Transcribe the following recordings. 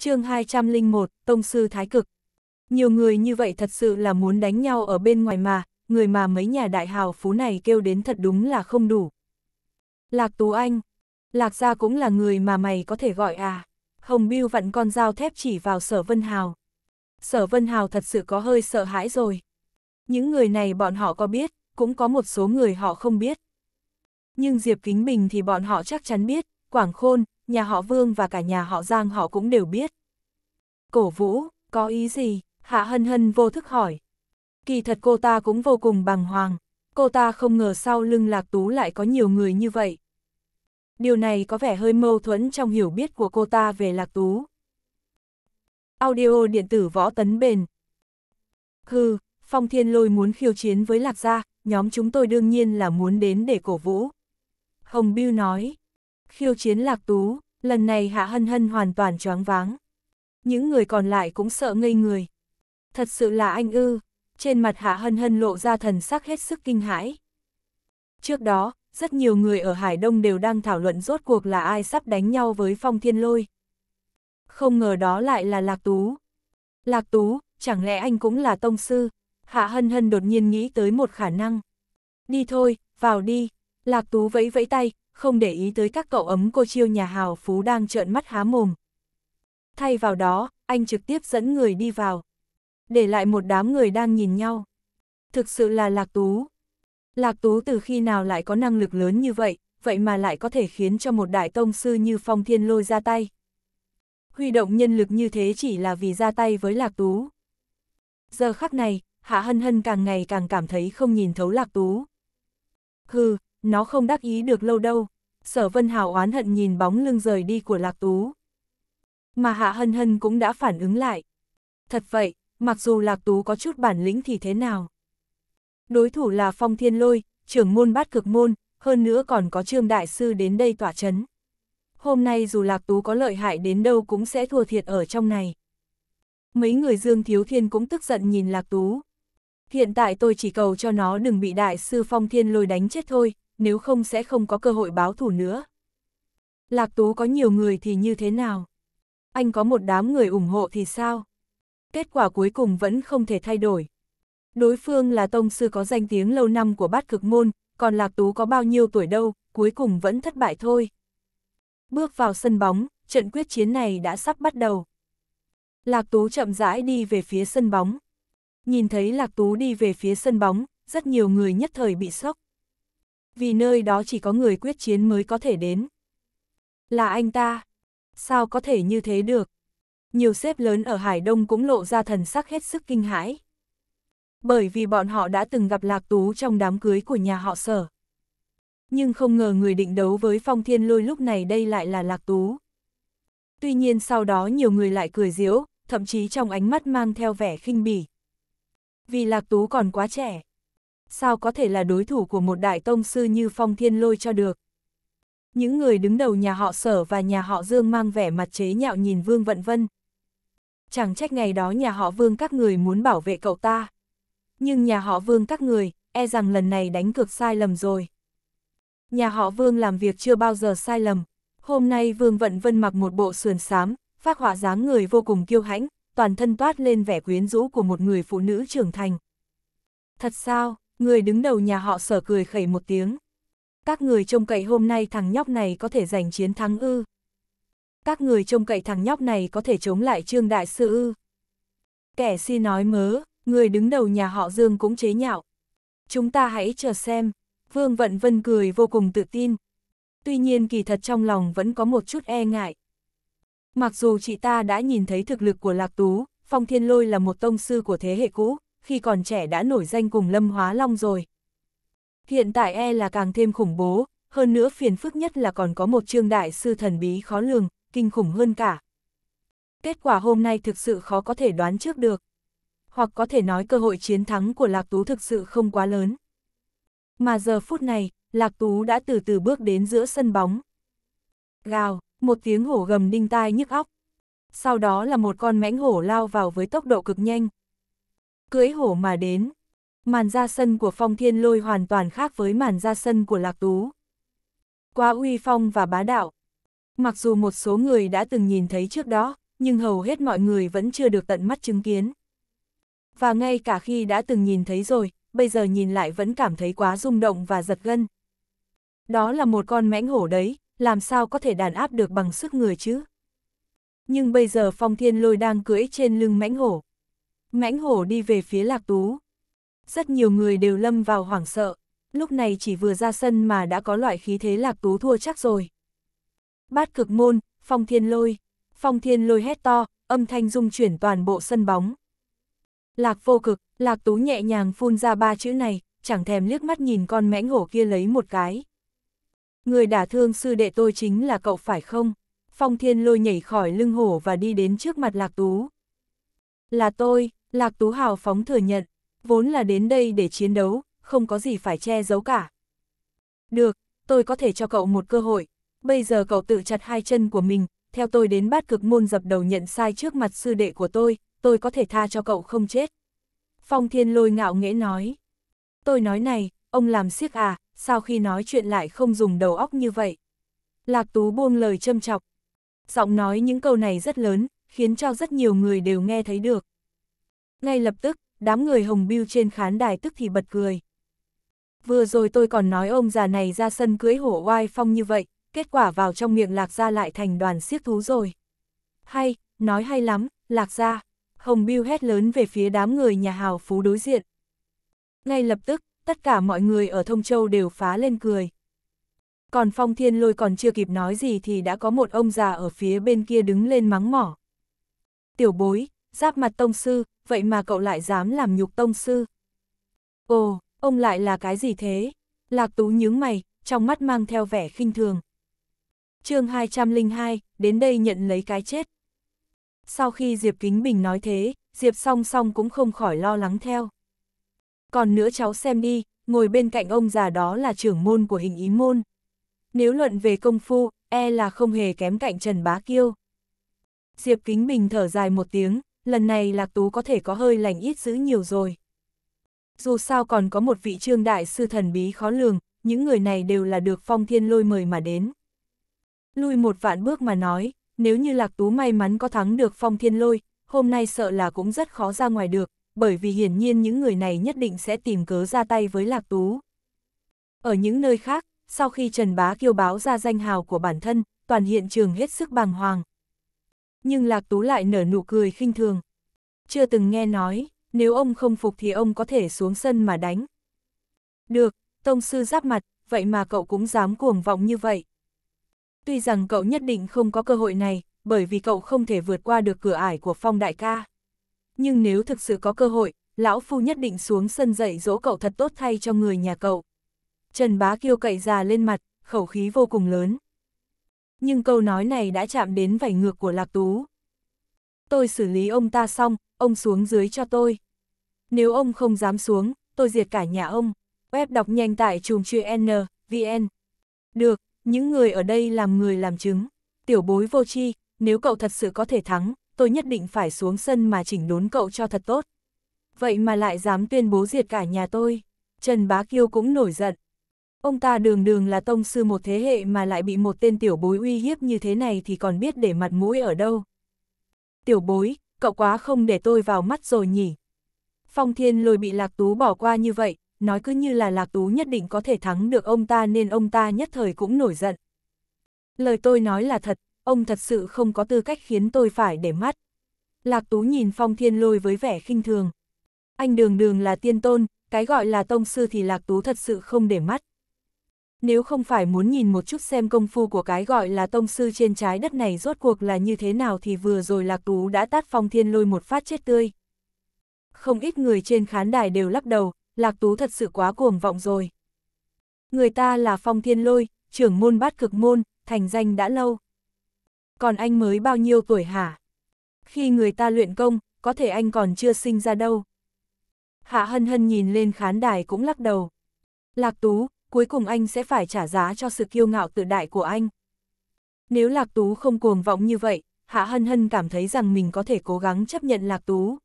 chương 201, Tông Sư Thái Cực. Nhiều người như vậy thật sự là muốn đánh nhau ở bên ngoài mà, người mà mấy nhà đại hào phú này kêu đến thật đúng là không đủ. Lạc Tú Anh, Lạc Gia cũng là người mà mày có thể gọi à. Hồng Biêu vặn con dao thép chỉ vào Sở Vân Hào. Sở Vân Hào thật sự có hơi sợ hãi rồi. Những người này bọn họ có biết, cũng có một số người họ không biết. Nhưng Diệp Kính Bình thì bọn họ chắc chắn biết, Quảng Khôn, nhà họ Vương và cả nhà họ Giang họ cũng đều biết. Cổ vũ, có ý gì? Hạ Hân Hân vô thức hỏi. Kỳ thật cô ta cũng vô cùng bàng hoàng, cô ta không ngờ sau lưng Lạc Tú lại có nhiều người như vậy. Điều này có vẻ hơi mâu thuẫn trong hiểu biết của cô ta về Lạc Tú. Audio điện tử võ tấn bền. Hừ, Phong Thiên Lôi muốn khiêu chiến với Lạc Gia, nhóm chúng tôi đương nhiên là muốn đến để cổ vũ. Hồng Biêu nói khiêu chiến lạc tú, lần này Hạ Hân Hân hoàn toàn choáng váng. Những người còn lại cũng sợ ngây người. Thật sự là anh ư, trên mặt Hạ Hân Hân lộ ra thần sắc hết sức kinh hãi. Trước đó, rất nhiều người ở Hải Đông đều đang thảo luận rốt cuộc là ai sắp đánh nhau với Phong Thiên Lôi. Không ngờ đó lại là Lạc Tú. Lạc Tú, chẳng lẽ anh cũng là tông sư? Hạ Hân Hân đột nhiên nghĩ tới một khả năng. Đi thôi, vào đi. Lạc Tú vẫy vẫy tay, không để ý tới các cậu ấm cô chiêu nhà hào phú đang trợn mắt há mồm. Thay vào đó, anh trực tiếp dẫn người đi vào. Để lại một đám người đang nhìn nhau. Thực sự là Lạc Tú. Lạc Tú từ khi nào lại có năng lực lớn như vậy, vậy mà lại có thể khiến cho một đại tông sư như Phong Thiên Lôi ra tay. Huy động nhân lực như thế chỉ là vì ra tay với Lạc Tú. Giờ khắc này, Hạ Hân Hân càng ngày càng cảm thấy không nhìn thấu Lạc Tú. Hừ, nó không đắc ý được lâu đâu. Sở Vân Hào oán hận nhìn bóng lưng rời đi của Lạc Tú. Mà Hạ Hân Hân cũng đã phản ứng lại. Thật vậy, mặc dù Lạc Tú có chút bản lĩnh thì thế nào? Đối thủ là Phong Thiên Lôi, trưởng môn bát cực môn, hơn nữa còn có Trương Đại Sư đến đây tỏa chấn. Hôm nay dù Lạc Tú có lợi hại đến đâu cũng sẽ thua thiệt ở trong này. Mấy người Dương Thiếu Thiên cũng tức giận nhìn Lạc Tú. Hiện tại tôi chỉ cầu cho nó đừng bị Đại Sư Phong Thiên Lôi đánh chết thôi, nếu không sẽ không có cơ hội báo thủ nữa. Lạc Tú có nhiều người thì như thế nào? Anh có một đám người ủng hộ thì sao? Kết quả cuối cùng vẫn không thể thay đổi. Đối phương là tông sư có danh tiếng lâu năm của bát cực môn, còn Lạc Tú có bao nhiêu tuổi đâu, cuối cùng vẫn thất bại thôi. Bước vào sân bóng, trận quyết chiến này đã sắp bắt đầu. Lạc Tú chậm rãi đi về phía sân bóng. Nhìn thấy Lạc Tú đi về phía sân bóng, rất nhiều người nhất thời bị sốc vì nơi đó chỉ có người quyết chiến mới có thể đến. Là anh ta. Sao có thể như thế được? Nhiều xếp lớn ở Hải Đông cũng lộ ra thần sắc hết sức kinh hãi. Bởi vì bọn họ đã từng gặp Lạc Tú trong đám cưới của nhà họ sở. Nhưng không ngờ người định đấu với Phong Thiên Lôi lúc này đây lại là Lạc Tú. Tuy nhiên sau đó nhiều người lại cười diễu, thậm chí trong ánh mắt mang theo vẻ khinh bỉ. Vì Lạc Tú còn quá trẻ sao có thể là đối thủ của một đại tông sư như phong thiên lôi cho được. Những người đứng đầu nhà họ sở và nhà họ dương mang vẻ mặt chế nhạo nhìn Vương Vận Vân. Chẳng trách ngày đó nhà họ Vương các người muốn bảo vệ cậu ta. Nhưng nhà họ Vương các người, e rằng lần này đánh cược sai lầm rồi. Nhà họ Vương làm việc chưa bao giờ sai lầm. Hôm nay Vương Vận Vân mặc một bộ sườn xám, phát họa dáng người vô cùng kiêu hãnh, toàn thân toát lên vẻ quyến rũ của một người phụ nữ trưởng thành. Thật sao, Người đứng đầu nhà họ sở cười khẩy một tiếng. Các người trông cậy hôm nay thằng nhóc này có thể giành chiến thắng ư. Các người trông cậy thằng nhóc này có thể chống lại trương đại sư ư. Kẻ si nói mớ, người đứng đầu nhà họ Dương cũng chế nhạo. Chúng ta hãy chờ xem. Vương Vận Vân cười vô cùng tự tin. Tuy nhiên kỳ thật trong lòng vẫn có một chút e ngại. Mặc dù chị ta đã nhìn thấy thực lực của Lạc Tú, Phong Thiên Lôi là một tông sư của thế hệ cũ, khi còn trẻ đã nổi danh cùng Lâm Hóa Long rồi. Hiện tại e là càng thêm khủng bố, hơn nữa phiền phức nhất là còn có một trương đại sư thần bí khó lường, kinh khủng hơn cả. Kết quả hôm nay thực sự khó có thể đoán trước được. Hoặc có thể nói cơ hội chiến thắng của Lạc Tú thực sự không quá lớn. Mà giờ phút này, Lạc Tú đã từ từ bước đến giữa sân bóng. Gào, một tiếng hổ gầm đinh tai nhức óc. Sau đó là một con mãnh hổ lao vào với tốc độ cực nhanh, cưỡi hổ mà đến. Màn ra sân của phong thiên lôi hoàn toàn khác với màn ra sân của lạc tú. Quá uy phong và bá đạo. Mặc dù một số người đã từng nhìn thấy trước đó, nhưng hầu hết mọi người vẫn chưa được tận mắt chứng kiến. Và ngay cả khi đã từng nhìn thấy rồi, bây giờ nhìn lại vẫn cảm thấy quá rung động và giật gân. Đó là một con mãnh hổ đấy, làm sao có thể đàn áp được bằng sức người chứ? Nhưng bây giờ phong thiên lôi đang cưỡi trên lưng mãnh hổ mãnh hổ đi về phía lạc tú. Rất nhiều người đều lâm vào hoảng sợ, lúc này chỉ vừa ra sân mà đã có loại khí thế lạc tú thua chắc rồi. Bát cực môn, phong thiên lôi, phong thiên lôi hét to, âm thanh rung chuyển toàn bộ sân bóng. Lạc vô cực, lạc tú nhẹ nhàng phun ra ba chữ này, chẳng thèm liếc mắt nhìn con mãnh hổ kia lấy một cái. Người đả thương sư đệ tôi chính là cậu phải không? Phong thiên lôi nhảy khỏi lưng hổ và đi đến trước mặt lạc tú. Là tôi, Lạc Tú Hào phóng thừa nhận, vốn là đến đây để chiến đấu, không có gì phải che giấu cả. Được, tôi có thể cho cậu một cơ hội, bây giờ cậu tự chặt hai chân của mình, theo tôi đến bát cực môn dập đầu nhận sai trước mặt sư đệ của tôi, tôi có thể tha cho cậu không chết. Phong Thiên Lôi ngạo nghễ nói. Tôi nói này, ông làm siếc à, sao khi nói chuyện lại không dùng đầu óc như vậy? Lạc Tú buông lời châm chọc. Giọng nói những câu này rất lớn, khiến cho rất nhiều người đều nghe thấy được. Ngay lập tức, đám người hồng biêu trên khán đài tức thì bật cười. Vừa rồi tôi còn nói ông già này ra sân cưới hổ oai phong như vậy, kết quả vào trong miệng lạc ra lại thành đoàn siếc thú rồi. Hay, nói hay lắm, lạc ra. Hồng Biêu hét lớn về phía đám người nhà hào phú đối diện. Ngay lập tức, tất cả mọi người ở Thông Châu đều phá lên cười. Còn Phong Thiên Lôi còn chưa kịp nói gì thì đã có một ông già ở phía bên kia đứng lên mắng mỏ. Tiểu bối, giáp mặt tông sư, vậy mà cậu lại dám làm nhục tông sư. Ồ, ông lại là cái gì thế? Lạc Tú nhướng mày, trong mắt mang theo vẻ khinh thường. chương 202, đến đây nhận lấy cái chết. Sau khi Diệp Kính Bình nói thế, Diệp song song cũng không khỏi lo lắng theo. Còn nữa cháu xem đi, ngồi bên cạnh ông già đó là trưởng môn của hình ý môn. Nếu luận về công phu, e là không hề kém cạnh Trần Bá Kiêu. Diệp Kính Bình thở dài một tiếng, lần này Lạc Tú có thể có hơi lành ít dữ nhiều rồi. Dù sao còn có một vị trương đại sư thần bí khó lường, những người này đều là được phong thiên lôi mời mà đến. lui một vạn bước mà nói, nếu như Lạc Tú may mắn có thắng được phong thiên lôi, hôm nay sợ là cũng rất khó ra ngoài được, bởi vì hiển nhiên những người này nhất định sẽ tìm cớ ra tay với Lạc Tú. Ở những nơi khác, sau khi Trần Bá kêu báo ra danh hào của bản thân, toàn hiện trường hết sức bàng hoàng nhưng Lạc Tú lại nở nụ cười khinh thường. Chưa từng nghe nói, nếu ông không phục thì ông có thể xuống sân mà đánh. Được, tông sư giáp mặt, vậy mà cậu cũng dám cuồng vọng như vậy. Tuy rằng cậu nhất định không có cơ hội này, bởi vì cậu không thể vượt qua được cửa ải của phong đại ca. Nhưng nếu thực sự có cơ hội, lão phu nhất định xuống sân dạy dỗ cậu thật tốt thay cho người nhà cậu. Trần Bá Kiêu cậy già lên mặt, khẩu khí vô cùng lớn nhưng câu nói này đã chạm đến vảy ngược của Lạc Tú. Tôi xử lý ông ta xong, ông xuống dưới cho tôi. Nếu ông không dám xuống, tôi diệt cả nhà ông. Web đọc nhanh tại trùng chuyện N, VN. Được, những người ở đây làm người làm chứng. Tiểu bối vô chi nếu cậu thật sự có thể thắng, tôi nhất định phải xuống sân mà chỉnh đốn cậu cho thật tốt. Vậy mà lại dám tuyên bố diệt cả nhà tôi. Trần Bá Kiêu cũng nổi giận, Ông ta đường đường là tông sư một thế hệ mà lại bị một tên tiểu bối uy hiếp như thế này thì còn biết để mặt mũi ở đâu. Tiểu bối, cậu quá không để tôi vào mắt rồi nhỉ. Phong thiên lôi bị lạc tú bỏ qua như vậy, nói cứ như là lạc tú nhất định có thể thắng được ông ta nên ông ta nhất thời cũng nổi giận. Lời tôi nói là thật, ông thật sự không có tư cách khiến tôi phải để mắt. Lạc tú nhìn phong thiên lôi với vẻ khinh thường. Anh đường đường là tiên tôn, cái gọi là tông sư thì lạc tú thật sự không để mắt nếu không phải muốn nhìn một chút xem công phu của cái gọi là tông sư trên trái đất này rốt cuộc là như thế nào thì vừa rồi Lạc Tú đã tát phong thiên lôi một phát chết tươi. Không ít người trên khán đài đều lắc đầu, Lạc Tú thật sự quá cuồng vọng rồi. Người ta là phong thiên lôi, trưởng môn bát cực môn, thành danh đã lâu. Còn anh mới bao nhiêu tuổi hả? Khi người ta luyện công, có thể anh còn chưa sinh ra đâu. Hạ hân hân nhìn lên khán đài cũng lắc đầu. Lạc Tú, cuối cùng anh sẽ phải trả giá cho sự kiêu ngạo tự đại của anh. Nếu Lạc Tú không cuồng vọng như vậy, Hạ Hân Hân cảm thấy rằng mình có thể cố gắng chấp nhận Lạc Tú.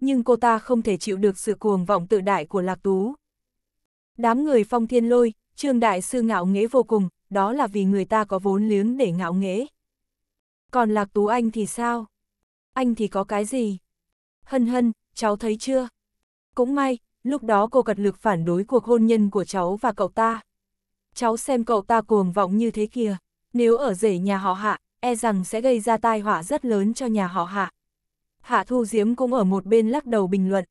Nhưng cô ta không thể chịu được sự cuồng vọng tự đại của Lạc Tú. Đám người phong thiên lôi, trương đại sư ngạo nghễ vô cùng, đó là vì người ta có vốn liếng để ngạo nghễ. Còn Lạc Tú Anh thì sao? Anh thì có cái gì? Hân hân, cháu thấy chưa? Cũng may, lúc đó cô cật lực phản đối cuộc hôn nhân của cháu và cậu ta. Cháu xem cậu ta cuồng vọng như thế kia, nếu ở rể nhà họ hạ, e rằng sẽ gây ra tai họa rất lớn cho nhà họ hạ. Hạ Thu Diễm cũng ở một bên lắc đầu bình luận.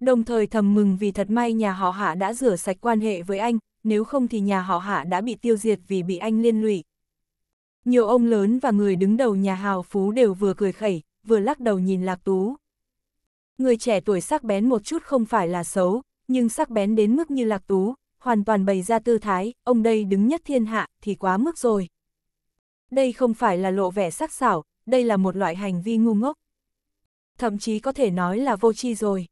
Đồng thời thầm mừng vì thật may nhà họ hạ đã rửa sạch quan hệ với anh, nếu không thì nhà họ hạ đã bị tiêu diệt vì bị anh liên lụy. Nhiều ông lớn và người đứng đầu nhà hào phú đều vừa cười khẩy, vừa lắc đầu nhìn Lạc Tú. Người trẻ tuổi sắc bén một chút không phải là xấu, nhưng sắc bén đến mức như lạc tú, hoàn toàn bày ra tư thái, ông đây đứng nhất thiên hạ thì quá mức rồi. Đây không phải là lộ vẻ sắc sảo, đây là một loại hành vi ngu ngốc. Thậm chí có thể nói là vô tri rồi.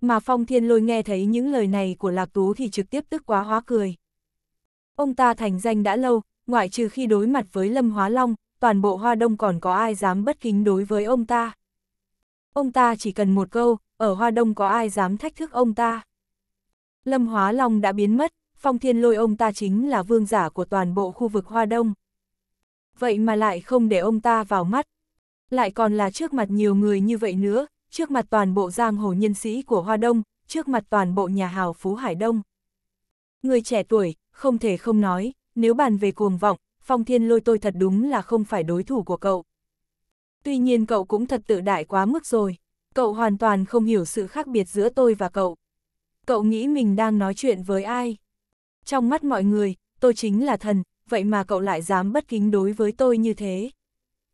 Mà Phong Thiên Lôi nghe thấy những lời này của Lạc Tú thì trực tiếp tức quá hóa cười. Ông ta thành danh đã lâu, ngoại trừ khi đối mặt với Lâm Hóa Long, toàn bộ Hoa Đông còn có ai dám bất kính đối với ông ta ông ta chỉ cần một câu, ở Hoa Đông có ai dám thách thức ông ta. Lâm Hóa Long đã biến mất, Phong Thiên Lôi ông ta chính là vương giả của toàn bộ khu vực Hoa Đông. Vậy mà lại không để ông ta vào mắt. Lại còn là trước mặt nhiều người như vậy nữa, trước mặt toàn bộ giang hồ nhân sĩ của Hoa Đông, trước mặt toàn bộ nhà hào Phú Hải Đông. Người trẻ tuổi, không thể không nói, nếu bàn về cuồng vọng, Phong Thiên Lôi tôi thật đúng là không phải đối thủ của cậu. Tuy nhiên cậu cũng thật tự đại quá mức rồi. Cậu hoàn toàn không hiểu sự khác biệt giữa tôi và cậu. Cậu nghĩ mình đang nói chuyện với ai? Trong mắt mọi người, tôi chính là thần, vậy mà cậu lại dám bất kính đối với tôi như thế.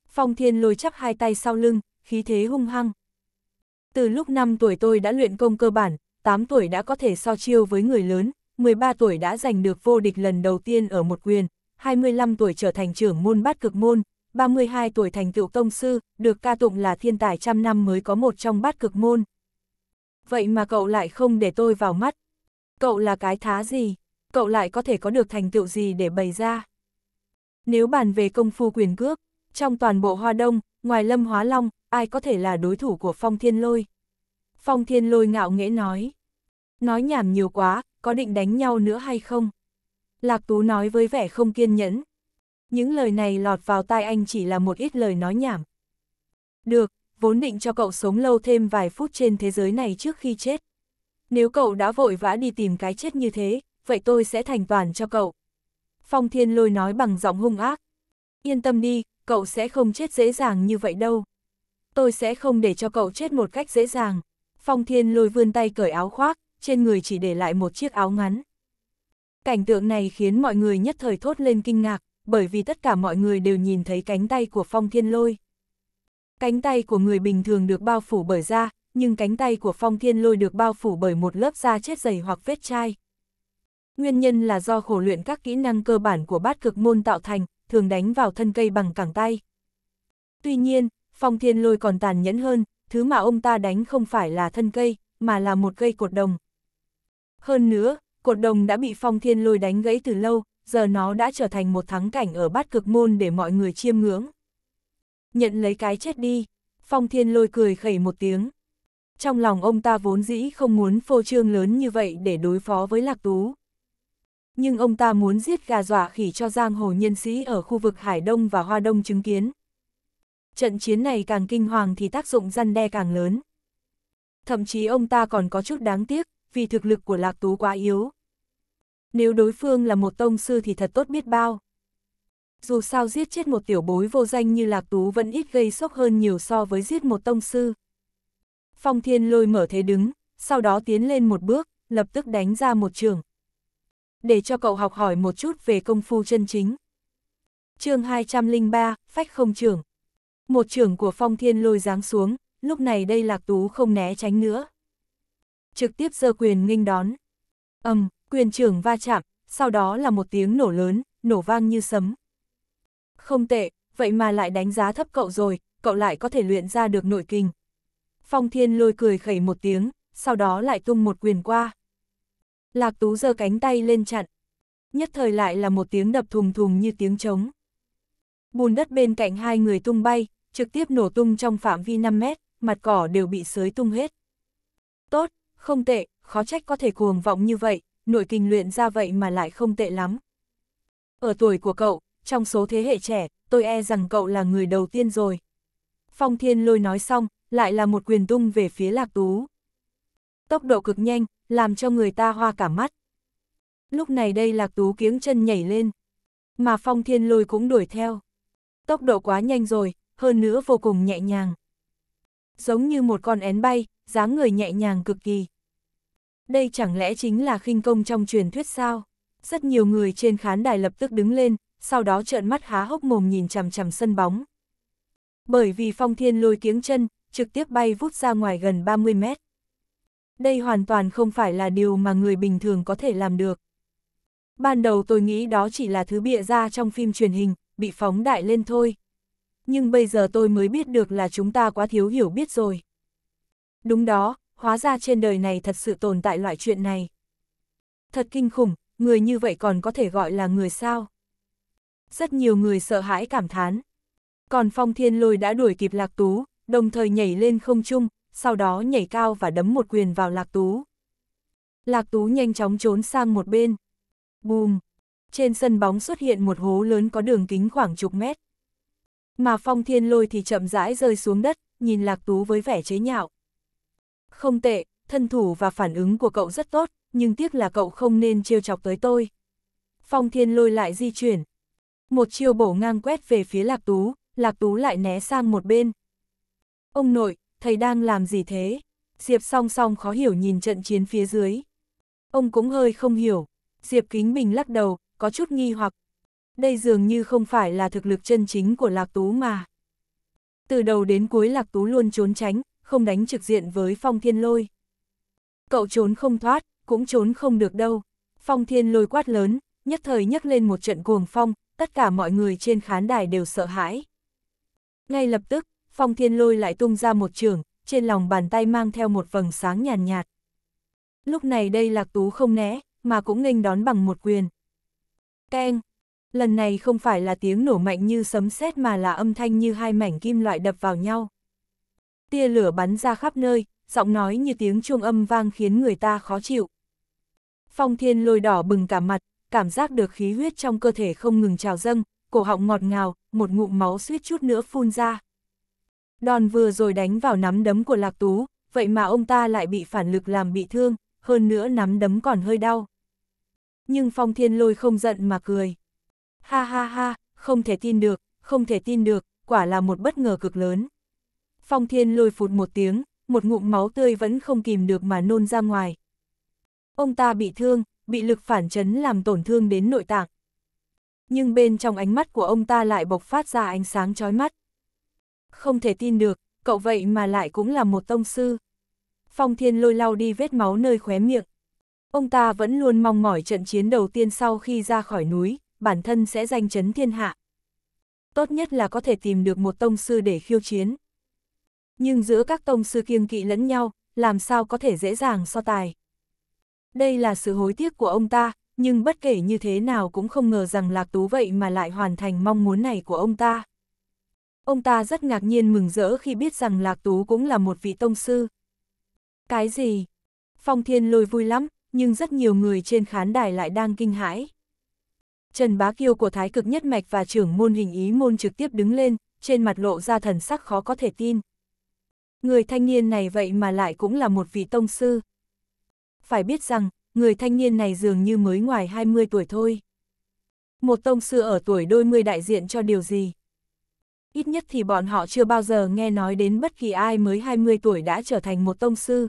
Phong Thiên lôi chắp hai tay sau lưng, khí thế hung hăng. Từ lúc 5 tuổi tôi đã luyện công cơ bản, 8 tuổi đã có thể so chiêu với người lớn, 13 tuổi đã giành được vô địch lần đầu tiên ở một quyền, 25 tuổi trở thành trưởng môn bát cực môn, 32 tuổi thành tựu tông sư, được ca tụng là thiên tài trăm năm mới có một trong bát cực môn. Vậy mà cậu lại không để tôi vào mắt. Cậu là cái thá gì? Cậu lại có thể có được thành tựu gì để bày ra? Nếu bàn về công phu quyền cước, trong toàn bộ Hoa Đông, ngoài Lâm Hóa Long, ai có thể là đối thủ của Phong Thiên Lôi? Phong Thiên Lôi ngạo nghễ nói. Nói nhảm nhiều quá, có định đánh nhau nữa hay không? Lạc Tú nói với vẻ không kiên nhẫn những lời này lọt vào tai anh chỉ là một ít lời nói nhảm. Được, vốn định cho cậu sống lâu thêm vài phút trên thế giới này trước khi chết. Nếu cậu đã vội vã đi tìm cái chết như thế, vậy tôi sẽ thành toàn cho cậu. Phong Thiên Lôi nói bằng giọng hung ác. Yên tâm đi, cậu sẽ không chết dễ dàng như vậy đâu. Tôi sẽ không để cho cậu chết một cách dễ dàng. Phong Thiên Lôi vươn tay cởi áo khoác, trên người chỉ để lại một chiếc áo ngắn. Cảnh tượng này khiến mọi người nhất thời thốt lên kinh ngạc bởi vì tất cả mọi người đều nhìn thấy cánh tay của phong thiên lôi. Cánh tay của người bình thường được bao phủ bởi da, nhưng cánh tay của phong thiên lôi được bao phủ bởi một lớp da chết dày hoặc vết chai. Nguyên nhân là do khổ luyện các kỹ năng cơ bản của bát cực môn tạo thành, thường đánh vào thân cây bằng cẳng tay. Tuy nhiên, phong thiên lôi còn tàn nhẫn hơn, thứ mà ông ta đánh không phải là thân cây, mà là một cây cột đồng. Hơn nữa, cột đồng đã bị phong thiên lôi đánh gãy từ lâu, giờ nó đã trở thành một thắng cảnh ở bát cực môn để mọi người chiêm ngưỡng. Nhận lấy cái chết đi, phong thiên lôi cười khẩy một tiếng. Trong lòng ông ta vốn dĩ không muốn phô trương lớn như vậy để đối phó với lạc tú. Nhưng ông ta muốn giết gà dọa khỉ cho giang hồ nhân sĩ ở khu vực Hải Đông và Hoa Đông chứng kiến. Trận chiến này càng kinh hoàng thì tác dụng răn đe càng lớn. Thậm chí ông ta còn có chút đáng tiếc, vì thực lực của Lạc Tú quá yếu, nếu đối phương là một tông sư thì thật tốt biết bao. Dù sao giết chết một tiểu bối vô danh như Lạc Tú vẫn ít gây sốc hơn nhiều so với giết một tông sư. Phong Thiên lôi mở thế đứng, sau đó tiến lên một bước, lập tức đánh ra một trường. Để cho cậu học hỏi một chút về công phu chân chính. chương 203, Phách không trường. Một trường của Phong Thiên lôi giáng xuống, lúc này đây Lạc Tú không né tránh nữa. Trực tiếp giơ quyền nghênh đón. ầm quyền trưởng va chạm, sau đó là một tiếng nổ lớn, nổ vang như sấm. Không tệ, vậy mà lại đánh giá thấp cậu rồi, cậu lại có thể luyện ra được nội kinh. Phong thiên lôi cười khẩy một tiếng, sau đó lại tung một quyền qua. Lạc tú giơ cánh tay lên chặn. Nhất thời lại là một tiếng đập thùng thùng như tiếng trống. Bùn đất bên cạnh hai người tung bay, trực tiếp nổ tung trong phạm vi 5 mét, mặt cỏ đều bị sới tung hết. Tốt, không tệ, khó trách có thể cuồng vọng như vậy, nội kinh luyện ra vậy mà lại không tệ lắm. Ở tuổi của cậu, trong số thế hệ trẻ, tôi e rằng cậu là người đầu tiên rồi. Phong Thiên Lôi nói xong, lại là một quyền tung về phía Lạc Tú. Tốc độ cực nhanh, làm cho người ta hoa cả mắt. Lúc này đây Lạc Tú kiếng chân nhảy lên, mà Phong Thiên Lôi cũng đuổi theo. Tốc độ quá nhanh rồi, hơn nữa vô cùng nhẹ nhàng. Giống như một con én bay, dáng người nhẹ nhàng cực kỳ. Đây chẳng lẽ chính là khinh công trong truyền thuyết sao? Rất nhiều người trên khán đài lập tức đứng lên, sau đó trợn mắt há hốc mồm nhìn chằm chằm sân bóng. Bởi vì phong thiên lôi kiếng chân, trực tiếp bay vút ra ngoài gần 30 mét. Đây hoàn toàn không phải là điều mà người bình thường có thể làm được. Ban đầu tôi nghĩ đó chỉ là thứ bịa ra trong phim truyền hình, bị phóng đại lên thôi. Nhưng bây giờ tôi mới biết được là chúng ta quá thiếu hiểu biết rồi. Đúng đó, hóa ra trên đời này thật sự tồn tại loại chuyện này. Thật kinh khủng, người như vậy còn có thể gọi là người sao. Rất nhiều người sợ hãi cảm thán. Còn phong thiên lôi đã đuổi kịp lạc tú, đồng thời nhảy lên không trung, sau đó nhảy cao và đấm một quyền vào lạc tú. Lạc tú nhanh chóng trốn sang một bên. Bùm! Trên sân bóng xuất hiện một hố lớn có đường kính khoảng chục mét. Mà phong thiên lôi thì chậm rãi rơi xuống đất, nhìn lạc tú với vẻ chế nhạo. Không tệ, thân thủ và phản ứng của cậu rất tốt, nhưng tiếc là cậu không nên trêu chọc tới tôi. Phong thiên lôi lại di chuyển. Một chiêu bổ ngang quét về phía lạc tú, lạc tú lại né sang một bên. Ông nội, thầy đang làm gì thế? Diệp song song khó hiểu nhìn trận chiến phía dưới. Ông cũng hơi không hiểu. Diệp kính bình lắc đầu, có chút nghi hoặc. Đây dường như không phải là thực lực chân chính của lạc tú mà. Từ đầu đến cuối lạc tú luôn trốn tránh, không đánh trực diện với phong thiên lôi. Cậu trốn không thoát, cũng trốn không được đâu. Phong thiên lôi quát lớn, nhất thời nhấc lên một trận cuồng phong, tất cả mọi người trên khán đài đều sợ hãi. Ngay lập tức, phong thiên lôi lại tung ra một trường, trên lòng bàn tay mang theo một vầng sáng nhàn nhạt, nhạt. Lúc này đây lạc tú không né, mà cũng nghênh đón bằng một quyền. Keng! Lần này không phải là tiếng nổ mạnh như sấm sét mà là âm thanh như hai mảnh kim loại đập vào nhau tia lửa bắn ra khắp nơi, giọng nói như tiếng chuông âm vang khiến người ta khó chịu. Phong thiên lôi đỏ bừng cả mặt, cảm giác được khí huyết trong cơ thể không ngừng trào dâng, cổ họng ngọt ngào, một ngụm máu suýt chút nữa phun ra. Đòn vừa rồi đánh vào nắm đấm của Lạc Tú, vậy mà ông ta lại bị phản lực làm bị thương, hơn nữa nắm đấm còn hơi đau. Nhưng Phong Thiên Lôi không giận mà cười. Ha ha ha, không thể tin được, không thể tin được, quả là một bất ngờ cực lớn. Phong thiên lôi phụt một tiếng, một ngụm máu tươi vẫn không kìm được mà nôn ra ngoài. Ông ta bị thương, bị lực phản chấn làm tổn thương đến nội tạng. Nhưng bên trong ánh mắt của ông ta lại bộc phát ra ánh sáng chói mắt. Không thể tin được, cậu vậy mà lại cũng là một tông sư. Phong thiên lôi lau đi vết máu nơi khóe miệng. Ông ta vẫn luôn mong mỏi trận chiến đầu tiên sau khi ra khỏi núi, bản thân sẽ danh chấn thiên hạ. Tốt nhất là có thể tìm được một tông sư để khiêu chiến. Nhưng giữa các tông sư kiêng kỵ lẫn nhau, làm sao có thể dễ dàng so tài. Đây là sự hối tiếc của ông ta, nhưng bất kể như thế nào cũng không ngờ rằng Lạc Tú vậy mà lại hoàn thành mong muốn này của ông ta. Ông ta rất ngạc nhiên mừng rỡ khi biết rằng Lạc Tú cũng là một vị tông sư. Cái gì? Phong Thiên Lôi vui lắm, nhưng rất nhiều người trên khán đài lại đang kinh hãi. Trần Bá Kiêu của Thái Cực Nhất Mạch và trưởng môn hình ý môn trực tiếp đứng lên, trên mặt lộ ra thần sắc khó có thể tin người thanh niên này vậy mà lại cũng là một vị tông sư. Phải biết rằng, người thanh niên này dường như mới ngoài 20 tuổi thôi. Một tông sư ở tuổi đôi mươi đại diện cho điều gì? Ít nhất thì bọn họ chưa bao giờ nghe nói đến bất kỳ ai mới 20 tuổi đã trở thành một tông sư.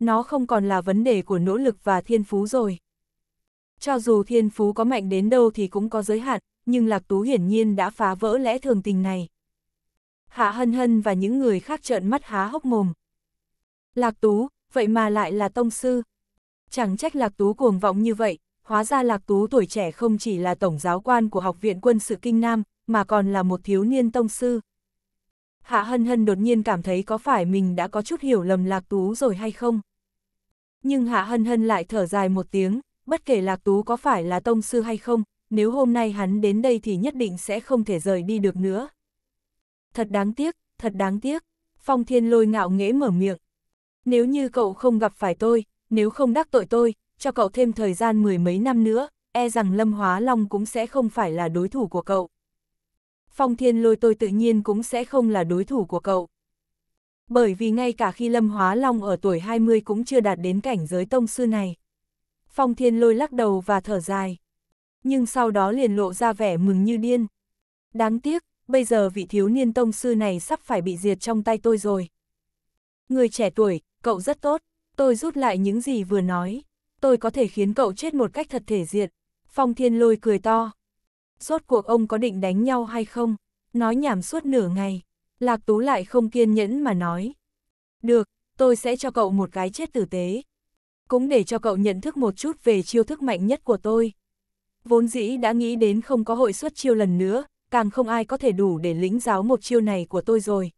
Nó không còn là vấn đề của nỗ lực và thiên phú rồi. Cho dù thiên phú có mạnh đến đâu thì cũng có giới hạn, nhưng Lạc Tú hiển nhiên đã phá vỡ lẽ thường tình này. Hạ Hân Hân và những người khác trợn mắt há hốc mồm. Lạc Tú, vậy mà lại là tông sư. Chẳng trách Lạc Tú cuồng vọng như vậy, hóa ra Lạc Tú tuổi trẻ không chỉ là tổng giáo quan của Học viện Quân sự Kinh Nam, mà còn là một thiếu niên tông sư. Hạ Hân Hân đột nhiên cảm thấy có phải mình đã có chút hiểu lầm Lạc Tú rồi hay không? Nhưng Hạ Hân Hân lại thở dài một tiếng, bất kể Lạc Tú có phải là tông sư hay không, nếu hôm nay hắn đến đây thì nhất định sẽ không thể rời đi được nữa thật đáng tiếc, thật đáng tiếc. Phong thiên lôi ngạo nghễ mở miệng. Nếu như cậu không gặp phải tôi, nếu không đắc tội tôi, cho cậu thêm thời gian mười mấy năm nữa, e rằng Lâm Hóa Long cũng sẽ không phải là đối thủ của cậu. Phong thiên lôi tôi tự nhiên cũng sẽ không là đối thủ của cậu. Bởi vì ngay cả khi Lâm Hóa Long ở tuổi 20 cũng chưa đạt đến cảnh giới tông sư này. Phong thiên lôi lắc đầu và thở dài. Nhưng sau đó liền lộ ra vẻ mừng như điên. Đáng tiếc, bây giờ vị thiếu niên tông sư này sắp phải bị diệt trong tay tôi rồi. Người trẻ tuổi, cậu rất tốt, tôi rút lại những gì vừa nói, tôi có thể khiến cậu chết một cách thật thể diện. Phong thiên lôi cười to. Rốt cuộc ông có định đánh nhau hay không? Nói nhảm suốt nửa ngày, lạc tú lại không kiên nhẫn mà nói. Được, tôi sẽ cho cậu một cái chết tử tế. Cũng để cho cậu nhận thức một chút về chiêu thức mạnh nhất của tôi. Vốn dĩ đã nghĩ đến không có hội suất chiêu lần nữa, càng không ai có thể đủ để lĩnh giáo một chiêu này của tôi rồi.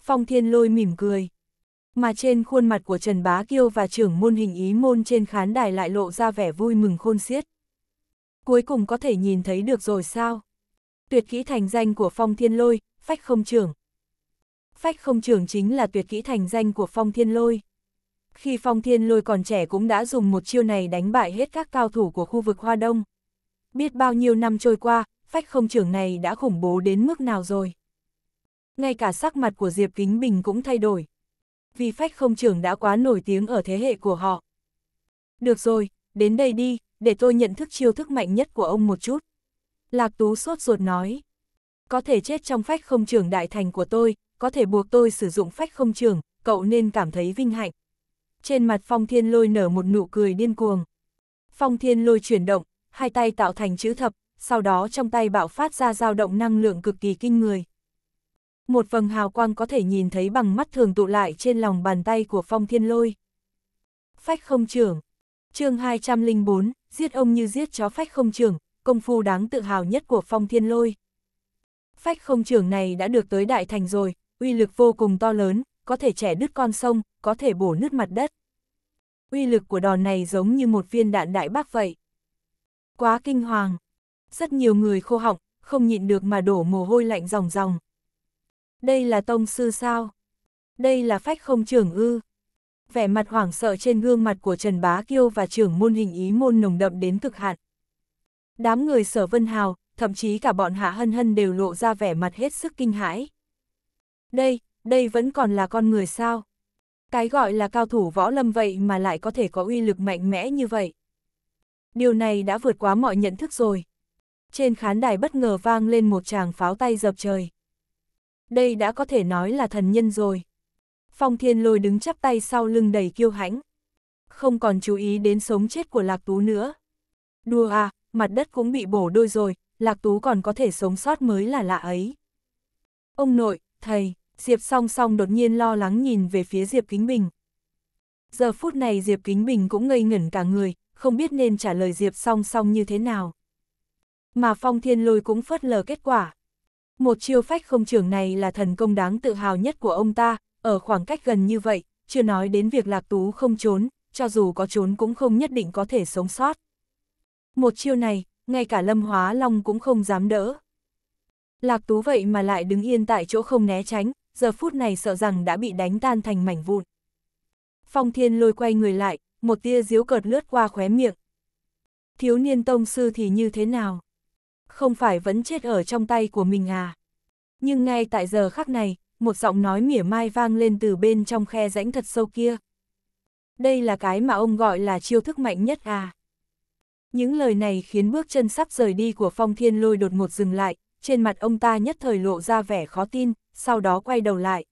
Phong thiên lôi mỉm cười. Mà trên khuôn mặt của Trần Bá Kiêu và trưởng môn hình ý môn trên khán đài lại lộ ra vẻ vui mừng khôn xiết. Cuối cùng có thể nhìn thấy được rồi sao? Tuyệt kỹ thành danh của Phong Thiên Lôi, Phách Không Trưởng. Phách Không Trưởng chính là tuyệt kỹ thành danh của Phong Thiên Lôi. Khi Phong Thiên Lôi còn trẻ cũng đã dùng một chiêu này đánh bại hết các cao thủ của khu vực Hoa Đông. Biết bao nhiêu năm trôi qua, phách không trưởng này đã khủng bố đến mức nào rồi. Ngay cả sắc mặt của Diệp Kính Bình cũng thay đổi. Vì phách không trưởng đã quá nổi tiếng ở thế hệ của họ. Được rồi, đến đây đi, để tôi nhận thức chiêu thức mạnh nhất của ông một chút. Lạc Tú sốt ruột nói. Có thể chết trong phách không trưởng đại thành của tôi, có thể buộc tôi sử dụng phách không trưởng, cậu nên cảm thấy vinh hạnh. Trên mặt Phong Thiên Lôi nở một nụ cười điên cuồng. Phong Thiên Lôi chuyển động, hai tay tạo thành chữ thập, sau đó trong tay bạo phát ra dao động năng lượng cực kỳ kinh người. Một vầng hào quang có thể nhìn thấy bằng mắt thường tụ lại trên lòng bàn tay của phong thiên lôi. Phách không trưởng chương 204, giết ông như giết chó phách không trưởng, công phu đáng tự hào nhất của phong thiên lôi. Phách không trưởng này đã được tới đại thành rồi, uy lực vô cùng to lớn, có thể trẻ đứt con sông, có thể bổ nứt mặt đất. Uy lực của đòn này giống như một viên đạn đại bác vậy. Quá kinh hoàng, rất nhiều người khô họng, không nhịn được mà đổ mồ hôi lạnh ròng ròng. Đây là tông sư sao? Đây là phách không trưởng ư? Vẻ mặt hoảng sợ trên gương mặt của Trần Bá Kiêu và trưởng môn hình ý môn nồng đậm đến cực hạn. Đám người sở vân hào, thậm chí cả bọn hạ hân hân đều lộ ra vẻ mặt hết sức kinh hãi. Đây, đây vẫn còn là con người sao? Cái gọi là cao thủ võ lâm vậy mà lại có thể có uy lực mạnh mẽ như vậy. Điều này đã vượt quá mọi nhận thức rồi trên khán đài bất ngờ vang lên một tràng pháo tay dập trời. Đây đã có thể nói là thần nhân rồi. Phong thiên lôi đứng chắp tay sau lưng đầy kiêu hãnh. Không còn chú ý đến sống chết của lạc tú nữa. Đùa à, mặt đất cũng bị bổ đôi rồi, lạc tú còn có thể sống sót mới là lạ ấy. Ông nội, thầy, Diệp song song đột nhiên lo lắng nhìn về phía Diệp Kính Bình. Giờ phút này Diệp Kính Bình cũng ngây ngẩn cả người, không biết nên trả lời Diệp song song như thế nào mà phong thiên lôi cũng phớt lờ kết quả. Một chiêu phách không trưởng này là thần công đáng tự hào nhất của ông ta, ở khoảng cách gần như vậy, chưa nói đến việc lạc tú không trốn, cho dù có trốn cũng không nhất định có thể sống sót. Một chiêu này, ngay cả lâm hóa long cũng không dám đỡ. Lạc tú vậy mà lại đứng yên tại chỗ không né tránh, giờ phút này sợ rằng đã bị đánh tan thành mảnh vụn. Phong thiên lôi quay người lại, một tia diếu cợt lướt qua khóe miệng. Thiếu niên tông sư thì như thế nào? không phải vẫn chết ở trong tay của mình à. Nhưng ngay tại giờ khắc này, một giọng nói mỉa mai vang lên từ bên trong khe rãnh thật sâu kia. Đây là cái mà ông gọi là chiêu thức mạnh nhất à. Những lời này khiến bước chân sắp rời đi của phong thiên lôi đột ngột dừng lại, trên mặt ông ta nhất thời lộ ra vẻ khó tin, sau đó quay đầu lại.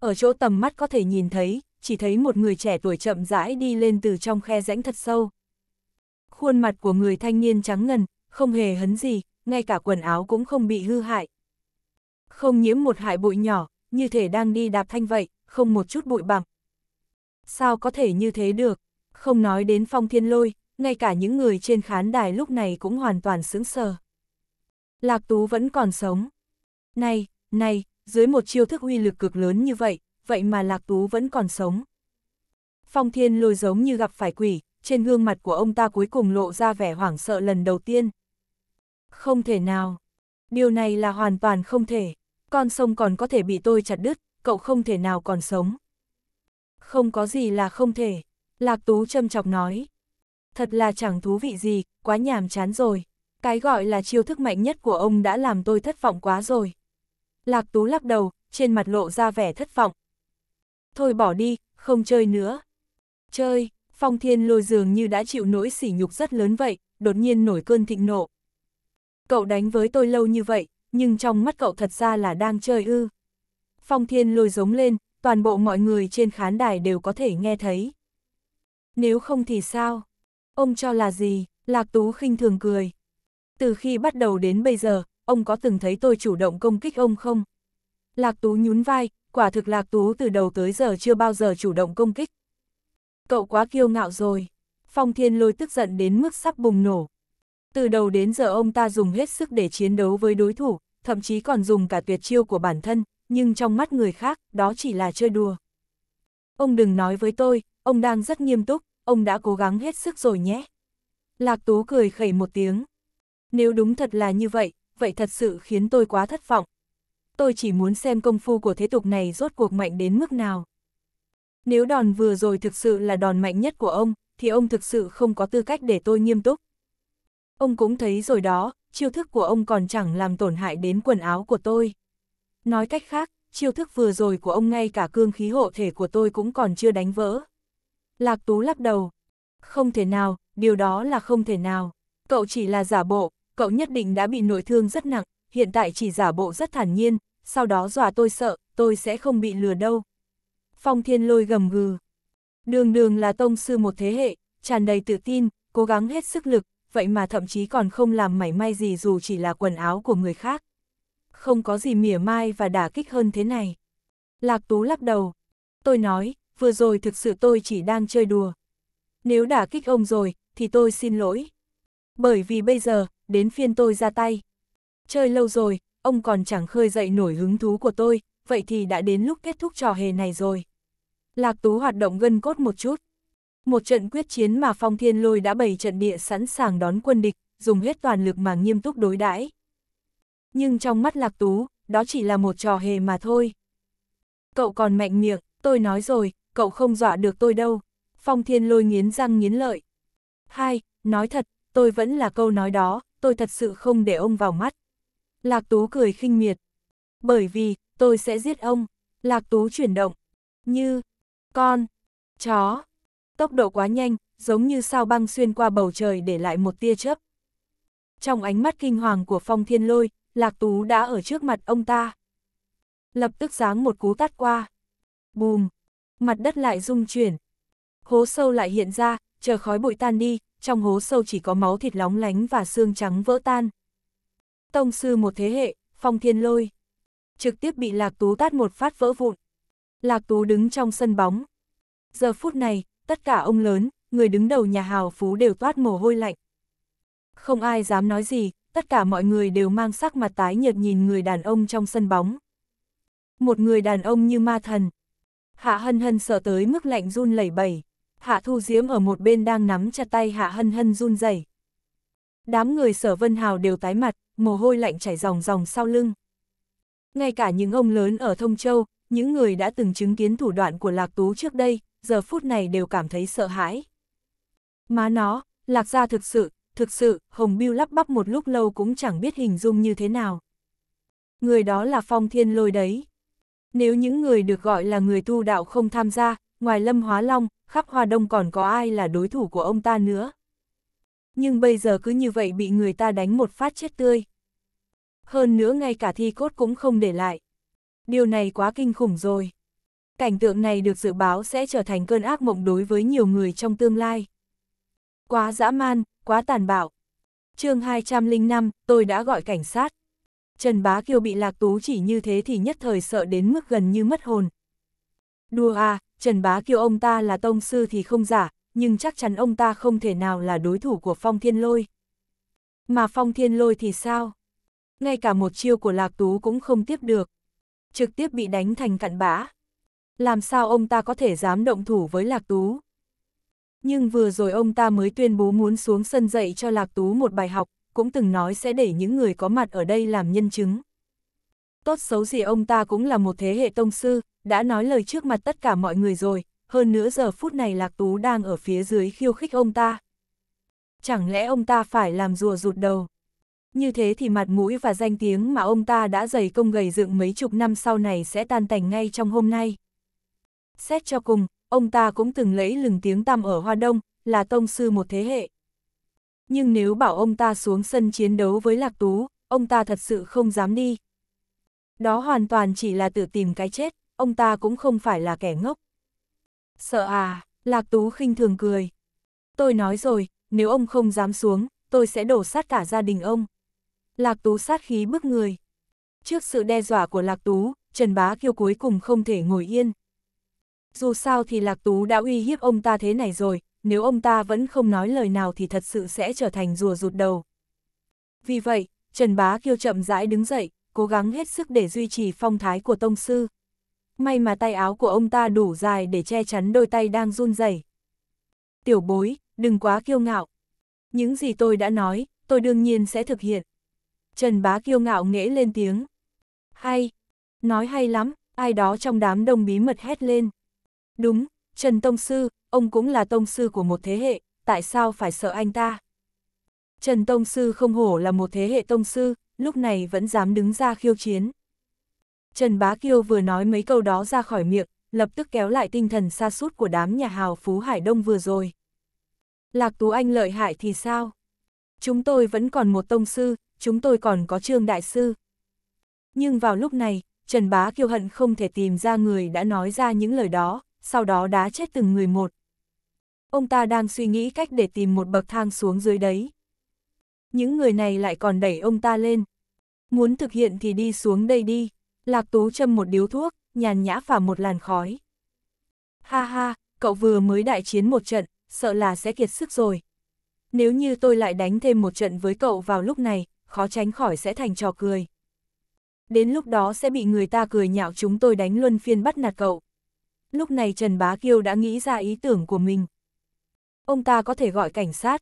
Ở chỗ tầm mắt có thể nhìn thấy, chỉ thấy một người trẻ tuổi chậm rãi đi lên từ trong khe rãnh thật sâu. Khuôn mặt của người thanh niên trắng ngần, không hề hấn gì, ngay cả quần áo cũng không bị hư hại. Không nhiễm một hại bụi nhỏ, như thể đang đi đạp thanh vậy, không một chút bụi bặm. Sao có thể như thế được? Không nói đến phong thiên lôi, ngay cả những người trên khán đài lúc này cũng hoàn toàn sững sờ. Lạc Tú vẫn còn sống. Này, này, dưới một chiêu thức uy lực cực lớn như vậy, vậy mà Lạc Tú vẫn còn sống. Phong thiên lôi giống như gặp phải quỷ, trên gương mặt của ông ta cuối cùng lộ ra vẻ hoảng sợ lần đầu tiên. Không thể nào. Điều này là hoàn toàn không thể. Con sông còn có thể bị tôi chặt đứt, cậu không thể nào còn sống. Không có gì là không thể. Lạc Tú châm chọc nói. Thật là chẳng thú vị gì, quá nhàm chán rồi. Cái gọi là chiêu thức mạnh nhất của ông đã làm tôi thất vọng quá rồi. Lạc Tú lắc đầu, trên mặt lộ ra vẻ thất vọng. Thôi bỏ đi, không chơi nữa. Chơi, Phong Thiên Lôi dường như đã chịu nỗi sỉ nhục rất lớn vậy, đột nhiên nổi cơn thịnh nộ, cậu đánh với tôi lâu như vậy, nhưng trong mắt cậu thật ra là đang chơi ư. Phong thiên lôi giống lên, toàn bộ mọi người trên khán đài đều có thể nghe thấy. Nếu không thì sao? Ông cho là gì? Lạc Tú khinh thường cười. Từ khi bắt đầu đến bây giờ, ông có từng thấy tôi chủ động công kích ông không? Lạc Tú nhún vai, quả thực Lạc Tú từ đầu tới giờ chưa bao giờ chủ động công kích. Cậu quá kiêu ngạo rồi. Phong Thiên Lôi tức giận đến mức sắp bùng nổ, từ đầu đến giờ ông ta dùng hết sức để chiến đấu với đối thủ, thậm chí còn dùng cả tuyệt chiêu của bản thân, nhưng trong mắt người khác, đó chỉ là chơi đùa. Ông đừng nói với tôi, ông đang rất nghiêm túc, ông đã cố gắng hết sức rồi nhé. Lạc Tú cười khẩy một tiếng. Nếu đúng thật là như vậy, vậy thật sự khiến tôi quá thất vọng. Tôi chỉ muốn xem công phu của thế tục này rốt cuộc mạnh đến mức nào. Nếu đòn vừa rồi thực sự là đòn mạnh nhất của ông, thì ông thực sự không có tư cách để tôi nghiêm túc. Ông cũng thấy rồi đó, chiêu thức của ông còn chẳng làm tổn hại đến quần áo của tôi. Nói cách khác, chiêu thức vừa rồi của ông ngay cả cương khí hộ thể của tôi cũng còn chưa đánh vỡ. Lạc Tú lắc đầu. Không thể nào, điều đó là không thể nào. Cậu chỉ là giả bộ, cậu nhất định đã bị nội thương rất nặng, hiện tại chỉ giả bộ rất thản nhiên, sau đó dọa tôi sợ, tôi sẽ không bị lừa đâu. Phong Thiên Lôi gầm gừ. Đường đường là tông sư một thế hệ, tràn đầy tự tin, cố gắng hết sức lực, vậy mà thậm chí còn không làm mảy may gì dù chỉ là quần áo của người khác. Không có gì mỉa mai và đả kích hơn thế này. Lạc Tú lắc đầu. Tôi nói, vừa rồi thực sự tôi chỉ đang chơi đùa. Nếu đả kích ông rồi, thì tôi xin lỗi. Bởi vì bây giờ, đến phiên tôi ra tay. Chơi lâu rồi, ông còn chẳng khơi dậy nổi hứng thú của tôi, vậy thì đã đến lúc kết thúc trò hề này rồi. Lạc Tú hoạt động gân cốt một chút. Một trận quyết chiến mà Phong Thiên Lôi đã bày trận địa sẵn sàng đón quân địch, dùng hết toàn lực mà nghiêm túc đối đãi. Nhưng trong mắt Lạc Tú, đó chỉ là một trò hề mà thôi. Cậu còn mạnh miệng, tôi nói rồi, cậu không dọa được tôi đâu. Phong Thiên Lôi nghiến răng nghiến lợi. Hai, nói thật, tôi vẫn là câu nói đó, tôi thật sự không để ông vào mắt. Lạc Tú cười khinh miệt. Bởi vì, tôi sẽ giết ông. Lạc Tú chuyển động. Như, con, chó, tốc độ quá nhanh, giống như sao băng xuyên qua bầu trời để lại một tia chớp. Trong ánh mắt kinh hoàng của phong thiên lôi, Lạc Tú đã ở trước mặt ông ta. Lập tức giáng một cú tát qua. Bùm! Mặt đất lại rung chuyển. Hố sâu lại hiện ra, chờ khói bụi tan đi, trong hố sâu chỉ có máu thịt lóng lánh và xương trắng vỡ tan. Tông sư một thế hệ, phong thiên lôi. Trực tiếp bị Lạc Tú tát một phát vỡ vụn. Lạc Tú đứng trong sân bóng. Giờ phút này, tất cả ông lớn, người đứng đầu nhà hào phú đều toát mồ hôi lạnh. Không ai dám nói gì, tất cả mọi người đều mang sắc mặt tái nhợt nhìn người đàn ông trong sân bóng. Một người đàn ông như ma thần. Hạ hân hân sợ tới mức lạnh run lẩy bẩy. Hạ thu diễm ở một bên đang nắm chặt tay hạ hân hân run rẩy. Đám người sở vân hào đều tái mặt, mồ hôi lạnh chảy ròng ròng sau lưng. Ngay cả những ông lớn ở Thông Châu, những người đã từng chứng kiến thủ đoạn của Lạc Tú trước đây, giờ phút này đều cảm thấy sợ hãi. Má nó, lạc gia thực sự, thực sự, Hồng Biêu lắp bắp một lúc lâu cũng chẳng biết hình dung như thế nào. Người đó là phong thiên lôi đấy. Nếu những người được gọi là người tu đạo không tham gia, ngoài Lâm Hóa Long, khắp Hoa Đông còn có ai là đối thủ của ông ta nữa. Nhưng bây giờ cứ như vậy bị người ta đánh một phát chết tươi. Hơn nữa ngay cả thi cốt cũng không để lại. Điều này quá kinh khủng rồi cảnh tượng này được dự báo sẽ trở thành cơn ác mộng đối với nhiều người trong tương lai. Quá dã man, quá tàn bạo. chương 205, tôi đã gọi cảnh sát. Trần Bá Kiều bị lạc tú chỉ như thế thì nhất thời sợ đến mức gần như mất hồn. Đùa à, Trần Bá Kiều ông ta là tông sư thì không giả, nhưng chắc chắn ông ta không thể nào là đối thủ của Phong Thiên Lôi. Mà Phong Thiên Lôi thì sao? Ngay cả một chiêu của Lạc Tú cũng không tiếp được. Trực tiếp bị đánh thành cặn bã làm sao ông ta có thể dám động thủ với Lạc Tú. Nhưng vừa rồi ông ta mới tuyên bố muốn xuống sân dạy cho Lạc Tú một bài học, cũng từng nói sẽ để những người có mặt ở đây làm nhân chứng. Tốt xấu gì ông ta cũng là một thế hệ tông sư, đã nói lời trước mặt tất cả mọi người rồi, hơn nữa giờ phút này Lạc Tú đang ở phía dưới khiêu khích ông ta. Chẳng lẽ ông ta phải làm rùa rụt đầu? Như thế thì mặt mũi và danh tiếng mà ông ta đã dày công gầy dựng mấy chục năm sau này sẽ tan tành ngay trong hôm nay. Xét cho cùng, ông ta cũng từng lấy lừng tiếng tăm ở Hoa Đông, là tông sư một thế hệ. Nhưng nếu bảo ông ta xuống sân chiến đấu với Lạc Tú, ông ta thật sự không dám đi. Đó hoàn toàn chỉ là tự tìm cái chết, ông ta cũng không phải là kẻ ngốc. Sợ à, Lạc Tú khinh thường cười. Tôi nói rồi, nếu ông không dám xuống, tôi sẽ đổ sát cả gia đình ông. Lạc Tú sát khí bức người. Trước sự đe dọa của Lạc Tú, Trần Bá Kiêu cuối cùng không thể ngồi yên. Dù sao thì Lạc Tú đã uy hiếp ông ta thế này rồi, nếu ông ta vẫn không nói lời nào thì thật sự sẽ trở thành rùa rụt đầu. Vì vậy, Trần Bá Kiêu chậm rãi đứng dậy, cố gắng hết sức để duy trì phong thái của tông sư. May mà tay áo của ông ta đủ dài để che chắn đôi tay đang run rẩy. Tiểu bối, đừng quá kiêu ngạo. Những gì tôi đã nói, tôi đương nhiên sẽ thực hiện. Trần Bá kiêu ngạo nghễ lên tiếng. Hay, nói hay lắm, ai đó trong đám đông bí mật hét lên. Đúng, Trần Tông Sư, ông cũng là Tông Sư của một thế hệ, tại sao phải sợ anh ta? Trần Tông Sư không hổ là một thế hệ Tông Sư, lúc này vẫn dám đứng ra khiêu chiến. Trần Bá Kiêu vừa nói mấy câu đó ra khỏi miệng, lập tức kéo lại tinh thần xa sút của đám nhà hào Phú Hải Đông vừa rồi. Lạc Tú Anh lợi hại thì sao? Chúng tôi vẫn còn một tông sư, chúng tôi còn có trương đại sư. Nhưng vào lúc này, Trần Bá Kiêu hận không thể tìm ra người đã nói ra những lời đó, sau đó đá chết từng người một. Ông ta đang suy nghĩ cách để tìm một bậc thang xuống dưới đấy. Những người này lại còn đẩy ông ta lên. Muốn thực hiện thì đi xuống đây đi. Lạc Tú châm một điếu thuốc, nhàn nhã phả một làn khói. Ha ha, cậu vừa mới đại chiến một trận, sợ là sẽ kiệt sức rồi. Nếu như tôi lại đánh thêm một trận với cậu vào lúc này, khó tránh khỏi sẽ thành trò cười. Đến lúc đó sẽ bị người ta cười nhạo chúng tôi đánh luân phiên bắt nạt cậu lúc này Trần Bá Kiêu đã nghĩ ra ý tưởng của mình. Ông ta có thể gọi cảnh sát.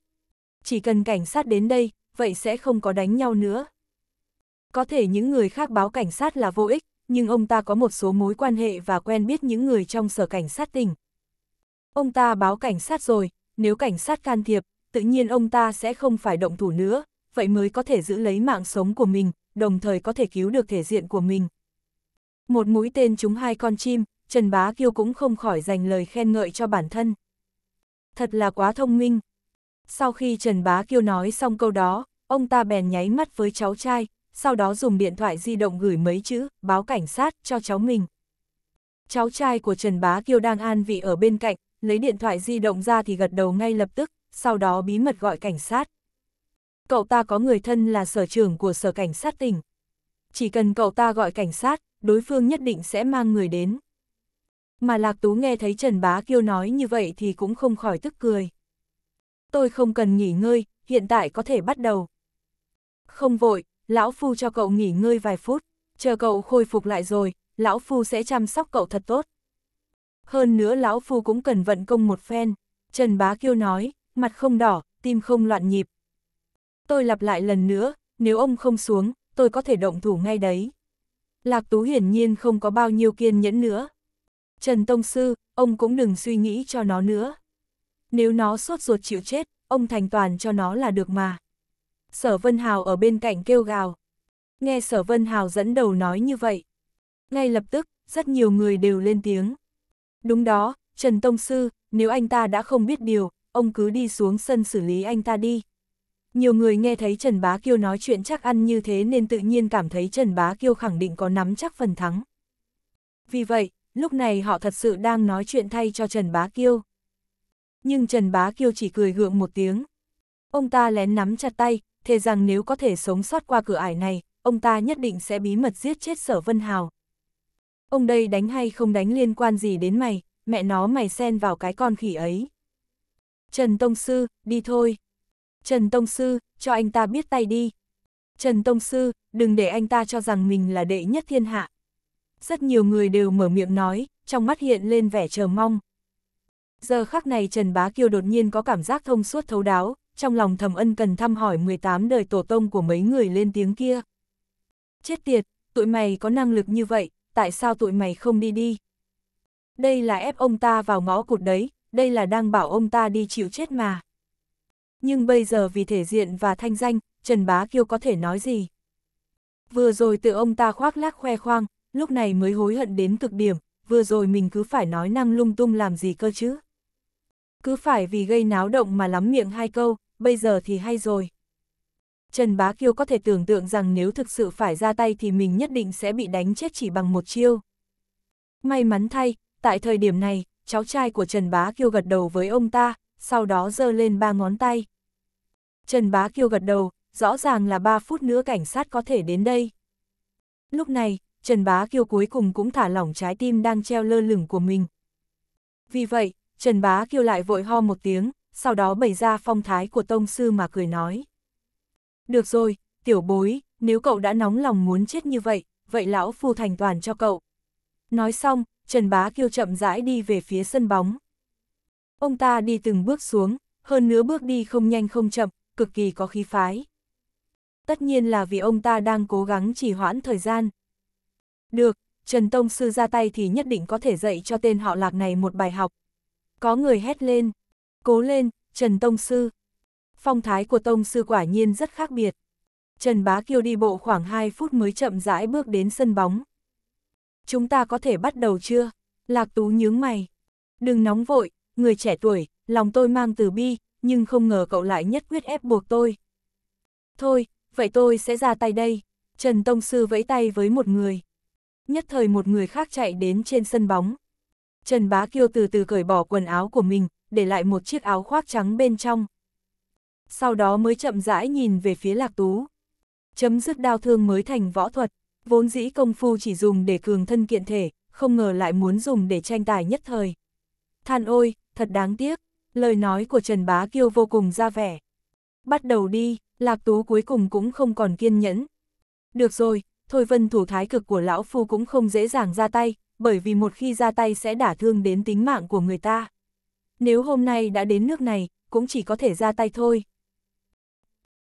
Chỉ cần cảnh sát đến đây, vậy sẽ không có đánh nhau nữa. Có thể những người khác báo cảnh sát là vô ích, nhưng ông ta có một số mối quan hệ và quen biết những người trong sở cảnh sát tỉnh. Ông ta báo cảnh sát rồi, nếu cảnh sát can thiệp, tự nhiên ông ta sẽ không phải động thủ nữa, vậy mới có thể giữ lấy mạng sống của mình, đồng thời có thể cứu được thể diện của mình. Một mũi tên trúng hai con chim, Trần Bá Kiêu cũng không khỏi dành lời khen ngợi cho bản thân. Thật là quá thông minh. Sau khi Trần Bá Kiêu nói xong câu đó, ông ta bèn nháy mắt với cháu trai, sau đó dùng điện thoại di động gửi mấy chữ, báo cảnh sát cho cháu mình. Cháu trai của Trần Bá Kiêu đang an vị ở bên cạnh, lấy điện thoại di động ra thì gật đầu ngay lập tức, sau đó bí mật gọi cảnh sát. Cậu ta có người thân là sở trưởng của sở cảnh sát tỉnh. Chỉ cần cậu ta gọi cảnh sát, đối phương nhất định sẽ mang người đến mà Lạc Tú nghe thấy Trần Bá Kiêu nói như vậy thì cũng không khỏi tức cười. Tôi không cần nghỉ ngơi, hiện tại có thể bắt đầu. Không vội, Lão Phu cho cậu nghỉ ngơi vài phút, chờ cậu khôi phục lại rồi, Lão Phu sẽ chăm sóc cậu thật tốt. Hơn nữa Lão Phu cũng cần vận công một phen, Trần Bá Kiêu nói, mặt không đỏ, tim không loạn nhịp. Tôi lặp lại lần nữa, nếu ông không xuống, tôi có thể động thủ ngay đấy. Lạc Tú hiển nhiên không có bao nhiêu kiên nhẫn nữa. Trần Tông Sư, ông cũng đừng suy nghĩ cho nó nữa. Nếu nó sốt ruột chịu chết, ông thành toàn cho nó là được mà. Sở Vân Hào ở bên cạnh kêu gào. Nghe Sở Vân Hào dẫn đầu nói như vậy. Ngay lập tức, rất nhiều người đều lên tiếng. Đúng đó, Trần Tông Sư, nếu anh ta đã không biết điều, ông cứ đi xuống sân xử lý anh ta đi. Nhiều người nghe thấy Trần Bá Kiêu nói chuyện chắc ăn như thế nên tự nhiên cảm thấy Trần Bá Kiêu khẳng định có nắm chắc phần thắng. Vì vậy, lúc này họ thật sự đang nói chuyện thay cho Trần Bá Kiêu. Nhưng Trần Bá Kiêu chỉ cười gượng một tiếng. Ông ta lén nắm chặt tay, thề rằng nếu có thể sống sót qua cửa ải này, ông ta nhất định sẽ bí mật giết chết Sở Vân Hào. Ông đây đánh hay không đánh liên quan gì đến mày, mẹ nó mày xen vào cái con khỉ ấy. Trần Tông Sư, đi thôi. Trần Tông Sư, cho anh ta biết tay đi. Trần Tông Sư, đừng để anh ta cho rằng mình là đệ nhất thiên hạ, rất nhiều người đều mở miệng nói, trong mắt hiện lên vẻ chờ mong. Giờ khắc này Trần Bá Kiều đột nhiên có cảm giác thông suốt thấu đáo, trong lòng thầm ân cần thăm hỏi 18 đời tổ tông của mấy người lên tiếng kia. Chết tiệt, tụi mày có năng lực như vậy, tại sao tụi mày không đi đi? Đây là ép ông ta vào ngõ cụt đấy, đây là đang bảo ông ta đi chịu chết mà. Nhưng bây giờ vì thể diện và thanh danh, Trần Bá Kiêu có thể nói gì? Vừa rồi tự ông ta khoác lác khoe khoang, lúc này mới hối hận đến cực điểm, vừa rồi mình cứ phải nói năng lung tung làm gì cơ chứ. Cứ phải vì gây náo động mà lắm miệng hai câu, bây giờ thì hay rồi. Trần Bá Kiêu có thể tưởng tượng rằng nếu thực sự phải ra tay thì mình nhất định sẽ bị đánh chết chỉ bằng một chiêu. May mắn thay, tại thời điểm này, cháu trai của Trần Bá Kiêu gật đầu với ông ta, sau đó giơ lên ba ngón tay. Trần Bá Kiêu gật đầu, rõ ràng là ba phút nữa cảnh sát có thể đến đây. Lúc này, Trần Bá Kiêu cuối cùng cũng thả lỏng trái tim đang treo lơ lửng của mình. Vì vậy, Trần Bá Kiêu lại vội ho một tiếng, sau đó bày ra phong thái của tông sư mà cười nói. Được rồi, tiểu bối, nếu cậu đã nóng lòng muốn chết như vậy, vậy lão phu thành toàn cho cậu. Nói xong, Trần Bá Kiêu chậm rãi đi về phía sân bóng. Ông ta đi từng bước xuống, hơn nữa bước đi không nhanh không chậm, cực kỳ có khí phái. Tất nhiên là vì ông ta đang cố gắng chỉ hoãn thời gian. Được, Trần Tông Sư ra tay thì nhất định có thể dạy cho tên họ lạc này một bài học. Có người hét lên, cố lên, Trần Tông Sư. Phong thái của Tông Sư quả nhiên rất khác biệt. Trần Bá Kiều đi bộ khoảng 2 phút mới chậm rãi bước đến sân bóng. Chúng ta có thể bắt đầu chưa? Lạc Tú nhướng mày. Đừng nóng vội, người trẻ tuổi, lòng tôi mang từ bi, nhưng không ngờ cậu lại nhất quyết ép buộc tôi. Thôi, vậy tôi sẽ ra tay đây. Trần Tông Sư vẫy tay với một người nhất thời một người khác chạy đến trên sân bóng. Trần Bá Kiêu từ từ cởi bỏ quần áo của mình, để lại một chiếc áo khoác trắng bên trong. Sau đó mới chậm rãi nhìn về phía Lạc Tú. Chấm dứt đau thương mới thành võ thuật, vốn dĩ công phu chỉ dùng để cường thân kiện thể, không ngờ lại muốn dùng để tranh tài nhất thời. Than ôi, thật đáng tiếc, lời nói của Trần Bá Kiêu vô cùng ra vẻ. Bắt đầu đi, Lạc Tú cuối cùng cũng không còn kiên nhẫn. Được rồi, Thôi vân thủ thái cực của lão phu cũng không dễ dàng ra tay, bởi vì một khi ra tay sẽ đả thương đến tính mạng của người ta. Nếu hôm nay đã đến nước này, cũng chỉ có thể ra tay thôi.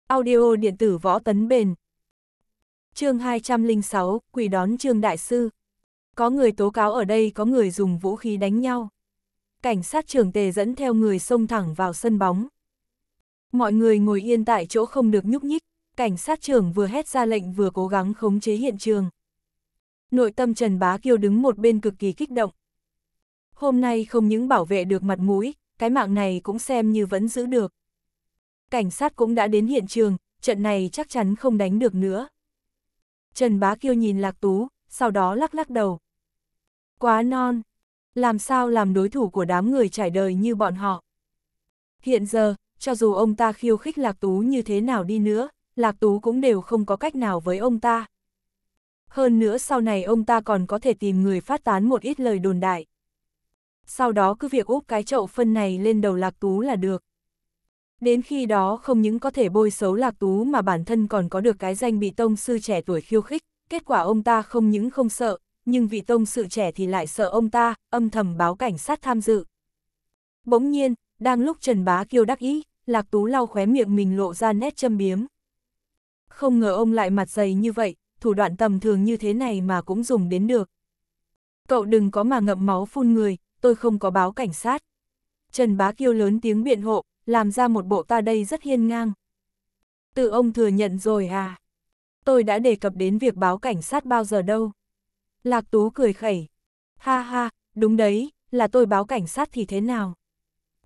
Audio điện tử võ tấn bền chương 206, quỷ đón trương đại sư. Có người tố cáo ở đây có người dùng vũ khí đánh nhau. Cảnh sát trưởng tề dẫn theo người xông thẳng vào sân bóng. Mọi người ngồi yên tại chỗ không được nhúc nhích, cảnh sát trưởng vừa hét ra lệnh vừa cố gắng khống chế hiện trường. Nội tâm Trần Bá Kiều đứng một bên cực kỳ kích động. Hôm nay không những bảo vệ được mặt mũi, cái mạng này cũng xem như vẫn giữ được. Cảnh sát cũng đã đến hiện trường, trận này chắc chắn không đánh được nữa. Trần Bá Kiêu nhìn Lạc Tú, sau đó lắc lắc đầu. Quá non, làm sao làm đối thủ của đám người trải đời như bọn họ. Hiện giờ, cho dù ông ta khiêu khích Lạc Tú như thế nào đi nữa, Lạc Tú cũng đều không có cách nào với ông ta. Hơn nữa sau này ông ta còn có thể tìm người phát tán một ít lời đồn đại. Sau đó cứ việc úp cái chậu phân này lên đầu Lạc Tú là được. Đến khi đó không những có thể bôi xấu Lạc Tú mà bản thân còn có được cái danh bị tông sư trẻ tuổi khiêu khích, kết quả ông ta không những không sợ, nhưng vị tông sư trẻ thì lại sợ ông ta, âm thầm báo cảnh sát tham dự. Bỗng nhiên, đang lúc Trần Bá kêu đắc ý, Lạc Tú lau khóe miệng mình lộ ra nét châm biếm, không ngờ ông lại mặt dày như vậy, thủ đoạn tầm thường như thế này mà cũng dùng đến được. Cậu đừng có mà ngậm máu phun người, tôi không có báo cảnh sát. Trần Bá Kiêu lớn tiếng biện hộ, làm ra một bộ ta đây rất hiên ngang. Tự ông thừa nhận rồi à? Tôi đã đề cập đến việc báo cảnh sát bao giờ đâu. Lạc Tú cười khẩy. Ha ha, đúng đấy, là tôi báo cảnh sát thì thế nào?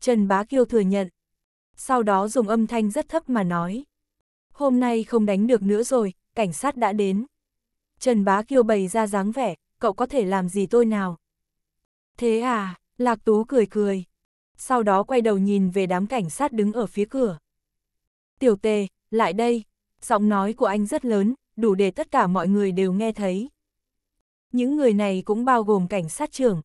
Trần Bá Kiêu thừa nhận. Sau đó dùng âm thanh rất thấp mà nói hôm nay không đánh được nữa rồi, cảnh sát đã đến. Trần Bá Kiều bày ra dáng vẻ, cậu có thể làm gì tôi nào? Thế à, Lạc Tú cười cười. Sau đó quay đầu nhìn về đám cảnh sát đứng ở phía cửa. Tiểu tề, lại đây. Giọng nói của anh rất lớn, đủ để tất cả mọi người đều nghe thấy. Những người này cũng bao gồm cảnh sát trưởng.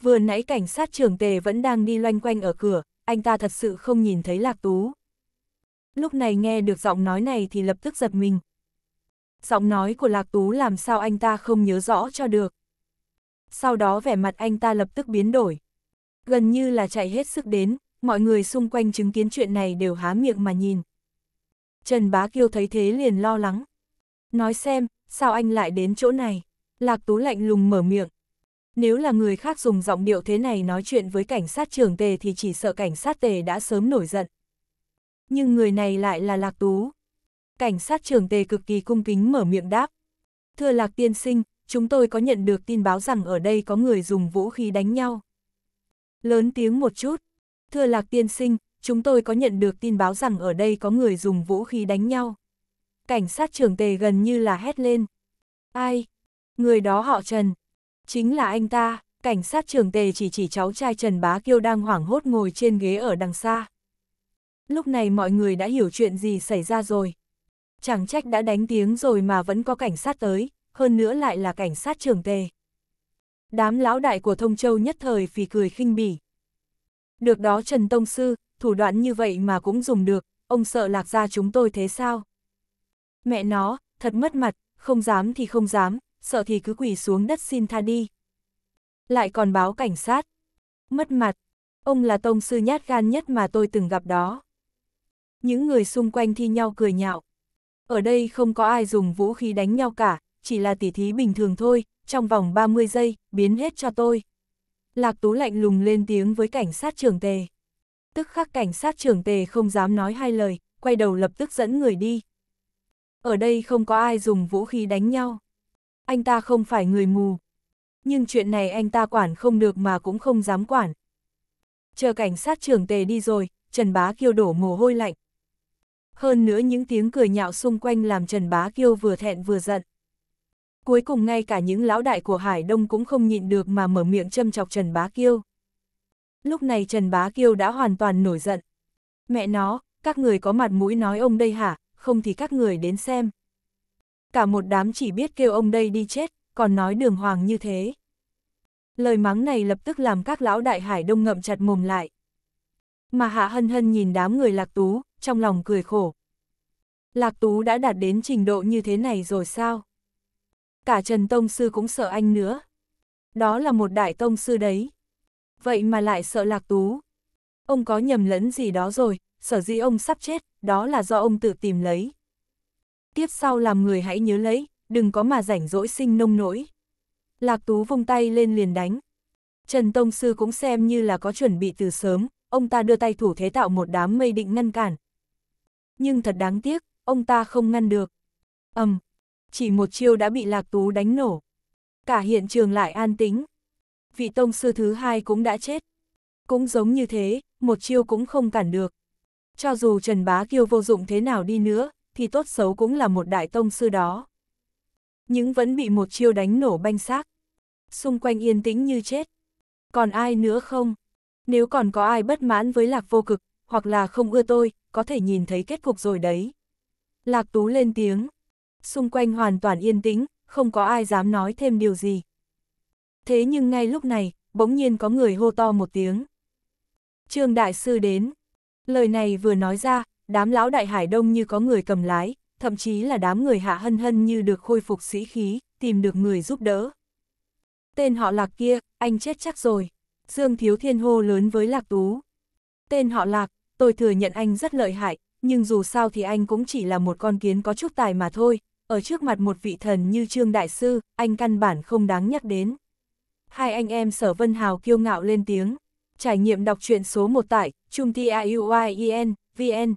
Vừa nãy cảnh sát trưởng tề vẫn đang đi loanh quanh ở cửa, anh ta thật sự không nhìn thấy Lạc Tú lúc này nghe được giọng nói này thì lập tức giật mình. Giọng nói của Lạc Tú làm sao anh ta không nhớ rõ cho được. Sau đó vẻ mặt anh ta lập tức biến đổi. Gần như là chạy hết sức đến, mọi người xung quanh chứng kiến chuyện này đều há miệng mà nhìn. Trần Bá Kiêu thấy thế liền lo lắng. Nói xem, sao anh lại đến chỗ này? Lạc Tú lạnh lùng mở miệng. Nếu là người khác dùng giọng điệu thế này nói chuyện với cảnh sát trưởng tề thì chỉ sợ cảnh sát tề đã sớm nổi giận. Nhưng người này lại là Lạc Tú. Cảnh sát trưởng tề cực kỳ cung kính mở miệng đáp. Thưa Lạc Tiên Sinh, chúng tôi có nhận được tin báo rằng ở đây có người dùng vũ khí đánh nhau. Lớn tiếng một chút. Thưa Lạc Tiên Sinh, chúng tôi có nhận được tin báo rằng ở đây có người dùng vũ khí đánh nhau. Cảnh sát trưởng tề gần như là hét lên. Ai? Người đó họ Trần. Chính là anh ta, cảnh sát trưởng tề chỉ chỉ cháu trai Trần Bá Kiêu đang hoảng hốt ngồi trên ghế ở đằng xa. Lúc này mọi người đã hiểu chuyện gì xảy ra rồi. Chẳng trách đã đánh tiếng rồi mà vẫn có cảnh sát tới, hơn nữa lại là cảnh sát trường tề. Đám lão đại của Thông Châu nhất thời phì cười khinh bỉ. Được đó Trần Tông Sư, thủ đoạn như vậy mà cũng dùng được, ông sợ lạc ra chúng tôi thế sao? Mẹ nó, thật mất mặt, không dám thì không dám, sợ thì cứ quỳ xuống đất xin tha đi. Lại còn báo cảnh sát. Mất mặt, ông là tông sư nhát gan nhất mà tôi từng gặp đó những người xung quanh thi nhau cười nhạo. Ở đây không có ai dùng vũ khí đánh nhau cả, chỉ là tỉ thí bình thường thôi, trong vòng 30 giây, biến hết cho tôi. Lạc Tú lạnh lùng lên tiếng với cảnh sát trưởng tề. Tức khắc cảnh sát trưởng tề không dám nói hai lời, quay đầu lập tức dẫn người đi. Ở đây không có ai dùng vũ khí đánh nhau. Anh ta không phải người mù. Nhưng chuyện này anh ta quản không được mà cũng không dám quản. Chờ cảnh sát trưởng tề đi rồi, Trần Bá kêu đổ mồ hôi lạnh, hơn nữa những tiếng cười nhạo xung quanh làm Trần Bá Kiêu vừa thẹn vừa giận. Cuối cùng ngay cả những lão đại của Hải Đông cũng không nhịn được mà mở miệng châm chọc Trần Bá Kiêu. Lúc này Trần Bá Kiêu đã hoàn toàn nổi giận. Mẹ nó, các người có mặt mũi nói ông đây hả, không thì các người đến xem. Cả một đám chỉ biết kêu ông đây đi chết, còn nói đường hoàng như thế. Lời mắng này lập tức làm các lão đại hải đông ngậm chặt mồm lại. Mà Hạ Hân Hân nhìn đám người lạc tú, trong lòng cười khổ. Lạc Tú đã đạt đến trình độ như thế này rồi sao? Cả Trần Tông Sư cũng sợ anh nữa. Đó là một đại tông sư đấy. Vậy mà lại sợ Lạc Tú. Ông có nhầm lẫn gì đó rồi, sở dĩ ông sắp chết, đó là do ông tự tìm lấy. Tiếp sau làm người hãy nhớ lấy, đừng có mà rảnh rỗi sinh nông nỗi. Lạc Tú vung tay lên liền đánh. Trần Tông Sư cũng xem như là có chuẩn bị từ sớm, ông ta đưa tay thủ thế tạo một đám mây định ngăn cản, nhưng thật đáng tiếc, ông ta không ngăn được. ầm, um, chỉ một chiêu đã bị Lạc Tú đánh nổ. Cả hiện trường lại an tính. Vị tông sư thứ hai cũng đã chết. Cũng giống như thế, một chiêu cũng không cản được. Cho dù Trần Bá Kiêu vô dụng thế nào đi nữa, thì tốt xấu cũng là một đại tông sư đó. Nhưng vẫn bị một chiêu đánh nổ banh xác. Xung quanh yên tĩnh như chết. Còn ai nữa không? Nếu còn có ai bất mãn với lạc vô cực, hoặc là không ưa tôi, có thể nhìn thấy kết cục rồi đấy. Lạc Tú lên tiếng. Xung quanh hoàn toàn yên tĩnh, không có ai dám nói thêm điều gì. Thế nhưng ngay lúc này, bỗng nhiên có người hô to một tiếng. Trương Đại Sư đến. Lời này vừa nói ra, đám lão đại hải đông như có người cầm lái, thậm chí là đám người hạ hân hân như được khôi phục sĩ khí, tìm được người giúp đỡ. Tên họ lạc kia, anh chết chắc rồi. Dương Thiếu Thiên hô lớn với Lạc Tú. Tên họ lạc, tôi thừa nhận anh rất lợi hại, nhưng dù sao thì anh cũng chỉ là một con kiến có chút tài mà thôi, ở trước mặt một vị thần như Trương Đại Sư, anh căn bản không đáng nhắc đến. Hai anh em Sở Vân Hào kiêu ngạo lên tiếng, trải nghiệm đọc truyện số 1 tại Trung TIUIEN, VN.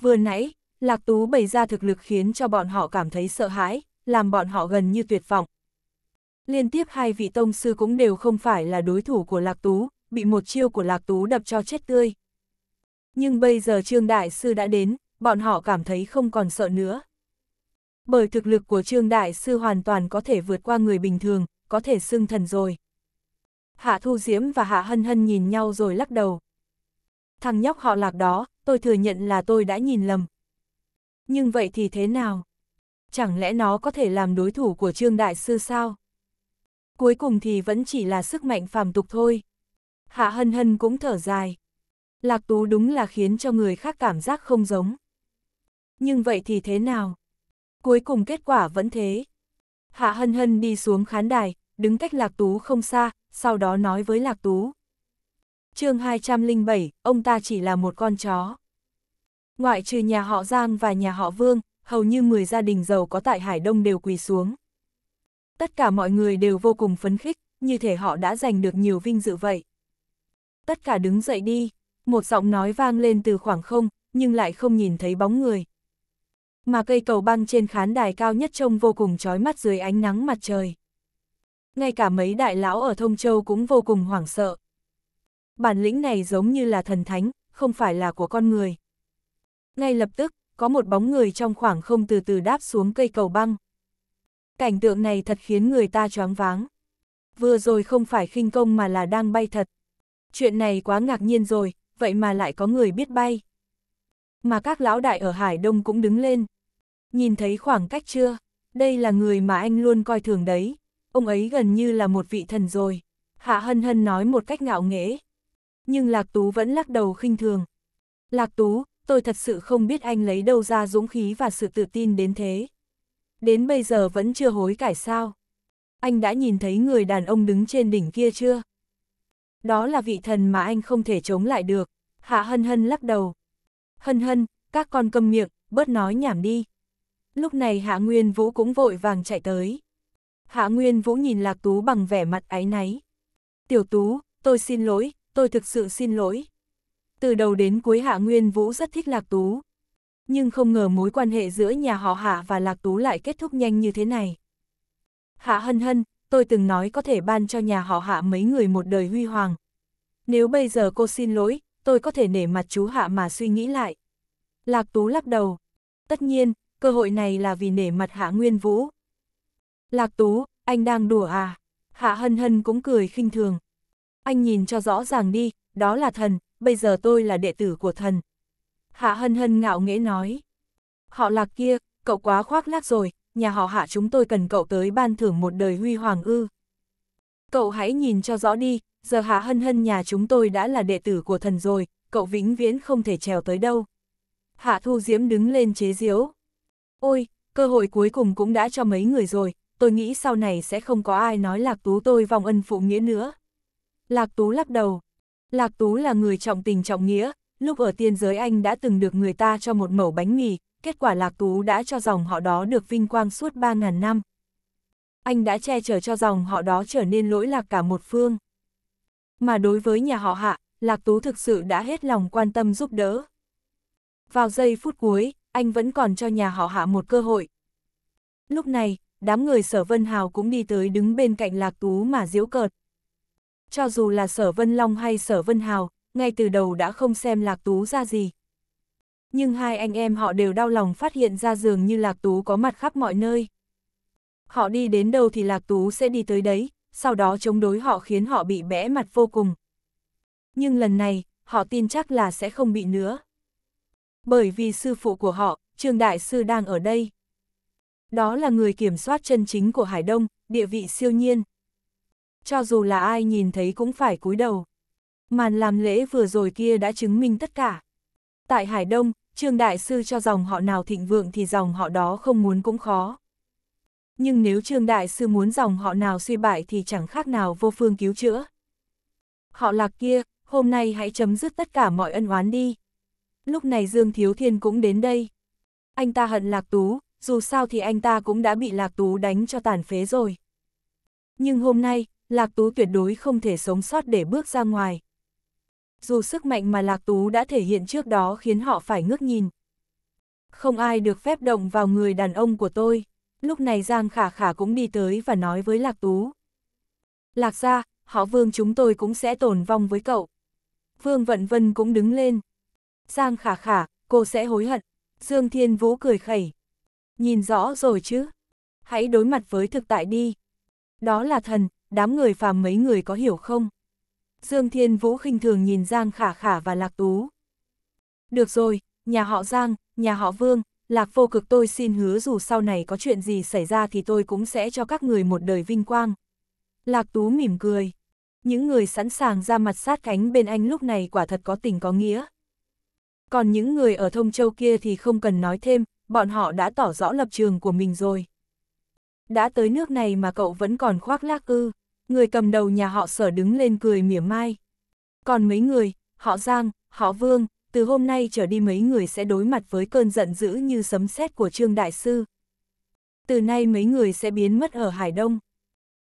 Vừa nãy, Lạc Tú bày ra thực lực khiến cho bọn họ cảm thấy sợ hãi, làm bọn họ gần như tuyệt vọng. Liên tiếp hai vị tông sư cũng đều không phải là đối thủ của Lạc Tú, bị một chiêu của Lạc Tú đập cho chết tươi nhưng bây giờ Trương Đại Sư đã đến, bọn họ cảm thấy không còn sợ nữa. Bởi thực lực của Trương Đại Sư hoàn toàn có thể vượt qua người bình thường, có thể xưng thần rồi. Hạ Thu Diễm và Hạ Hân Hân nhìn nhau rồi lắc đầu. Thằng nhóc họ lạc đó, tôi thừa nhận là tôi đã nhìn lầm. Nhưng vậy thì thế nào? Chẳng lẽ nó có thể làm đối thủ của Trương Đại Sư sao? Cuối cùng thì vẫn chỉ là sức mạnh phàm tục thôi. Hạ Hân Hân cũng thở dài. Lạc Tú đúng là khiến cho người khác cảm giác không giống. Nhưng vậy thì thế nào? Cuối cùng kết quả vẫn thế. Hạ Hân Hân đi xuống khán đài, đứng cách Lạc Tú không xa, sau đó nói với Lạc Tú. chương 207, ông ta chỉ là một con chó. Ngoại trừ nhà họ Giang và nhà họ Vương, hầu như 10 gia đình giàu có tại Hải Đông đều quỳ xuống. Tất cả mọi người đều vô cùng phấn khích, như thể họ đã giành được nhiều vinh dự vậy. Tất cả đứng dậy đi một giọng nói vang lên từ khoảng không, nhưng lại không nhìn thấy bóng người. Mà cây cầu băng trên khán đài cao nhất trông vô cùng chói mắt dưới ánh nắng mặt trời. Ngay cả mấy đại lão ở Thông Châu cũng vô cùng hoảng sợ. Bản lĩnh này giống như là thần thánh, không phải là của con người. Ngay lập tức, có một bóng người trong khoảng không từ từ đáp xuống cây cầu băng. Cảnh tượng này thật khiến người ta choáng váng. Vừa rồi không phải khinh công mà là đang bay thật. Chuyện này quá ngạc nhiên rồi, vậy mà lại có người biết bay. Mà các lão đại ở Hải Đông cũng đứng lên. Nhìn thấy khoảng cách chưa? Đây là người mà anh luôn coi thường đấy. Ông ấy gần như là một vị thần rồi. Hạ Hân Hân nói một cách ngạo nghễ. Nhưng Lạc Tú vẫn lắc đầu khinh thường. Lạc Tú, tôi thật sự không biết anh lấy đâu ra dũng khí và sự tự tin đến thế. Đến bây giờ vẫn chưa hối cải sao. Anh đã nhìn thấy người đàn ông đứng trên đỉnh kia chưa? đó là vị thần mà anh không thể chống lại được. Hạ hân hân lắc đầu. Hân hân, các con câm miệng, bớt nói nhảm đi. Lúc này Hạ Nguyên Vũ cũng vội vàng chạy tới. Hạ Nguyên Vũ nhìn Lạc Tú bằng vẻ mặt áy náy. Tiểu Tú, tôi xin lỗi, tôi thực sự xin lỗi. Từ đầu đến cuối Hạ Nguyên Vũ rất thích Lạc Tú. Nhưng không ngờ mối quan hệ giữa nhà họ Hạ và Lạc Tú lại kết thúc nhanh như thế này. Hạ Hân Hân, tôi từng nói có thể ban cho nhà họ hạ mấy người một đời huy hoàng. Nếu bây giờ cô xin lỗi, tôi có thể nể mặt chú hạ mà suy nghĩ lại. Lạc Tú lắc đầu. Tất nhiên, cơ hội này là vì nể mặt hạ Nguyên Vũ. Lạc Tú, anh đang đùa à? Hạ Hân Hân cũng cười khinh thường. Anh nhìn cho rõ ràng đi, đó là thần, bây giờ tôi là đệ tử của thần. Hạ Hân Hân ngạo nghễ nói. Họ lạc kia, cậu quá khoác lác rồi, nhà họ hạ chúng tôi cần cậu tới ban thưởng một đời huy hoàng ư. Cậu hãy nhìn cho rõ đi, giờ hạ hân hân nhà chúng tôi đã là đệ tử của thần rồi, cậu vĩnh viễn không thể trèo tới đâu. Hạ thu diễm đứng lên chế diếu. Ôi, cơ hội cuối cùng cũng đã cho mấy người rồi, tôi nghĩ sau này sẽ không có ai nói lạc tú tôi vòng ân phụ nghĩa nữa. Lạc tú lắc đầu. Lạc tú là người trọng tình trọng nghĩa, lúc ở tiên giới anh đã từng được người ta cho một mẩu bánh mì, kết quả Lạc Tú đã cho dòng họ đó được vinh quang suốt 3.000 năm. Anh đã che chở cho dòng họ đó trở nên lỗi lạc cả một phương. Mà đối với nhà họ Hạ, Lạc Tú thực sự đã hết lòng quan tâm giúp đỡ. Vào giây phút cuối, anh vẫn còn cho nhà họ Hạ một cơ hội. Lúc này, đám người Sở Vân Hào cũng đi tới đứng bên cạnh Lạc Tú mà diễu cợt. Cho dù là Sở Vân Long hay Sở Vân Hào, ngay từ đầu đã không xem Lạc Tú ra gì, nhưng hai anh em họ đều đau lòng phát hiện ra dường như Lạc Tú có mặt khắp mọi nơi. Họ đi đến đâu thì Lạc Tú sẽ đi tới đấy, sau đó chống đối họ khiến họ bị bẽ mặt vô cùng. Nhưng lần này, họ tin chắc là sẽ không bị nữa. Bởi vì sư phụ của họ, Trương Đại Sư đang ở đây. Đó là người kiểm soát chân chính của Hải Đông, địa vị siêu nhiên. Cho dù là ai nhìn thấy cũng phải cúi đầu. Màn làm lễ vừa rồi kia đã chứng minh tất cả. Tại Hải Đông, Trương Đại Sư cho dòng họ nào thịnh vượng thì dòng họ đó không muốn cũng khó. Nhưng nếu Trương Đại Sư muốn dòng họ nào suy bại thì chẳng khác nào vô phương cứu chữa. Họ lạc kia, hôm nay hãy chấm dứt tất cả mọi ân oán đi. Lúc này Dương Thiếu Thiên cũng đến đây. Anh ta hận Lạc Tú, dù sao thì anh ta cũng đã bị Lạc Tú đánh cho tàn phế rồi. Nhưng hôm nay, Lạc Tú tuyệt đối không thể sống sót để bước ra ngoài dù sức mạnh mà Lạc Tú đã thể hiện trước đó khiến họ phải ngước nhìn. Không ai được phép động vào người đàn ông của tôi. Lúc này Giang Khả Khả cũng đi tới và nói với Lạc Tú. Lạc ra, họ Vương chúng tôi cũng sẽ tổn vong với cậu. Vương Vận Vân cũng đứng lên. Giang Khả Khả, cô sẽ hối hận. Dương Thiên Vũ cười khẩy. Nhìn rõ rồi chứ. Hãy đối mặt với thực tại đi. Đó là thần, đám người phàm mấy người có hiểu không? Dương Thiên Vũ khinh thường nhìn Giang Khả Khả và Lạc Tú. Được rồi, nhà họ Giang, nhà họ Vương, Lạc vô cực tôi xin hứa dù sau này có chuyện gì xảy ra thì tôi cũng sẽ cho các người một đời vinh quang. Lạc Tú mỉm cười. Những người sẵn sàng ra mặt sát cánh bên anh lúc này quả thật có tình có nghĩa. Còn những người ở Thông Châu kia thì không cần nói thêm, bọn họ đã tỏ rõ lập trường của mình rồi. Đã tới nước này mà cậu vẫn còn khoác lác ư người cầm đầu nhà họ sở đứng lên cười mỉa mai. Còn mấy người, họ Giang, họ Vương, từ hôm nay trở đi mấy người sẽ đối mặt với cơn giận dữ như sấm sét của Trương Đại Sư. Từ nay mấy người sẽ biến mất ở Hải Đông.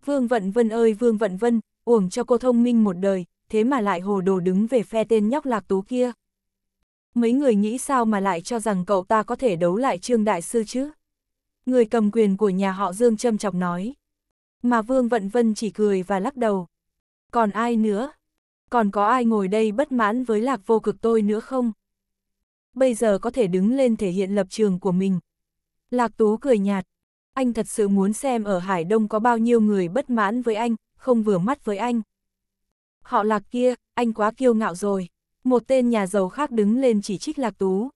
Vương Vận Vân ơi Vương Vận Vân, uổng cho cô thông minh một đời, thế mà lại hồ đồ đứng về phe tên nhóc lạc tú kia. Mấy người nghĩ sao mà lại cho rằng cậu ta có thể đấu lại Trương Đại Sư chứ? Người cầm quyền của nhà họ Dương châm chọc nói. Mà Vương Vận Vân chỉ cười và lắc đầu. Còn ai nữa? Còn có ai ngồi đây bất mãn với lạc vô cực tôi nữa không? Bây giờ có thể đứng lên thể hiện lập trường của mình. Lạc Tú cười nhạt. Anh thật sự muốn xem ở Hải Đông có bao nhiêu người bất mãn với anh, không vừa mắt với anh. Họ lạc kia, anh quá kiêu ngạo rồi. Một tên nhà giàu khác đứng lên chỉ trích Lạc Tú.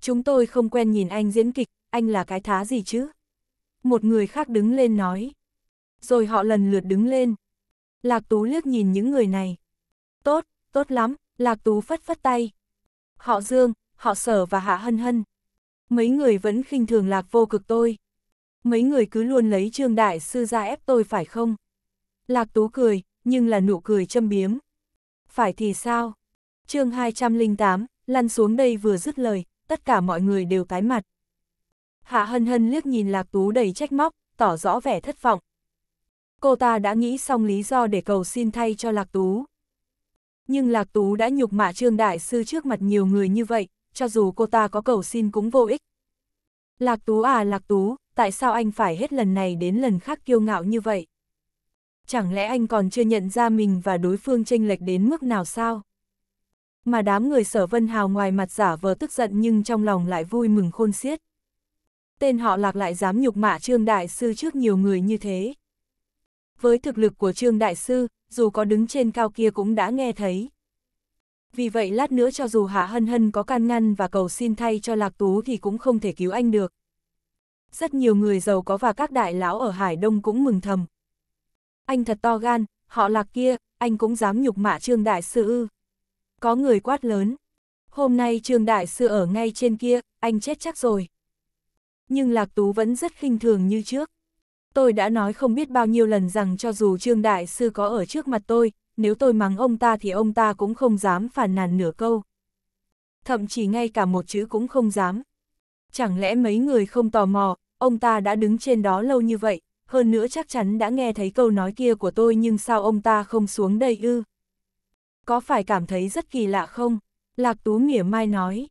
Chúng tôi không quen nhìn anh diễn kịch, anh là cái thá gì chứ? Một người khác đứng lên nói rồi họ lần lượt đứng lên. Lạc Tú liếc nhìn những người này. Tốt, tốt lắm, Lạc Tú phất phất tay. Họ Dương, họ Sở và Hạ Hân Hân. Mấy người vẫn khinh thường Lạc vô cực tôi. Mấy người cứ luôn lấy Trương Đại Sư ra ép tôi phải không? Lạc Tú cười, nhưng là nụ cười châm biếm. Phải thì sao? chương 208, lăn xuống đây vừa dứt lời, tất cả mọi người đều tái mặt. Hạ Hân Hân liếc nhìn Lạc Tú đầy trách móc, tỏ rõ vẻ thất vọng, cô ta đã nghĩ xong lý do để cầu xin thay cho Lạc Tú. Nhưng Lạc Tú đã nhục mạ Trương Đại Sư trước mặt nhiều người như vậy, cho dù cô ta có cầu xin cũng vô ích. Lạc Tú à Lạc Tú, tại sao anh phải hết lần này đến lần khác kiêu ngạo như vậy? Chẳng lẽ anh còn chưa nhận ra mình và đối phương tranh lệch đến mức nào sao? Mà đám người sở vân hào ngoài mặt giả vờ tức giận nhưng trong lòng lại vui mừng khôn xiết. Tên họ lạc lại dám nhục mạ Trương Đại Sư trước nhiều người như thế với thực lực của Trương Đại Sư, dù có đứng trên cao kia cũng đã nghe thấy. Vì vậy lát nữa cho dù Hạ Hân Hân có can ngăn và cầu xin thay cho Lạc Tú thì cũng không thể cứu anh được. Rất nhiều người giàu có và các đại lão ở Hải Đông cũng mừng thầm. Anh thật to gan, họ Lạc kia, anh cũng dám nhục mạ Trương Đại Sư ư. Có người quát lớn. Hôm nay Trương Đại Sư ở ngay trên kia, anh chết chắc rồi. Nhưng Lạc Tú vẫn rất khinh thường như trước. Tôi đã nói không biết bao nhiêu lần rằng cho dù Trương Đại Sư có ở trước mặt tôi, nếu tôi mắng ông ta thì ông ta cũng không dám phản nàn nửa câu. Thậm chí ngay cả một chữ cũng không dám. Chẳng lẽ mấy người không tò mò, ông ta đã đứng trên đó lâu như vậy, hơn nữa chắc chắn đã nghe thấy câu nói kia của tôi nhưng sao ông ta không xuống đây ư? Có phải cảm thấy rất kỳ lạ không? Lạc Tú mỉa mai nói.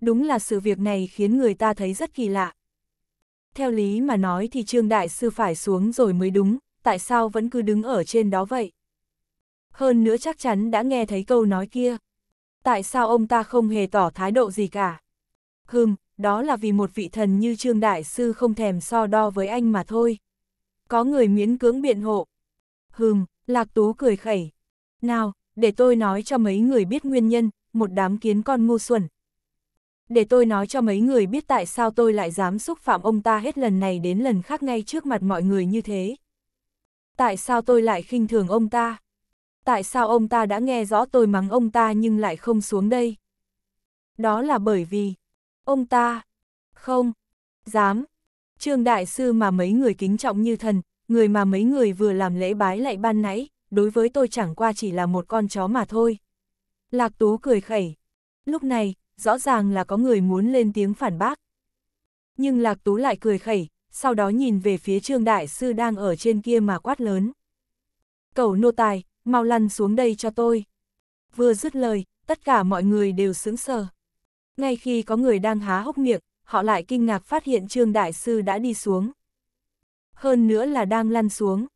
Đúng là sự việc này khiến người ta thấy rất kỳ lạ, theo lý mà nói thì Trương Đại Sư phải xuống rồi mới đúng, tại sao vẫn cứ đứng ở trên đó vậy? Hơn nữa chắc chắn đã nghe thấy câu nói kia. Tại sao ông ta không hề tỏ thái độ gì cả? Hừm, đó là vì một vị thần như Trương Đại Sư không thèm so đo với anh mà thôi. Có người miễn cưỡng biện hộ. Hừm, Lạc Tú cười khẩy. Nào, để tôi nói cho mấy người biết nguyên nhân, một đám kiến con ngu xuẩn, để tôi nói cho mấy người biết tại sao tôi lại dám xúc phạm ông ta hết lần này đến lần khác ngay trước mặt mọi người như thế. Tại sao tôi lại khinh thường ông ta? Tại sao ông ta đã nghe rõ tôi mắng ông ta nhưng lại không xuống đây? Đó là bởi vì, ông ta, không, dám, trương đại sư mà mấy người kính trọng như thần, người mà mấy người vừa làm lễ bái lại ban nãy, đối với tôi chẳng qua chỉ là một con chó mà thôi. Lạc Tú cười khẩy. Lúc này, rõ ràng là có người muốn lên tiếng phản bác. Nhưng Lạc Tú lại cười khẩy, sau đó nhìn về phía Trương Đại Sư đang ở trên kia mà quát lớn. Cầu nô tài, mau lăn xuống đây cho tôi. Vừa dứt lời, tất cả mọi người đều sững sờ. Ngay khi có người đang há hốc miệng, họ lại kinh ngạc phát hiện Trương Đại Sư đã đi xuống. Hơn nữa là đang lăn xuống.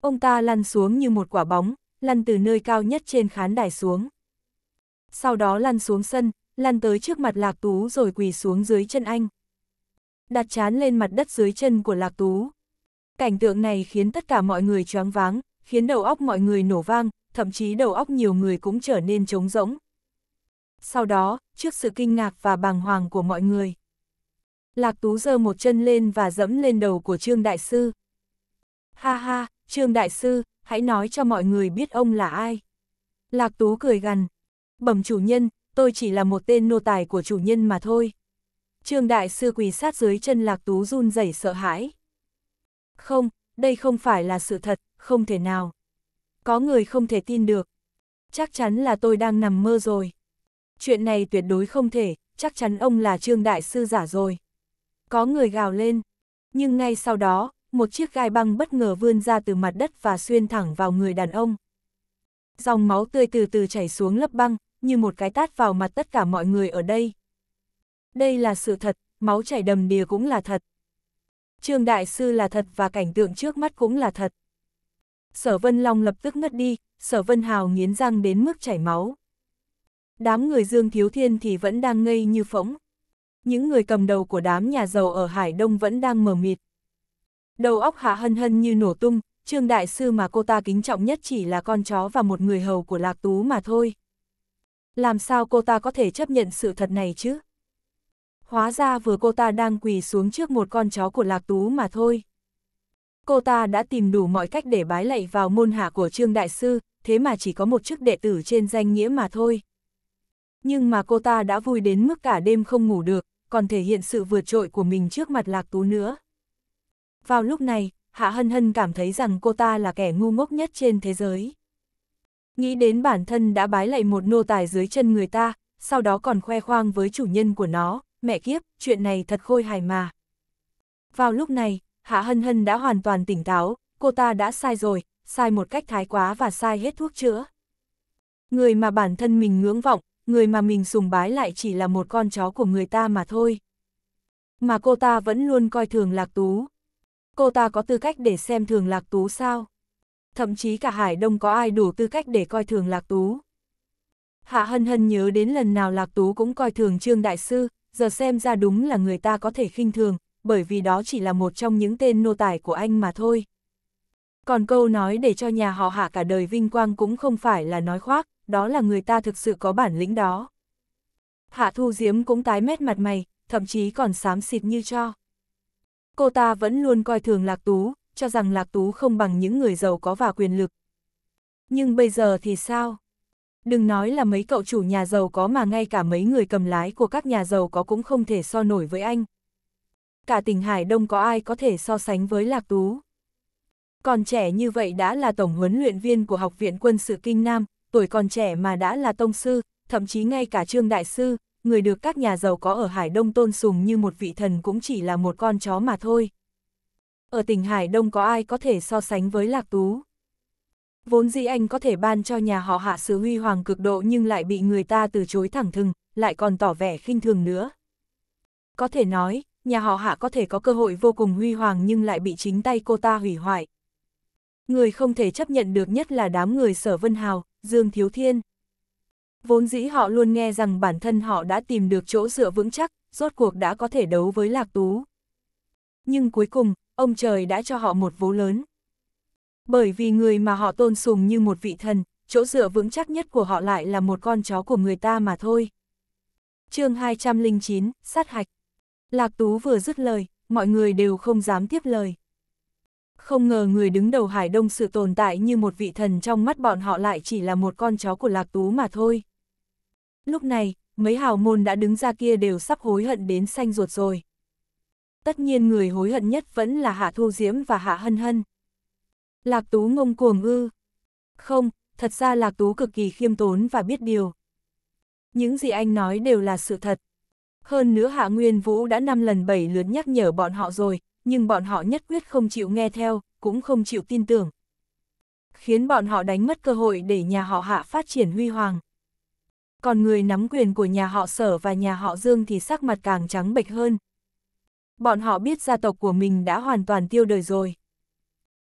Ông ta lăn xuống như một quả bóng, lăn từ nơi cao nhất trên khán đài xuống. Sau đó lăn xuống sân, lăn tới trước mặt Lạc Tú rồi quỳ xuống dưới chân anh. Đặt chán lên mặt đất dưới chân của Lạc Tú. Cảnh tượng này khiến tất cả mọi người choáng váng, khiến đầu óc mọi người nổ vang, thậm chí đầu óc nhiều người cũng trở nên trống rỗng. Sau đó, trước sự kinh ngạc và bàng hoàng của mọi người, Lạc Tú giơ một chân lên và dẫm lên đầu của Trương Đại Sư. Ha ha, Trương Đại Sư, hãy nói cho mọi người biết ông là ai. Lạc Tú cười gằn. Bẩm chủ nhân, tôi chỉ là một tên nô tài của chủ nhân mà thôi. Trương Đại Sư quỳ sát dưới chân Lạc Tú run rẩy sợ hãi. Không, đây không phải là sự thật, không thể nào. Có người không thể tin được. Chắc chắn là tôi đang nằm mơ rồi. Chuyện này tuyệt đối không thể, chắc chắn ông là Trương Đại Sư giả rồi. Có người gào lên. Nhưng ngay sau đó, một chiếc gai băng bất ngờ vươn ra từ mặt đất và xuyên thẳng vào người đàn ông. Dòng máu tươi từ từ chảy xuống lớp băng, như một cái tát vào mặt tất cả mọi người ở đây. Đây là sự thật, máu chảy đầm đìa cũng là thật. Trương Đại Sư là thật và cảnh tượng trước mắt cũng là thật. Sở Vân Long lập tức ngất đi, Sở Vân Hào nghiến răng đến mức chảy máu. Đám người Dương Thiếu Thiên thì vẫn đang ngây như phỗng. Những người cầm đầu của đám nhà giàu ở Hải Đông vẫn đang mờ mịt. Đầu óc hạ hân hân như nổ tung, Trương Đại Sư mà cô ta kính trọng nhất chỉ là con chó và một người hầu của Lạc Tú mà thôi. Làm sao cô ta có thể chấp nhận sự thật này chứ? Hóa ra vừa cô ta đang quỳ xuống trước một con chó của Lạc Tú mà thôi. Cô ta đã tìm đủ mọi cách để bái lạy vào môn hạ của Trương Đại Sư, thế mà chỉ có một chức đệ tử trên danh nghĩa mà thôi. Nhưng mà cô ta đã vui đến mức cả đêm không ngủ được, còn thể hiện sự vượt trội của mình trước mặt Lạc Tú nữa. Vào lúc này, Hạ Hân Hân cảm thấy rằng cô ta là kẻ ngu ngốc nhất trên thế giới. Nghĩ đến bản thân đã bái lạy một nô tài dưới chân người ta, sau đó còn khoe khoang với chủ nhân của nó, mẹ kiếp, chuyện này thật khôi hài mà. Vào lúc này, Hạ Hân Hân đã hoàn toàn tỉnh táo, cô ta đã sai rồi, sai một cách thái quá và sai hết thuốc chữa. Người mà bản thân mình ngưỡng vọng, người mà mình sùng bái lại chỉ là một con chó của người ta mà thôi. Mà cô ta vẫn luôn coi thường Lạc Tú. Cô ta có tư cách để xem thường Lạc Tú sao? thậm chí cả Hải Đông có ai đủ tư cách để coi thường Lạc Tú. Hạ Hân Hân nhớ đến lần nào Lạc Tú cũng coi thường Trương Đại Sư, giờ xem ra đúng là người ta có thể khinh thường, bởi vì đó chỉ là một trong những tên nô tài của anh mà thôi. Còn câu nói để cho nhà họ Hạ cả đời vinh quang cũng không phải là nói khoác, đó là người ta thực sự có bản lĩnh đó. Hạ Thu Diếm cũng tái mét mặt mày, thậm chí còn xám xịt như cho. Cô ta vẫn luôn coi thường Lạc Tú, cho rằng Lạc Tú không bằng những người giàu có và quyền lực. Nhưng bây giờ thì sao? Đừng nói là mấy cậu chủ nhà giàu có mà ngay cả mấy người cầm lái của các nhà giàu có cũng không thể so nổi với anh. Cả tỉnh Hải Đông có ai có thể so sánh với Lạc Tú. Còn trẻ như vậy đã là tổng huấn luyện viên của Học viện Quân sự Kinh Nam, tuổi còn trẻ mà đã là tông sư, thậm chí ngay cả trương đại sư, người được các nhà giàu có ở Hải Đông tôn sùng như một vị thần cũng chỉ là một con chó mà thôi ở tỉnh Hải Đông có ai có thể so sánh với Lạc Tú. Vốn dĩ anh có thể ban cho nhà họ hạ sự huy hoàng cực độ nhưng lại bị người ta từ chối thẳng thừng, lại còn tỏ vẻ khinh thường nữa. Có thể nói, nhà họ hạ có thể có cơ hội vô cùng huy hoàng nhưng lại bị chính tay cô ta hủy hoại. Người không thể chấp nhận được nhất là đám người sở vân hào, Dương Thiếu Thiên. Vốn dĩ họ luôn nghe rằng bản thân họ đã tìm được chỗ dựa vững chắc, rốt cuộc đã có thể đấu với Lạc Tú. Nhưng cuối cùng, ông trời đã cho họ một vố lớn. Bởi vì người mà họ tôn sùng như một vị thần, chỗ dựa vững chắc nhất của họ lại là một con chó của người ta mà thôi. chương 209, sát hạch. Lạc Tú vừa dứt lời, mọi người đều không dám tiếp lời. Không ngờ người đứng đầu Hải Đông sự tồn tại như một vị thần trong mắt bọn họ lại chỉ là một con chó của Lạc Tú mà thôi. Lúc này, mấy hào môn đã đứng ra kia đều sắp hối hận đến xanh ruột rồi tất nhiên người hối hận nhất vẫn là Hạ Thu Diễm và Hạ Hân Hân. Lạc Tú ngông cuồng ư. Không, thật ra Lạc Tú cực kỳ khiêm tốn và biết điều. Những gì anh nói đều là sự thật. Hơn nữa Hạ Nguyên Vũ đã năm lần bảy lượt nhắc nhở bọn họ rồi, nhưng bọn họ nhất quyết không chịu nghe theo, cũng không chịu tin tưởng. Khiến bọn họ đánh mất cơ hội để nhà họ Hạ phát triển huy hoàng. Còn người nắm quyền của nhà họ Sở và nhà họ Dương thì sắc mặt càng trắng bệch hơn, bọn họ biết gia tộc của mình đã hoàn toàn tiêu đời rồi.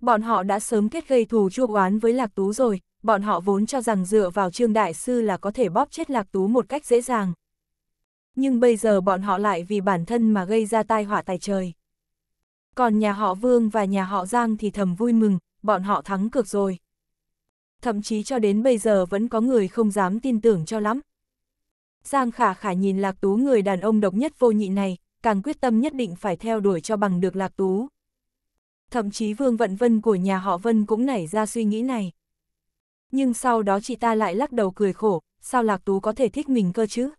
Bọn họ đã sớm kết gây thù chua oán với Lạc Tú rồi, bọn họ vốn cho rằng dựa vào Trương Đại Sư là có thể bóp chết Lạc Tú một cách dễ dàng. Nhưng bây giờ bọn họ lại vì bản thân mà gây ra tai họa tài trời. Còn nhà họ Vương và nhà họ Giang thì thầm vui mừng, bọn họ thắng cược rồi. Thậm chí cho đến bây giờ vẫn có người không dám tin tưởng cho lắm. Giang khả khả nhìn Lạc Tú người đàn ông độc nhất vô nhị này, càng quyết tâm nhất định phải theo đuổi cho bằng được Lạc Tú. Thậm chí Vương Vận Vân của nhà họ Vân cũng nảy ra suy nghĩ này. Nhưng sau đó chị ta lại lắc đầu cười khổ, sao Lạc Tú có thể thích mình cơ chứ?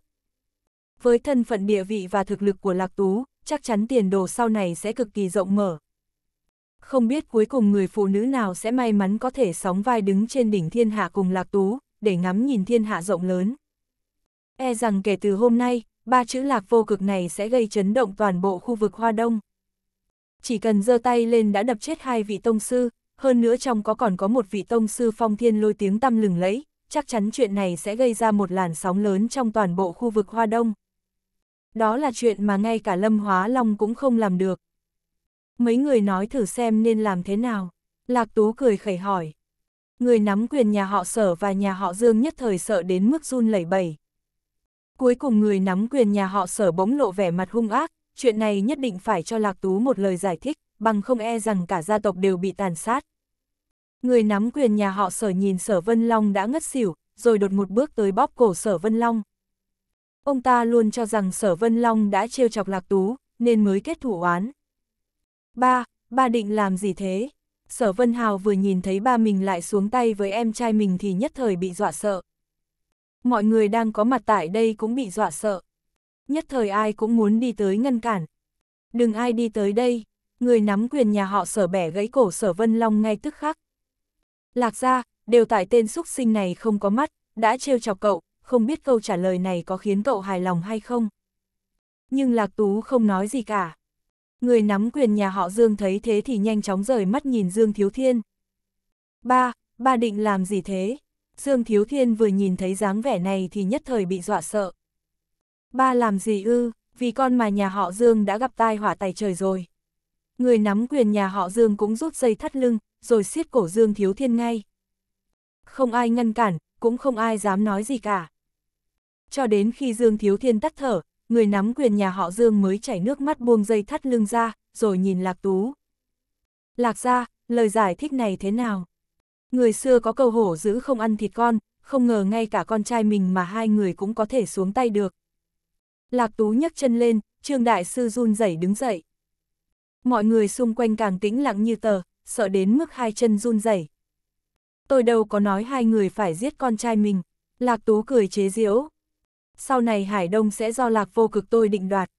Với thân phận địa vị và thực lực của Lạc Tú, chắc chắn tiền đồ sau này sẽ cực kỳ rộng mở. Không biết cuối cùng người phụ nữ nào sẽ may mắn có thể sóng vai đứng trên đỉnh thiên hạ cùng Lạc Tú, để ngắm nhìn thiên hạ rộng lớn. E rằng kể từ hôm nay, ba chữ lạc vô cực này sẽ gây chấn động toàn bộ khu vực Hoa Đông. Chỉ cần giơ tay lên đã đập chết hai vị tông sư, hơn nữa trong có còn có một vị tông sư phong thiên lôi tiếng tăm lừng lẫy, chắc chắn chuyện này sẽ gây ra một làn sóng lớn trong toàn bộ khu vực Hoa Đông. Đó là chuyện mà ngay cả Lâm Hóa Long cũng không làm được. Mấy người nói thử xem nên làm thế nào. Lạc Tú cười khẩy hỏi. Người nắm quyền nhà họ sở và nhà họ Dương nhất thời sợ đến mức run lẩy bẩy. Cuối cùng người nắm quyền nhà họ sở bỗng lộ vẻ mặt hung ác, chuyện này nhất định phải cho Lạc Tú một lời giải thích, bằng không e rằng cả gia tộc đều bị tàn sát. Người nắm quyền nhà họ sở nhìn sở Vân Long đã ngất xỉu, rồi đột một bước tới bóp cổ sở Vân Long. Ông ta luôn cho rằng sở Vân Long đã trêu chọc Lạc Tú, nên mới kết thủ oán. Ba, ba định làm gì thế? Sở Vân Hào vừa nhìn thấy ba mình lại xuống tay với em trai mình thì nhất thời bị dọa sợ mọi người đang có mặt tại đây cũng bị dọa sợ. Nhất thời ai cũng muốn đi tới ngăn cản. Đừng ai đi tới đây, người nắm quyền nhà họ sở bẻ gãy cổ sở Vân Long ngay tức khắc. Lạc ra, đều tại tên xúc sinh này không có mắt, đã trêu chọc cậu, không biết câu trả lời này có khiến cậu hài lòng hay không. Nhưng Lạc Tú không nói gì cả. Người nắm quyền nhà họ Dương thấy thế thì nhanh chóng rời mắt nhìn Dương Thiếu Thiên. Ba, ba định làm gì thế? Dương Thiếu Thiên vừa nhìn thấy dáng vẻ này thì nhất thời bị dọa sợ. Ba làm gì ư, vì con mà nhà họ Dương đã gặp tai hỏa tài trời rồi. Người nắm quyền nhà họ Dương cũng rút dây thắt lưng, rồi siết cổ Dương Thiếu Thiên ngay. Không ai ngăn cản, cũng không ai dám nói gì cả. Cho đến khi Dương Thiếu Thiên tắt thở, người nắm quyền nhà họ Dương mới chảy nước mắt buông dây thắt lưng ra, rồi nhìn Lạc Tú. Lạc ra, lời giải thích này thế nào? Người xưa có câu hổ giữ không ăn thịt con, không ngờ ngay cả con trai mình mà hai người cũng có thể xuống tay được. Lạc Tú nhấc chân lên, Trương Đại Sư run rẩy đứng dậy. Mọi người xung quanh càng tĩnh lặng như tờ, sợ đến mức hai chân run rẩy. Tôi đâu có nói hai người phải giết con trai mình, Lạc Tú cười chế giễu. Sau này Hải Đông sẽ do Lạc vô cực tôi định đoạt.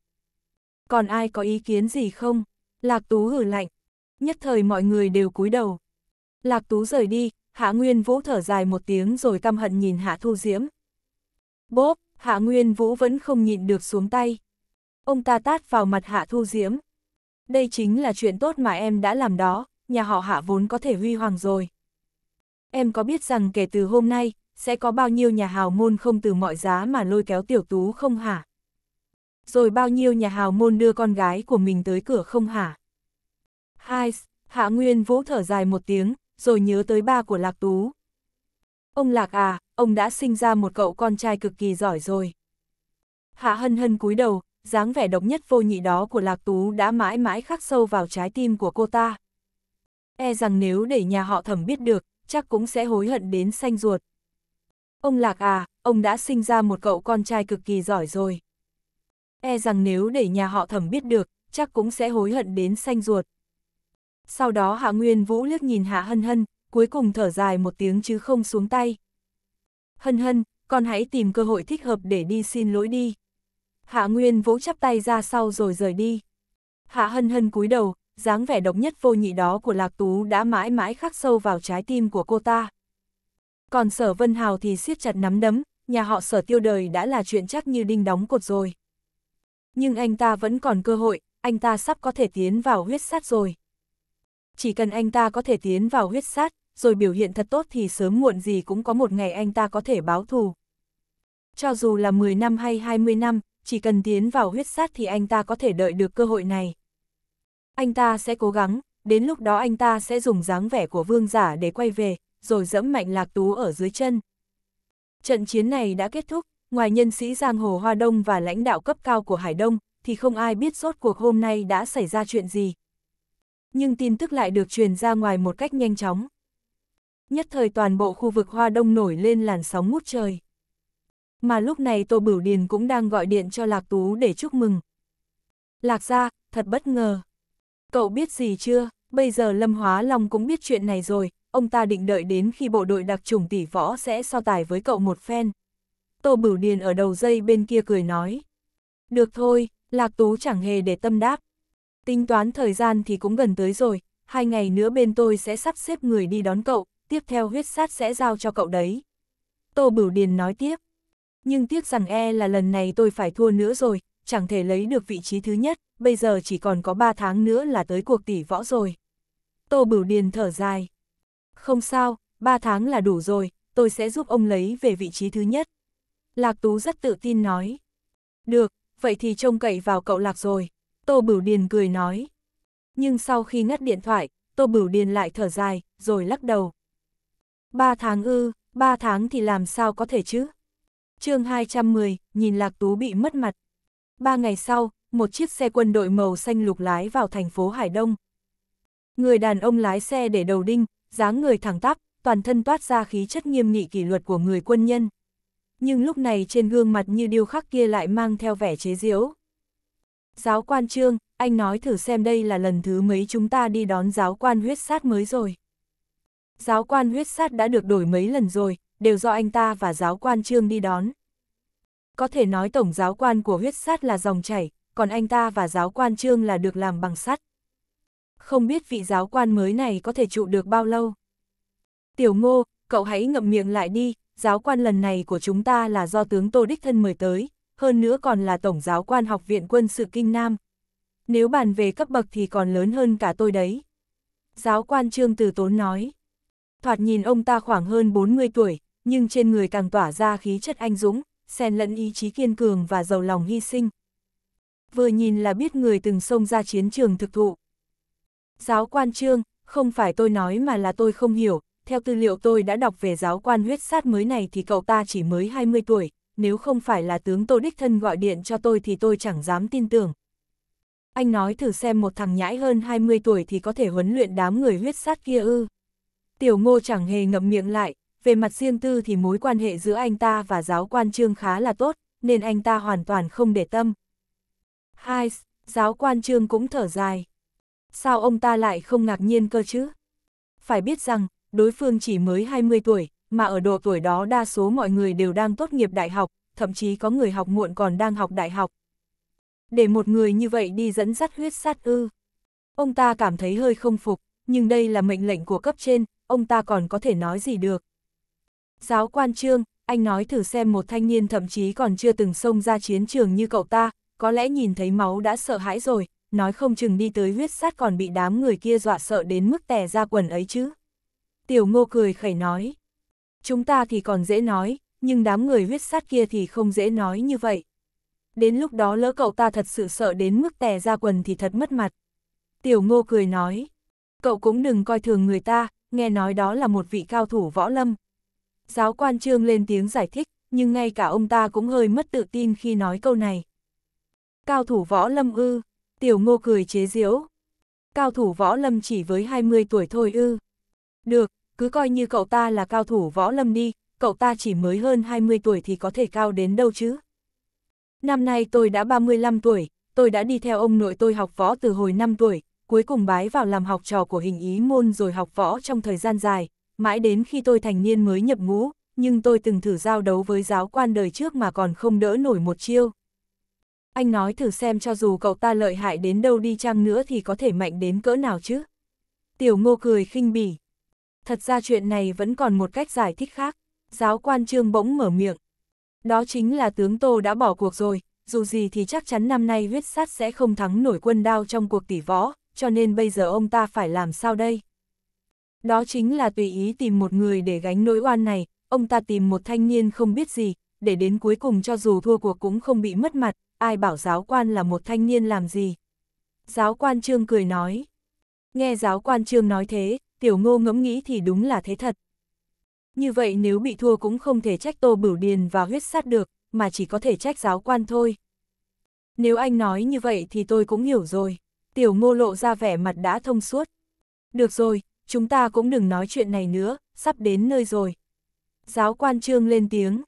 Còn ai có ý kiến gì không? Lạc Tú hử lạnh. Nhất thời mọi người đều cúi đầu. Lạc Tú rời đi, Hạ Nguyên Vũ thở dài một tiếng rồi căm hận nhìn Hạ Thu Diễm. Bốp, Hạ Nguyên Vũ vẫn không nhịn được xuống tay. Ông ta tát vào mặt Hạ Thu Diễm. Đây chính là chuyện tốt mà em đã làm đó, nhà họ Hạ vốn có thể huy hoàng rồi. Em có biết rằng kể từ hôm nay, sẽ có bao nhiêu nhà hào môn không từ mọi giá mà lôi kéo tiểu tú không hả? Rồi bao nhiêu nhà hào môn đưa con gái của mình tới cửa không hả? Hai, Hạ Nguyên Vũ thở dài một tiếng, rồi nhớ tới ba của Lạc Tú. Ông Lạc à, ông đã sinh ra một cậu con trai cực kỳ giỏi rồi. Hạ hân hân cúi đầu, dáng vẻ độc nhất vô nhị đó của Lạc Tú đã mãi mãi khắc sâu vào trái tim của cô ta. E rằng nếu để nhà họ thẩm biết được, chắc cũng sẽ hối hận đến xanh ruột. Ông Lạc à, ông đã sinh ra một cậu con trai cực kỳ giỏi rồi. E rằng nếu để nhà họ thẩm biết được, chắc cũng sẽ hối hận đến xanh ruột sau đó Hạ Nguyên Vũ liếc nhìn Hạ Hân Hân, cuối cùng thở dài một tiếng chứ không xuống tay. Hân Hân, con hãy tìm cơ hội thích hợp để đi xin lỗi đi. Hạ Nguyên Vũ chắp tay ra sau rồi rời đi. Hạ Hân Hân cúi đầu, dáng vẻ độc nhất vô nhị đó của Lạc Tú đã mãi mãi khắc sâu vào trái tim của cô ta. Còn sở Vân Hào thì siết chặt nắm đấm, nhà họ sở tiêu đời đã là chuyện chắc như đinh đóng cột rồi. Nhưng anh ta vẫn còn cơ hội, anh ta sắp có thể tiến vào huyết sát rồi chỉ cần anh ta có thể tiến vào huyết sát, rồi biểu hiện thật tốt thì sớm muộn gì cũng có một ngày anh ta có thể báo thù. Cho dù là 10 năm hay 20 năm, chỉ cần tiến vào huyết sát thì anh ta có thể đợi được cơ hội này. Anh ta sẽ cố gắng, đến lúc đó anh ta sẽ dùng dáng vẻ của vương giả để quay về, rồi dẫm mạnh lạc tú ở dưới chân. Trận chiến này đã kết thúc, ngoài nhân sĩ Giang Hồ Hoa Đông và lãnh đạo cấp cao của Hải Đông, thì không ai biết rốt cuộc hôm nay đã xảy ra chuyện gì nhưng tin tức lại được truyền ra ngoài một cách nhanh chóng. Nhất thời toàn bộ khu vực Hoa Đông nổi lên làn sóng ngút trời. Mà lúc này Tô Bửu Điền cũng đang gọi điện cho Lạc Tú để chúc mừng. Lạc ra, thật bất ngờ. Cậu biết gì chưa, bây giờ Lâm Hóa Long cũng biết chuyện này rồi, ông ta định đợi đến khi bộ đội đặc trùng tỷ võ sẽ so tài với cậu một phen. Tô Bửu Điền ở đầu dây bên kia cười nói. Được thôi, Lạc Tú chẳng hề để tâm đáp. Tính toán thời gian thì cũng gần tới rồi, hai ngày nữa bên tôi sẽ sắp xếp người đi đón cậu, tiếp theo huyết sát sẽ giao cho cậu đấy. Tô Bửu Điền nói tiếp. Nhưng tiếc rằng e là lần này tôi phải thua nữa rồi, chẳng thể lấy được vị trí thứ nhất, bây giờ chỉ còn có 3 tháng nữa là tới cuộc tỷ võ rồi. Tô Bửu Điền thở dài. Không sao, 3 tháng là đủ rồi, tôi sẽ giúp ông lấy về vị trí thứ nhất. Lạc Tú rất tự tin nói. Được, vậy thì trông cậy vào cậu Lạc rồi. Tô Bửu Điền cười nói. Nhưng sau khi ngắt điện thoại, Tô Bửu Điền lại thở dài, rồi lắc đầu. Ba tháng ư, ba tháng thì làm sao có thể chứ? chương 210, nhìn Lạc Tú bị mất mặt. Ba ngày sau, một chiếc xe quân đội màu xanh lục lái vào thành phố Hải Đông. Người đàn ông lái xe để đầu đinh, dáng người thẳng tắp, toàn thân toát ra khí chất nghiêm nghị kỷ luật của người quân nhân. Nhưng lúc này trên gương mặt như điêu khắc kia lại mang theo vẻ chế giễu. Giáo quan trương, anh nói thử xem đây là lần thứ mấy chúng ta đi đón giáo quan huyết sát mới rồi. Giáo quan huyết sát đã được đổi mấy lần rồi, đều do anh ta và giáo quan trương đi đón. Có thể nói tổng giáo quan của huyết sát là dòng chảy, còn anh ta và giáo quan trương là được làm bằng sắt. Không biết vị giáo quan mới này có thể trụ được bao lâu. Tiểu ngô, cậu hãy ngậm miệng lại đi, giáo quan lần này của chúng ta là do tướng Tô Đích Thân mời tới, hơn nữa còn là Tổng giáo quan học viện quân sự Kinh Nam. Nếu bàn về cấp bậc thì còn lớn hơn cả tôi đấy. Giáo quan Trương Từ Tốn nói. Thoạt nhìn ông ta khoảng hơn 40 tuổi, nhưng trên người càng tỏa ra khí chất anh dũng, xen lẫn ý chí kiên cường và giàu lòng hy sinh. Vừa nhìn là biết người từng xông ra chiến trường thực thụ. Giáo quan Trương, không phải tôi nói mà là tôi không hiểu, theo tư liệu tôi đã đọc về giáo quan huyết sát mới này thì cậu ta chỉ mới 20 tuổi, nếu không phải là tướng Tô Đích Thân gọi điện cho tôi thì tôi chẳng dám tin tưởng. Anh nói thử xem một thằng nhãi hơn 20 tuổi thì có thể huấn luyện đám người huyết sát kia ư. Tiểu ngô chẳng hề ngậm miệng lại, về mặt riêng tư thì mối quan hệ giữa anh ta và giáo quan trương khá là tốt, nên anh ta hoàn toàn không để tâm. Hai, giáo quan trương cũng thở dài. Sao ông ta lại không ngạc nhiên cơ chứ? Phải biết rằng, đối phương chỉ mới 20 tuổi, mà ở độ tuổi đó đa số mọi người đều đang tốt nghiệp đại học, thậm chí có người học muộn còn đang học đại học. Để một người như vậy đi dẫn dắt huyết sát ư. Ông ta cảm thấy hơi không phục, nhưng đây là mệnh lệnh của cấp trên, ông ta còn có thể nói gì được. Giáo quan trương, anh nói thử xem một thanh niên thậm chí còn chưa từng xông ra chiến trường như cậu ta, có lẽ nhìn thấy máu đã sợ hãi rồi, nói không chừng đi tới huyết sát còn bị đám người kia dọa sợ đến mức tè ra quần ấy chứ. Tiểu ngô cười khẩy nói. Chúng ta thì còn dễ nói, nhưng đám người huyết sát kia thì không dễ nói như vậy. Đến lúc đó lỡ cậu ta thật sự sợ đến mức tè ra quần thì thật mất mặt. Tiểu ngô cười nói, cậu cũng đừng coi thường người ta, nghe nói đó là một vị cao thủ võ lâm. Giáo quan trương lên tiếng giải thích, nhưng ngay cả ông ta cũng hơi mất tự tin khi nói câu này. Cao thủ võ lâm ư, tiểu ngô cười chế giễu. Cao thủ võ lâm chỉ với 20 tuổi thôi ư. Được, cứ coi như cậu ta là cao thủ võ lâm đi, cậu ta chỉ mới hơn 20 tuổi thì có thể cao đến đâu chứ. Năm nay tôi đã 35 tuổi, tôi đã đi theo ông nội tôi học võ từ hồi 5 tuổi, cuối cùng bái vào làm học trò của hình ý môn rồi học võ trong thời gian dài, mãi đến khi tôi thành niên mới nhập ngũ, nhưng tôi từng thử giao đấu với giáo quan đời trước mà còn không đỡ nổi một chiêu. Anh nói thử xem cho dù cậu ta lợi hại đến đâu đi chăng nữa thì có thể mạnh đến cỡ nào chứ. Tiểu ngô cười khinh bỉ. Thật ra chuyện này vẫn còn một cách giải thích khác. Giáo quan trương bỗng mở miệng. Đó chính là tướng Tô đã bỏ cuộc rồi, dù gì thì chắc chắn năm nay huyết sát sẽ không thắng nổi quân đao trong cuộc tỷ võ, cho nên bây giờ ông ta phải làm sao đây? Đó chính là tùy ý tìm một người để gánh nỗi oan này, ông ta tìm một thanh niên không biết gì, để đến cuối cùng cho dù thua cuộc cũng không bị mất mặt, ai bảo giáo quan là một thanh niên làm gì. Giáo quan trương cười nói. Nghe giáo quan trương nói thế, tiểu ngô ngẫm nghĩ thì đúng là thế thật. Như vậy nếu bị thua cũng không thể trách tô bửu điền và huyết sát được, mà chỉ có thể trách giáo quan thôi. Nếu anh nói như vậy thì tôi cũng hiểu rồi. Tiểu ngô lộ ra vẻ mặt đã thông suốt. Được rồi, chúng ta cũng đừng nói chuyện này nữa, sắp đến nơi rồi. Giáo quan trương lên tiếng.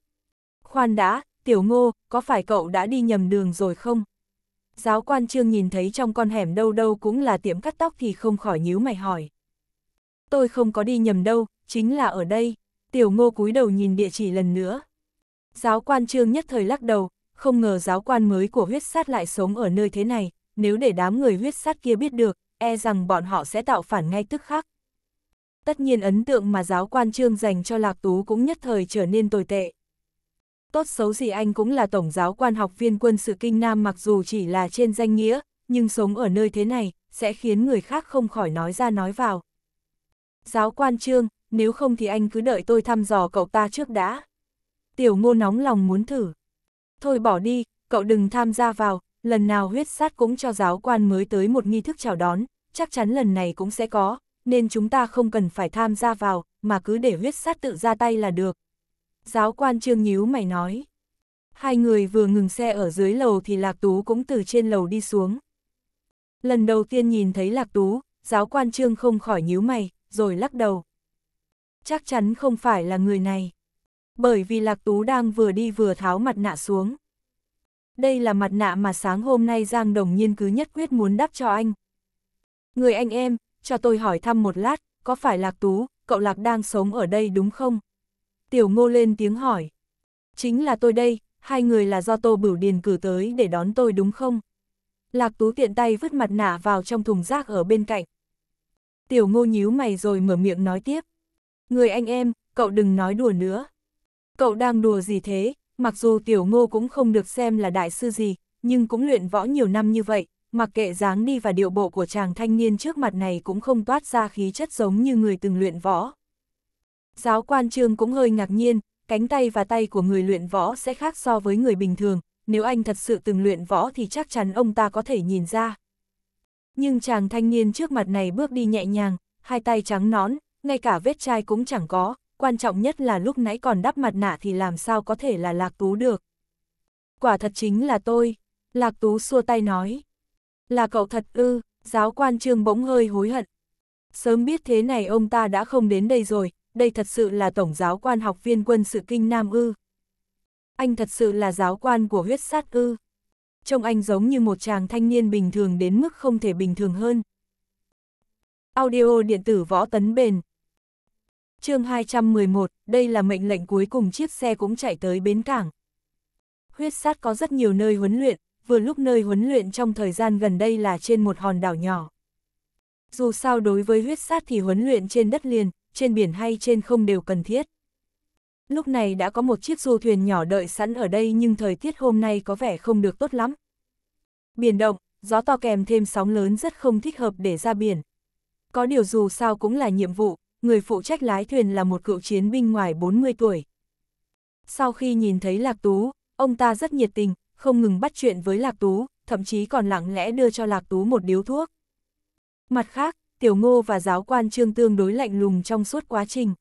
Khoan đã, tiểu ngô, có phải cậu đã đi nhầm đường rồi không? Giáo quan trương nhìn thấy trong con hẻm đâu đâu cũng là tiệm cắt tóc thì không khỏi nhíu mày hỏi tôi không có đi nhầm đâu, chính là ở đây. Tiểu ngô cúi đầu nhìn địa chỉ lần nữa. Giáo quan trương nhất thời lắc đầu, không ngờ giáo quan mới của huyết sát lại sống ở nơi thế này, nếu để đám người huyết sát kia biết được, e rằng bọn họ sẽ tạo phản ngay tức khắc. Tất nhiên ấn tượng mà giáo quan trương dành cho Lạc Tú cũng nhất thời trở nên tồi tệ. Tốt xấu gì anh cũng là tổng giáo quan học viên quân sự kinh nam mặc dù chỉ là trên danh nghĩa, nhưng sống ở nơi thế này, sẽ khiến người khác không khỏi nói ra nói vào. Giáo quan trương, nếu không thì anh cứ đợi tôi thăm dò cậu ta trước đã. Tiểu ngô nóng lòng muốn thử. Thôi bỏ đi, cậu đừng tham gia vào, lần nào huyết sát cũng cho giáo quan mới tới một nghi thức chào đón, chắc chắn lần này cũng sẽ có, nên chúng ta không cần phải tham gia vào, mà cứ để huyết sát tự ra tay là được. Giáo quan trương nhíu mày nói. Hai người vừa ngừng xe ở dưới lầu thì Lạc Tú cũng từ trên lầu đi xuống. Lần đầu tiên nhìn thấy Lạc Tú, giáo quan trương không khỏi nhíu mày, rồi lắc đầu. Chắc chắn không phải là người này. Bởi vì Lạc Tú đang vừa đi vừa tháo mặt nạ xuống. Đây là mặt nạ mà sáng hôm nay Giang Đồng Nhiên cứ nhất quyết muốn đắp cho anh. Người anh em, cho tôi hỏi thăm một lát, có phải Lạc Tú, cậu Lạc đang sống ở đây đúng không? Tiểu ngô lên tiếng hỏi. Chính là tôi đây, hai người là do Tô Bửu Điền cử tới để đón tôi đúng không? Lạc Tú tiện tay vứt mặt nạ vào trong thùng rác ở bên cạnh, Tiểu ngô nhíu mày rồi mở miệng nói tiếp. Người anh em, cậu đừng nói đùa nữa. Cậu đang đùa gì thế, mặc dù tiểu ngô cũng không được xem là đại sư gì, nhưng cũng luyện võ nhiều năm như vậy, mặc kệ dáng đi và điệu bộ của chàng thanh niên trước mặt này cũng không toát ra khí chất giống như người từng luyện võ. Giáo quan trương cũng hơi ngạc nhiên, cánh tay và tay của người luyện võ sẽ khác so với người bình thường, nếu anh thật sự từng luyện võ thì chắc chắn ông ta có thể nhìn ra. Nhưng chàng thanh niên trước mặt này bước đi nhẹ nhàng, hai tay trắng nón, ngay cả vết chai cũng chẳng có, quan trọng nhất là lúc nãy còn đắp mặt nạ thì làm sao có thể là Lạc Tú được. Quả thật chính là tôi, Lạc Tú xua tay nói. Là cậu thật ư, giáo quan trương bỗng hơi hối hận. Sớm biết thế này ông ta đã không đến đây rồi, đây thật sự là tổng giáo quan học viên quân sự kinh Nam ư. Anh thật sự là giáo quan của huyết sát ư trông anh giống như một chàng thanh niên bình thường đến mức không thể bình thường hơn. Audio điện tử võ tấn bền chương 211, đây là mệnh lệnh cuối cùng chiếc xe cũng chạy tới bến cảng. Huyết sát có rất nhiều nơi huấn luyện, vừa lúc nơi huấn luyện trong thời gian gần đây là trên một hòn đảo nhỏ. Dù sao đối với huyết sát thì huấn luyện trên đất liền, trên biển hay trên không đều cần thiết lúc này đã có một chiếc du thuyền nhỏ đợi sẵn ở đây nhưng thời tiết hôm nay có vẻ không được tốt lắm. Biển động, gió to kèm thêm sóng lớn rất không thích hợp để ra biển. Có điều dù sao cũng là nhiệm vụ, người phụ trách lái thuyền là một cựu chiến binh ngoài 40 tuổi. Sau khi nhìn thấy Lạc Tú, ông ta rất nhiệt tình, không ngừng bắt chuyện với Lạc Tú, thậm chí còn lặng lẽ đưa cho Lạc Tú một điếu thuốc. Mặt khác, Tiểu Ngô và giáo quan Trương tương đối lạnh lùng trong suốt quá trình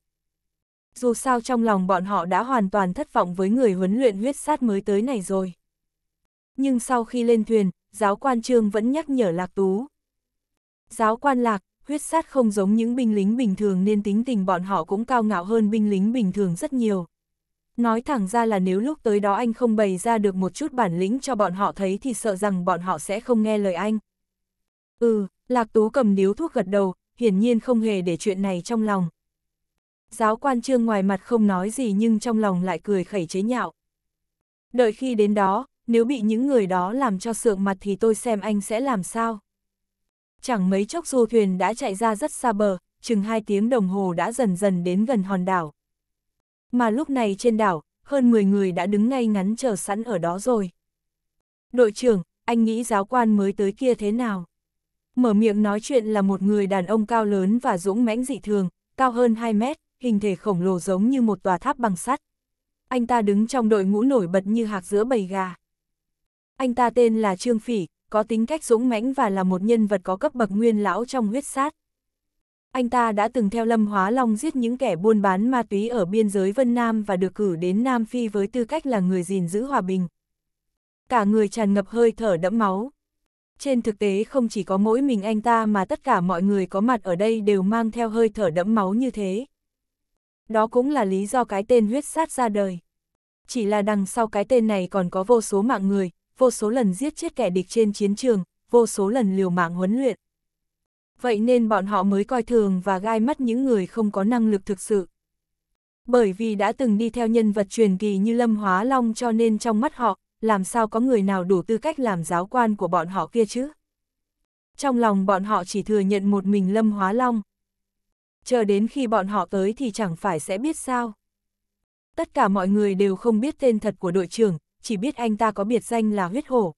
dù sao trong lòng bọn họ đã hoàn toàn thất vọng với người huấn luyện huyết sát mới tới này rồi. Nhưng sau khi lên thuyền, giáo quan trương vẫn nhắc nhở Lạc Tú. Giáo quan Lạc, huyết sát không giống những binh lính bình thường nên tính tình bọn họ cũng cao ngạo hơn binh lính bình thường rất nhiều. Nói thẳng ra là nếu lúc tới đó anh không bày ra được một chút bản lĩnh cho bọn họ thấy thì sợ rằng bọn họ sẽ không nghe lời anh. Ừ, Lạc Tú cầm điếu thuốc gật đầu, hiển nhiên không hề để chuyện này trong lòng. Giáo quan trương ngoài mặt không nói gì nhưng trong lòng lại cười khẩy chế nhạo. Đợi khi đến đó, nếu bị những người đó làm cho sượng mặt thì tôi xem anh sẽ làm sao. Chẳng mấy chốc du thuyền đã chạy ra rất xa bờ, chừng hai tiếng đồng hồ đã dần dần đến gần hòn đảo. Mà lúc này trên đảo, hơn 10 người đã đứng ngay ngắn chờ sẵn ở đó rồi. Đội trưởng, anh nghĩ giáo quan mới tới kia thế nào? Mở miệng nói chuyện là một người đàn ông cao lớn và dũng mãnh dị thường, cao hơn 2 mét, hình thể khổng lồ giống như một tòa tháp bằng sắt. Anh ta đứng trong đội ngũ nổi bật như hạc giữa bầy gà. Anh ta tên là Trương Phỉ, có tính cách dũng mãnh và là một nhân vật có cấp bậc nguyên lão trong huyết sát. Anh ta đã từng theo Lâm Hóa Long giết những kẻ buôn bán ma túy ở biên giới Vân Nam và được cử đến Nam Phi với tư cách là người gìn giữ hòa bình. Cả người tràn ngập hơi thở đẫm máu. Trên thực tế không chỉ có mỗi mình anh ta mà tất cả mọi người có mặt ở đây đều mang theo hơi thở đẫm máu như thế đó cũng là lý do cái tên huyết sát ra đời. Chỉ là đằng sau cái tên này còn có vô số mạng người, vô số lần giết chết kẻ địch trên chiến trường, vô số lần liều mạng huấn luyện. Vậy nên bọn họ mới coi thường và gai mắt những người không có năng lực thực sự. Bởi vì đã từng đi theo nhân vật truyền kỳ như Lâm Hóa Long cho nên trong mắt họ, làm sao có người nào đủ tư cách làm giáo quan của bọn họ kia chứ? Trong lòng bọn họ chỉ thừa nhận một mình Lâm Hóa Long chờ đến khi bọn họ tới thì chẳng phải sẽ biết sao. Tất cả mọi người đều không biết tên thật của đội trưởng, chỉ biết anh ta có biệt danh là huyết hổ.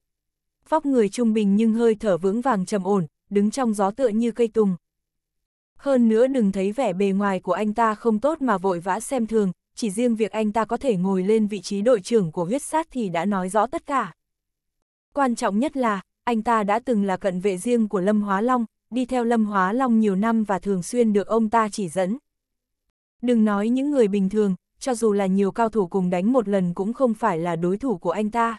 Vóc người trung bình nhưng hơi thở vững vàng trầm ổn, đứng trong gió tựa như cây tùng. Hơn nữa đừng thấy vẻ bề ngoài của anh ta không tốt mà vội vã xem thường, chỉ riêng việc anh ta có thể ngồi lên vị trí đội trưởng của huyết sát thì đã nói rõ tất cả. Quan trọng nhất là, anh ta đã từng là cận vệ riêng của Lâm Hóa Long, đi theo Lâm Hóa Long nhiều năm và thường xuyên được ông ta chỉ dẫn. Đừng nói những người bình thường, cho dù là nhiều cao thủ cùng đánh một lần cũng không phải là đối thủ của anh ta.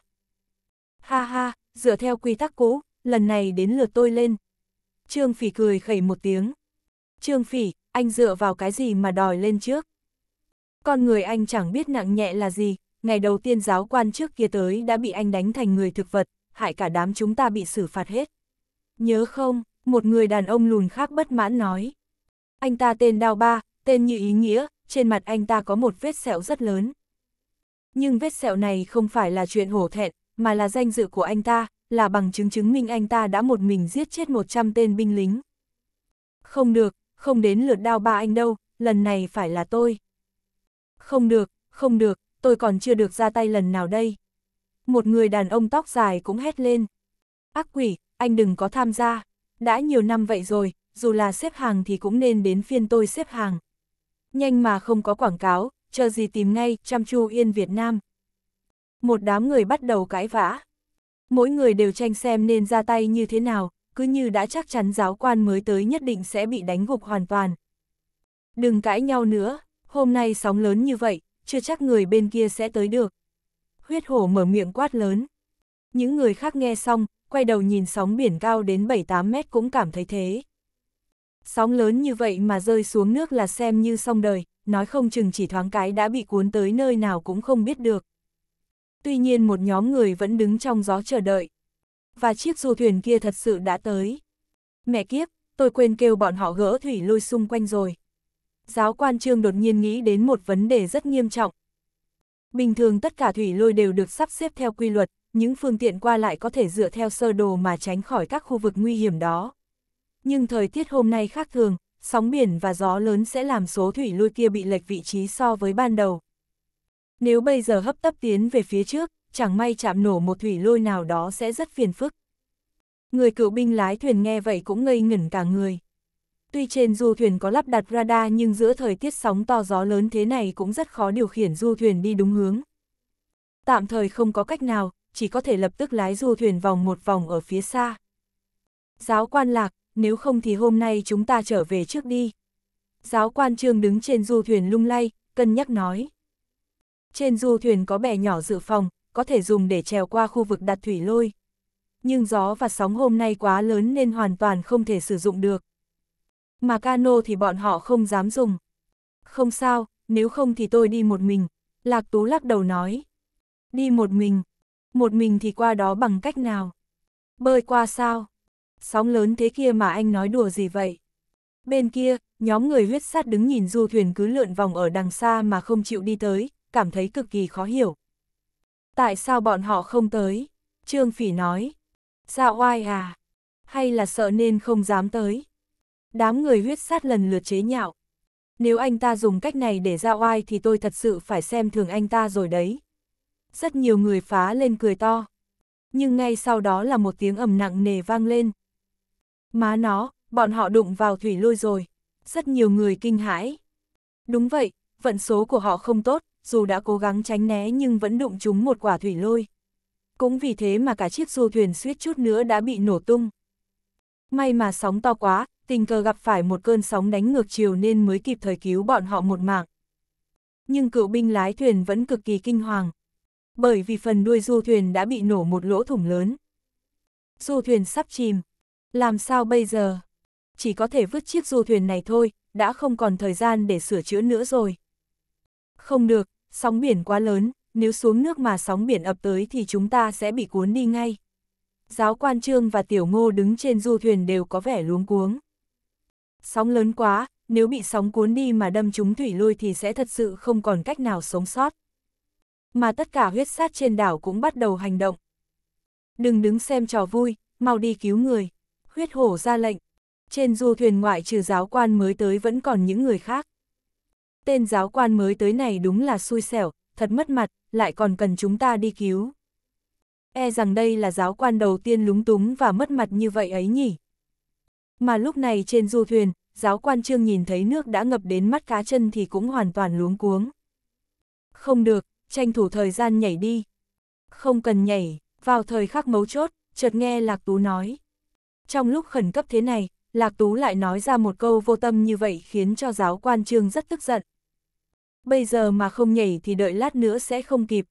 Ha ha, dựa theo quy tắc cũ, lần này đến lượt tôi lên. Trương Phỉ cười khẩy một tiếng. Trương Phỉ, anh dựa vào cái gì mà đòi lên trước? Con người anh chẳng biết nặng nhẹ là gì, ngày đầu tiên giáo quan trước kia tới đã bị anh đánh thành người thực vật, hại cả đám chúng ta bị xử phạt hết. Nhớ không? một người đàn ông lùn khác bất mãn nói. Anh ta tên Đào Ba, tên như ý nghĩa, trên mặt anh ta có một vết sẹo rất lớn. Nhưng vết sẹo này không phải là chuyện hổ thẹn, mà là danh dự của anh ta, là bằng chứng chứng minh anh ta đã một mình giết chết 100 tên binh lính. Không được, không đến lượt Đào Ba anh đâu, lần này phải là tôi. Không được, không được, tôi còn chưa được ra tay lần nào đây. Một người đàn ông tóc dài cũng hét lên. Ác quỷ, anh đừng có tham gia. Đã nhiều năm vậy rồi, dù là xếp hàng thì cũng nên đến phiên tôi xếp hàng. Nhanh mà không có quảng cáo, chờ gì tìm ngay, chăm chu yên Việt Nam. Một đám người bắt đầu cãi vã. Mỗi người đều tranh xem nên ra tay như thế nào, cứ như đã chắc chắn giáo quan mới tới nhất định sẽ bị đánh gục hoàn toàn. Đừng cãi nhau nữa, hôm nay sóng lớn như vậy, chưa chắc người bên kia sẽ tới được. Huyết hổ mở miệng quát lớn. Những người khác nghe xong, quay đầu nhìn sóng biển cao đến 7-8 mét cũng cảm thấy thế. Sóng lớn như vậy mà rơi xuống nước là xem như xong đời, nói không chừng chỉ thoáng cái đã bị cuốn tới nơi nào cũng không biết được. Tuy nhiên một nhóm người vẫn đứng trong gió chờ đợi. Và chiếc du thuyền kia thật sự đã tới. Mẹ kiếp, tôi quên kêu bọn họ gỡ thủy lôi xung quanh rồi. Giáo quan trương đột nhiên nghĩ đến một vấn đề rất nghiêm trọng. Bình thường tất cả thủy lôi đều được sắp xếp theo quy luật, những phương tiện qua lại có thể dựa theo sơ đồ mà tránh khỏi các khu vực nguy hiểm đó. Nhưng thời tiết hôm nay khác thường, sóng biển và gió lớn sẽ làm số thủy lui kia bị lệch vị trí so với ban đầu. Nếu bây giờ hấp tấp tiến về phía trước, chẳng may chạm nổ một thủy lôi nào đó sẽ rất phiền phức. Người cựu binh lái thuyền nghe vậy cũng ngây ngẩn cả người. Tuy trên du thuyền có lắp đặt radar nhưng giữa thời tiết sóng to gió lớn thế này cũng rất khó điều khiển du thuyền đi đúng hướng. Tạm thời không có cách nào, chỉ có thể lập tức lái du thuyền vòng một vòng ở phía xa. Giáo quan lạc, nếu không thì hôm nay chúng ta trở về trước đi. Giáo quan trương đứng trên du thuyền lung lay, cân nhắc nói. Trên du thuyền có bè nhỏ dự phòng, có thể dùng để trèo qua khu vực đặt thủy lôi. Nhưng gió và sóng hôm nay quá lớn nên hoàn toàn không thể sử dụng được. Mà cano thì bọn họ không dám dùng. Không sao, nếu không thì tôi đi một mình. Lạc Tú lắc đầu nói. Đi một mình, một mình thì qua đó bằng cách nào? Bơi qua sao? Sóng lớn thế kia mà anh nói đùa gì vậy? Bên kia, nhóm người huyết sát đứng nhìn du thuyền cứ lượn vòng ở đằng xa mà không chịu đi tới, cảm thấy cực kỳ khó hiểu. Tại sao bọn họ không tới? Trương Phỉ nói. Sao dạ oai à? Hay là sợ nên không dám tới? Đám người huyết sát lần lượt chế nhạo. Nếu anh ta dùng cách này để ra dạ oai thì tôi thật sự phải xem thường anh ta rồi đấy, rất nhiều người phá lên cười to. Nhưng ngay sau đó là một tiếng ầm nặng nề vang lên. Má nó, bọn họ đụng vào thủy lôi rồi. Rất nhiều người kinh hãi. Đúng vậy, vận số của họ không tốt, dù đã cố gắng tránh né nhưng vẫn đụng trúng một quả thủy lôi. Cũng vì thế mà cả chiếc du thuyền suýt chút nữa đã bị nổ tung. May mà sóng to quá, tình cờ gặp phải một cơn sóng đánh ngược chiều nên mới kịp thời cứu bọn họ một mạng. Nhưng cựu binh lái thuyền vẫn cực kỳ kinh hoàng, bởi vì phần đuôi du thuyền đã bị nổ một lỗ thủng lớn. Du thuyền sắp chìm. Làm sao bây giờ? Chỉ có thể vứt chiếc du thuyền này thôi, đã không còn thời gian để sửa chữa nữa rồi. Không được, sóng biển quá lớn, nếu xuống nước mà sóng biển ập tới thì chúng ta sẽ bị cuốn đi ngay. Giáo quan trương và tiểu ngô đứng trên du thuyền đều có vẻ luống cuống. Sóng lớn quá, nếu bị sóng cuốn đi mà đâm chúng thủy lôi thì sẽ thật sự không còn cách nào sống sót mà tất cả huyết sát trên đảo cũng bắt đầu hành động. Đừng đứng xem trò vui, mau đi cứu người. Huyết hổ ra lệnh. Trên du thuyền ngoại trừ giáo quan mới tới vẫn còn những người khác. Tên giáo quan mới tới này đúng là xui xẻo, thật mất mặt, lại còn cần chúng ta đi cứu. E rằng đây là giáo quan đầu tiên lúng túng và mất mặt như vậy ấy nhỉ. Mà lúc này trên du thuyền, giáo quan trương nhìn thấy nước đã ngập đến mắt cá chân thì cũng hoàn toàn luống cuống. Không được, tranh thủ thời gian nhảy đi. Không cần nhảy, vào thời khắc mấu chốt, chợt nghe Lạc Tú nói. Trong lúc khẩn cấp thế này, Lạc Tú lại nói ra một câu vô tâm như vậy khiến cho giáo quan trương rất tức giận. Bây giờ mà không nhảy thì đợi lát nữa sẽ không kịp.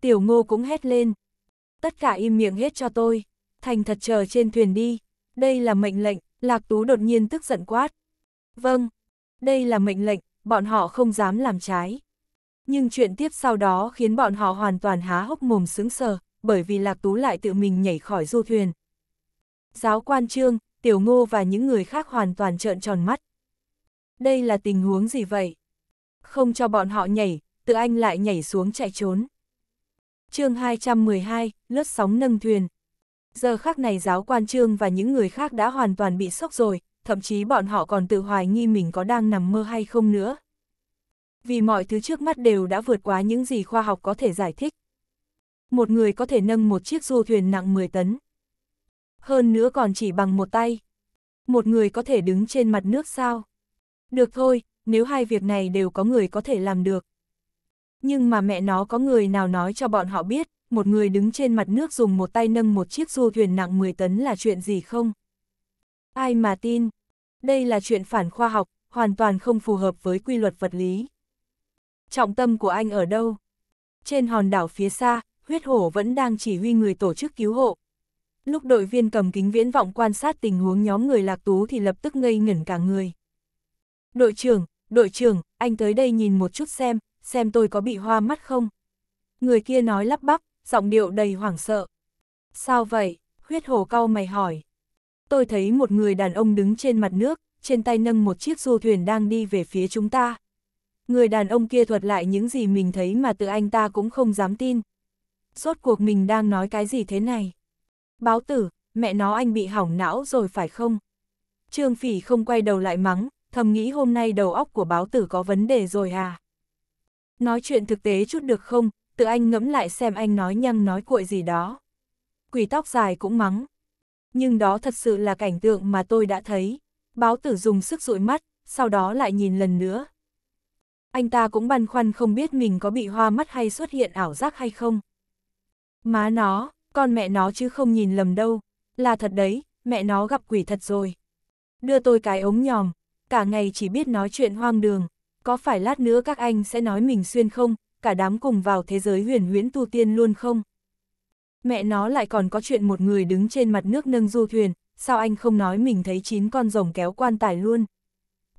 Tiểu ngô cũng hét lên. Tất cả im miệng hết cho tôi. Thành thật chờ trên thuyền đi. Đây là mệnh lệnh, Lạc Tú đột nhiên tức giận quát. Vâng, đây là mệnh lệnh, bọn họ không dám làm trái nhưng chuyện tiếp sau đó khiến bọn họ hoàn toàn há hốc mồm sững sờ, bởi vì Lạc Tú lại tự mình nhảy khỏi du thuyền. Giáo quan trương, Tiểu Ngô và những người khác hoàn toàn trợn tròn mắt. Đây là tình huống gì vậy? Không cho bọn họ nhảy, tự anh lại nhảy xuống chạy trốn. chương 212, lướt sóng nâng thuyền. Giờ khắc này giáo quan trương và những người khác đã hoàn toàn bị sốc rồi, thậm chí bọn họ còn tự hoài nghi mình có đang nằm mơ hay không nữa vì mọi thứ trước mắt đều đã vượt quá những gì khoa học có thể giải thích. Một người có thể nâng một chiếc du thuyền nặng 10 tấn. Hơn nữa còn chỉ bằng một tay. Một người có thể đứng trên mặt nước sao? Được thôi, nếu hai việc này đều có người có thể làm được. Nhưng mà mẹ nó có người nào nói cho bọn họ biết, một người đứng trên mặt nước dùng một tay nâng một chiếc du thuyền nặng 10 tấn là chuyện gì không? Ai mà tin? Đây là chuyện phản khoa học, hoàn toàn không phù hợp với quy luật vật lý trọng tâm của anh ở đâu? Trên hòn đảo phía xa, huyết hổ vẫn đang chỉ huy người tổ chức cứu hộ. Lúc đội viên cầm kính viễn vọng quan sát tình huống nhóm người lạc tú thì lập tức ngây ngẩn cả người. Đội trưởng, đội trưởng, anh tới đây nhìn một chút xem, xem tôi có bị hoa mắt không? Người kia nói lắp bắp, giọng điệu đầy hoảng sợ. Sao vậy? Huyết hổ cau mày hỏi. Tôi thấy một người đàn ông đứng trên mặt nước, trên tay nâng một chiếc du thuyền đang đi về phía chúng ta. Người đàn ông kia thuật lại những gì mình thấy mà tự anh ta cũng không dám tin. Rốt cuộc mình đang nói cái gì thế này? Báo tử, mẹ nó anh bị hỏng não rồi phải không? Trương Phỉ không quay đầu lại mắng, thầm nghĩ hôm nay đầu óc của báo tử có vấn đề rồi à? Nói chuyện thực tế chút được không, tự anh ngẫm lại xem anh nói nhăng nói cuội gì đó. Quỷ tóc dài cũng mắng. Nhưng đó thật sự là cảnh tượng mà tôi đã thấy. Báo tử dùng sức dụi mắt, sau đó lại nhìn lần nữa, anh ta cũng băn khoăn không biết mình có bị hoa mắt hay xuất hiện ảo giác hay không. Má nó, con mẹ nó chứ không nhìn lầm đâu. Là thật đấy, mẹ nó gặp quỷ thật rồi. Đưa tôi cái ống nhòm, cả ngày chỉ biết nói chuyện hoang đường. Có phải lát nữa các anh sẽ nói mình xuyên không, cả đám cùng vào thế giới huyền huyễn tu tiên luôn không? Mẹ nó lại còn có chuyện một người đứng trên mặt nước nâng du thuyền, sao anh không nói mình thấy chín con rồng kéo quan tài luôn?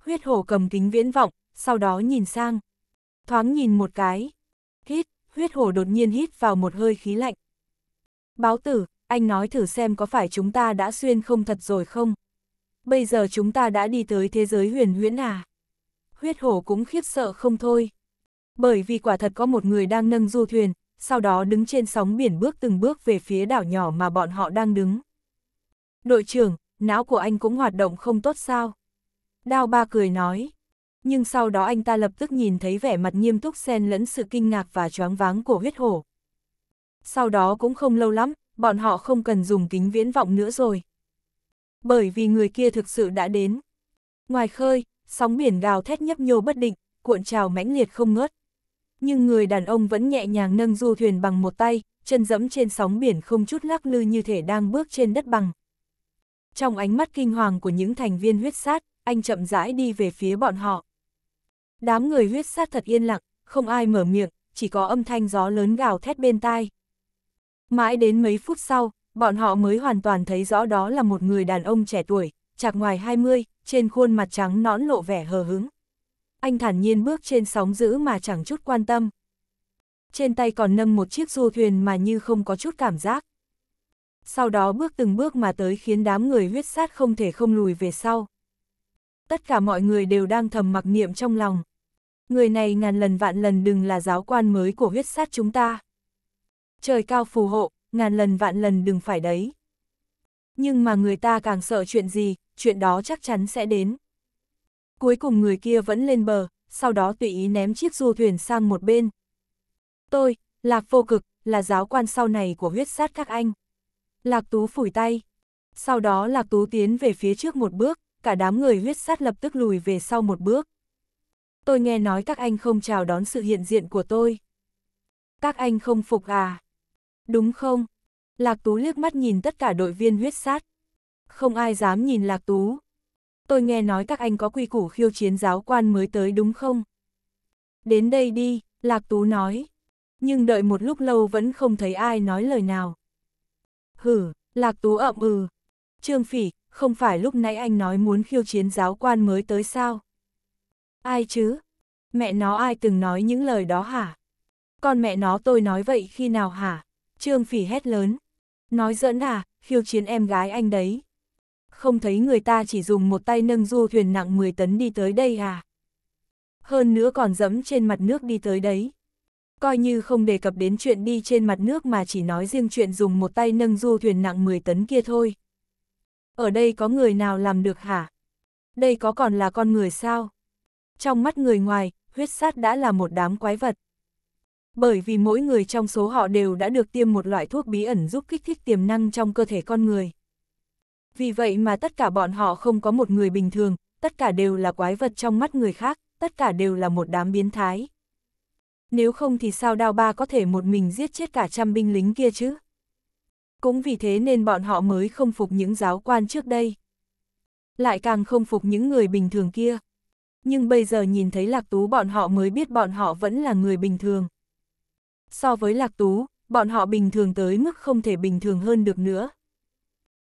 Huyết hổ cầm kính viễn vọng, sau đó nhìn sang. Thoáng nhìn một cái. Hít, huyết hổ đột nhiên hít vào một hơi khí lạnh. Báo tử, anh nói thử xem có phải chúng ta đã xuyên không thật rồi không? Bây giờ chúng ta đã đi tới thế giới huyền huyễn à? Huyết hổ cũng khiếp sợ không thôi. Bởi vì quả thật có một người đang nâng du thuyền, sau đó đứng trên sóng biển bước từng bước về phía đảo nhỏ mà bọn họ đang đứng. Đội trưởng, não của anh cũng hoạt động không tốt sao? Đao ba cười nói. Nhưng sau đó anh ta lập tức nhìn thấy vẻ mặt nghiêm túc xen lẫn sự kinh ngạc và choáng váng của huyết hổ. Sau đó cũng không lâu lắm, bọn họ không cần dùng kính viễn vọng nữa rồi. Bởi vì người kia thực sự đã đến. Ngoài khơi, sóng biển gào thét nhấp nhô bất định, cuộn trào mãnh liệt không ngớt. Nhưng người đàn ông vẫn nhẹ nhàng nâng du thuyền bằng một tay, chân dẫm trên sóng biển không chút lắc lư như thể đang bước trên đất bằng. Trong ánh mắt kinh hoàng của những thành viên huyết sát, anh chậm rãi đi về phía bọn họ. Đám người huyết sát thật yên lặng, không ai mở miệng, chỉ có âm thanh gió lớn gào thét bên tai. Mãi đến mấy phút sau, bọn họ mới hoàn toàn thấy rõ đó là một người đàn ông trẻ tuổi, chạc ngoài 20, trên khuôn mặt trắng nõn lộ vẻ hờ hứng. Anh thản nhiên bước trên sóng giữ mà chẳng chút quan tâm. Trên tay còn nâng một chiếc du thuyền mà như không có chút cảm giác. Sau đó bước từng bước mà tới khiến đám người huyết sát không thể không lùi về sau. Tất cả mọi người đều đang thầm mặc niệm trong lòng người này ngàn lần vạn lần đừng là giáo quan mới của huyết sát chúng ta. Trời cao phù hộ, ngàn lần vạn lần đừng phải đấy. Nhưng mà người ta càng sợ chuyện gì, chuyện đó chắc chắn sẽ đến. Cuối cùng người kia vẫn lên bờ, sau đó tùy ý ném chiếc du thuyền sang một bên. Tôi, Lạc Vô Cực, là giáo quan sau này của huyết sát các anh. Lạc Tú phủi tay. Sau đó Lạc Tú tiến về phía trước một bước, cả đám người huyết sát lập tức lùi về sau một bước tôi nghe nói các anh không chào đón sự hiện diện của tôi. Các anh không phục à? Đúng không? Lạc Tú liếc mắt nhìn tất cả đội viên huyết sát. Không ai dám nhìn Lạc Tú. Tôi nghe nói các anh có quy củ khiêu chiến giáo quan mới tới đúng không? Đến đây đi, Lạc Tú nói. Nhưng đợi một lúc lâu vẫn không thấy ai nói lời nào. Hử, Lạc Tú ậm ừ. Trương Phỉ, không phải lúc nãy anh nói muốn khiêu chiến giáo quan mới tới sao? Ai chứ? Mẹ nó ai từng nói những lời đó hả? Con mẹ nó tôi nói vậy khi nào hả? Trương Phỉ hét lớn. Nói giỡn à, khiêu chiến em gái anh đấy. Không thấy người ta chỉ dùng một tay nâng du thuyền nặng 10 tấn đi tới đây à? Hơn nữa còn dẫm trên mặt nước đi tới đấy. Coi như không đề cập đến chuyện đi trên mặt nước mà chỉ nói riêng chuyện dùng một tay nâng du thuyền nặng 10 tấn kia thôi. Ở đây có người nào làm được hả? Đây có còn là con người sao? trong mắt người ngoài, huyết sát đã là một đám quái vật. Bởi vì mỗi người trong số họ đều đã được tiêm một loại thuốc bí ẩn giúp kích thích tiềm năng trong cơ thể con người. Vì vậy mà tất cả bọn họ không có một người bình thường, tất cả đều là quái vật trong mắt người khác, tất cả đều là một đám biến thái. Nếu không thì sao Đao Ba có thể một mình giết chết cả trăm binh lính kia chứ? Cũng vì thế nên bọn họ mới không phục những giáo quan trước đây. Lại càng không phục những người bình thường kia nhưng bây giờ nhìn thấy Lạc Tú bọn họ mới biết bọn họ vẫn là người bình thường. So với Lạc Tú, bọn họ bình thường tới mức không thể bình thường hơn được nữa.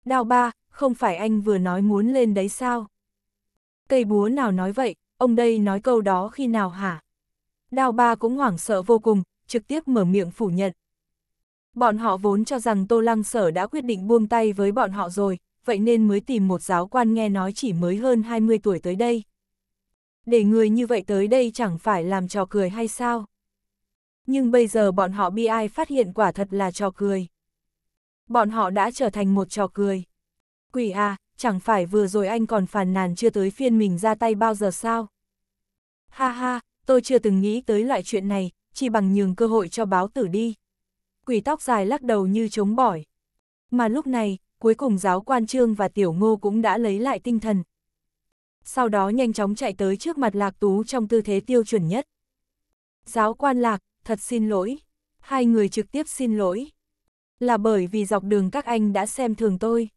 Đào ba, không phải anh vừa nói muốn lên đấy sao? Cây búa nào nói vậy, ông đây nói câu đó khi nào hả? Đào ba cũng hoảng sợ vô cùng, trực tiếp mở miệng phủ nhận. Bọn họ vốn cho rằng Tô Lăng Sở đã quyết định buông tay với bọn họ rồi, vậy nên mới tìm một giáo quan nghe nói chỉ mới hơn 20 tuổi tới đây, để người như vậy tới đây chẳng phải làm trò cười hay sao? Nhưng bây giờ bọn họ bi ai phát hiện quả thật là trò cười. Bọn họ đã trở thành một trò cười. Quỷ à, chẳng phải vừa rồi anh còn phàn nàn chưa tới phiên mình ra tay bao giờ sao? Ha ha, tôi chưa từng nghĩ tới loại chuyện này, chỉ bằng nhường cơ hội cho báo tử đi. Quỷ tóc dài lắc đầu như chống bỏi. Mà lúc này, cuối cùng giáo quan trương và tiểu ngô cũng đã lấy lại tinh thần, sau đó nhanh chóng chạy tới trước mặt Lạc Tú trong tư thế tiêu chuẩn nhất. Giáo quan Lạc, thật xin lỗi. Hai người trực tiếp xin lỗi. Là bởi vì dọc đường các anh đã xem thường tôi.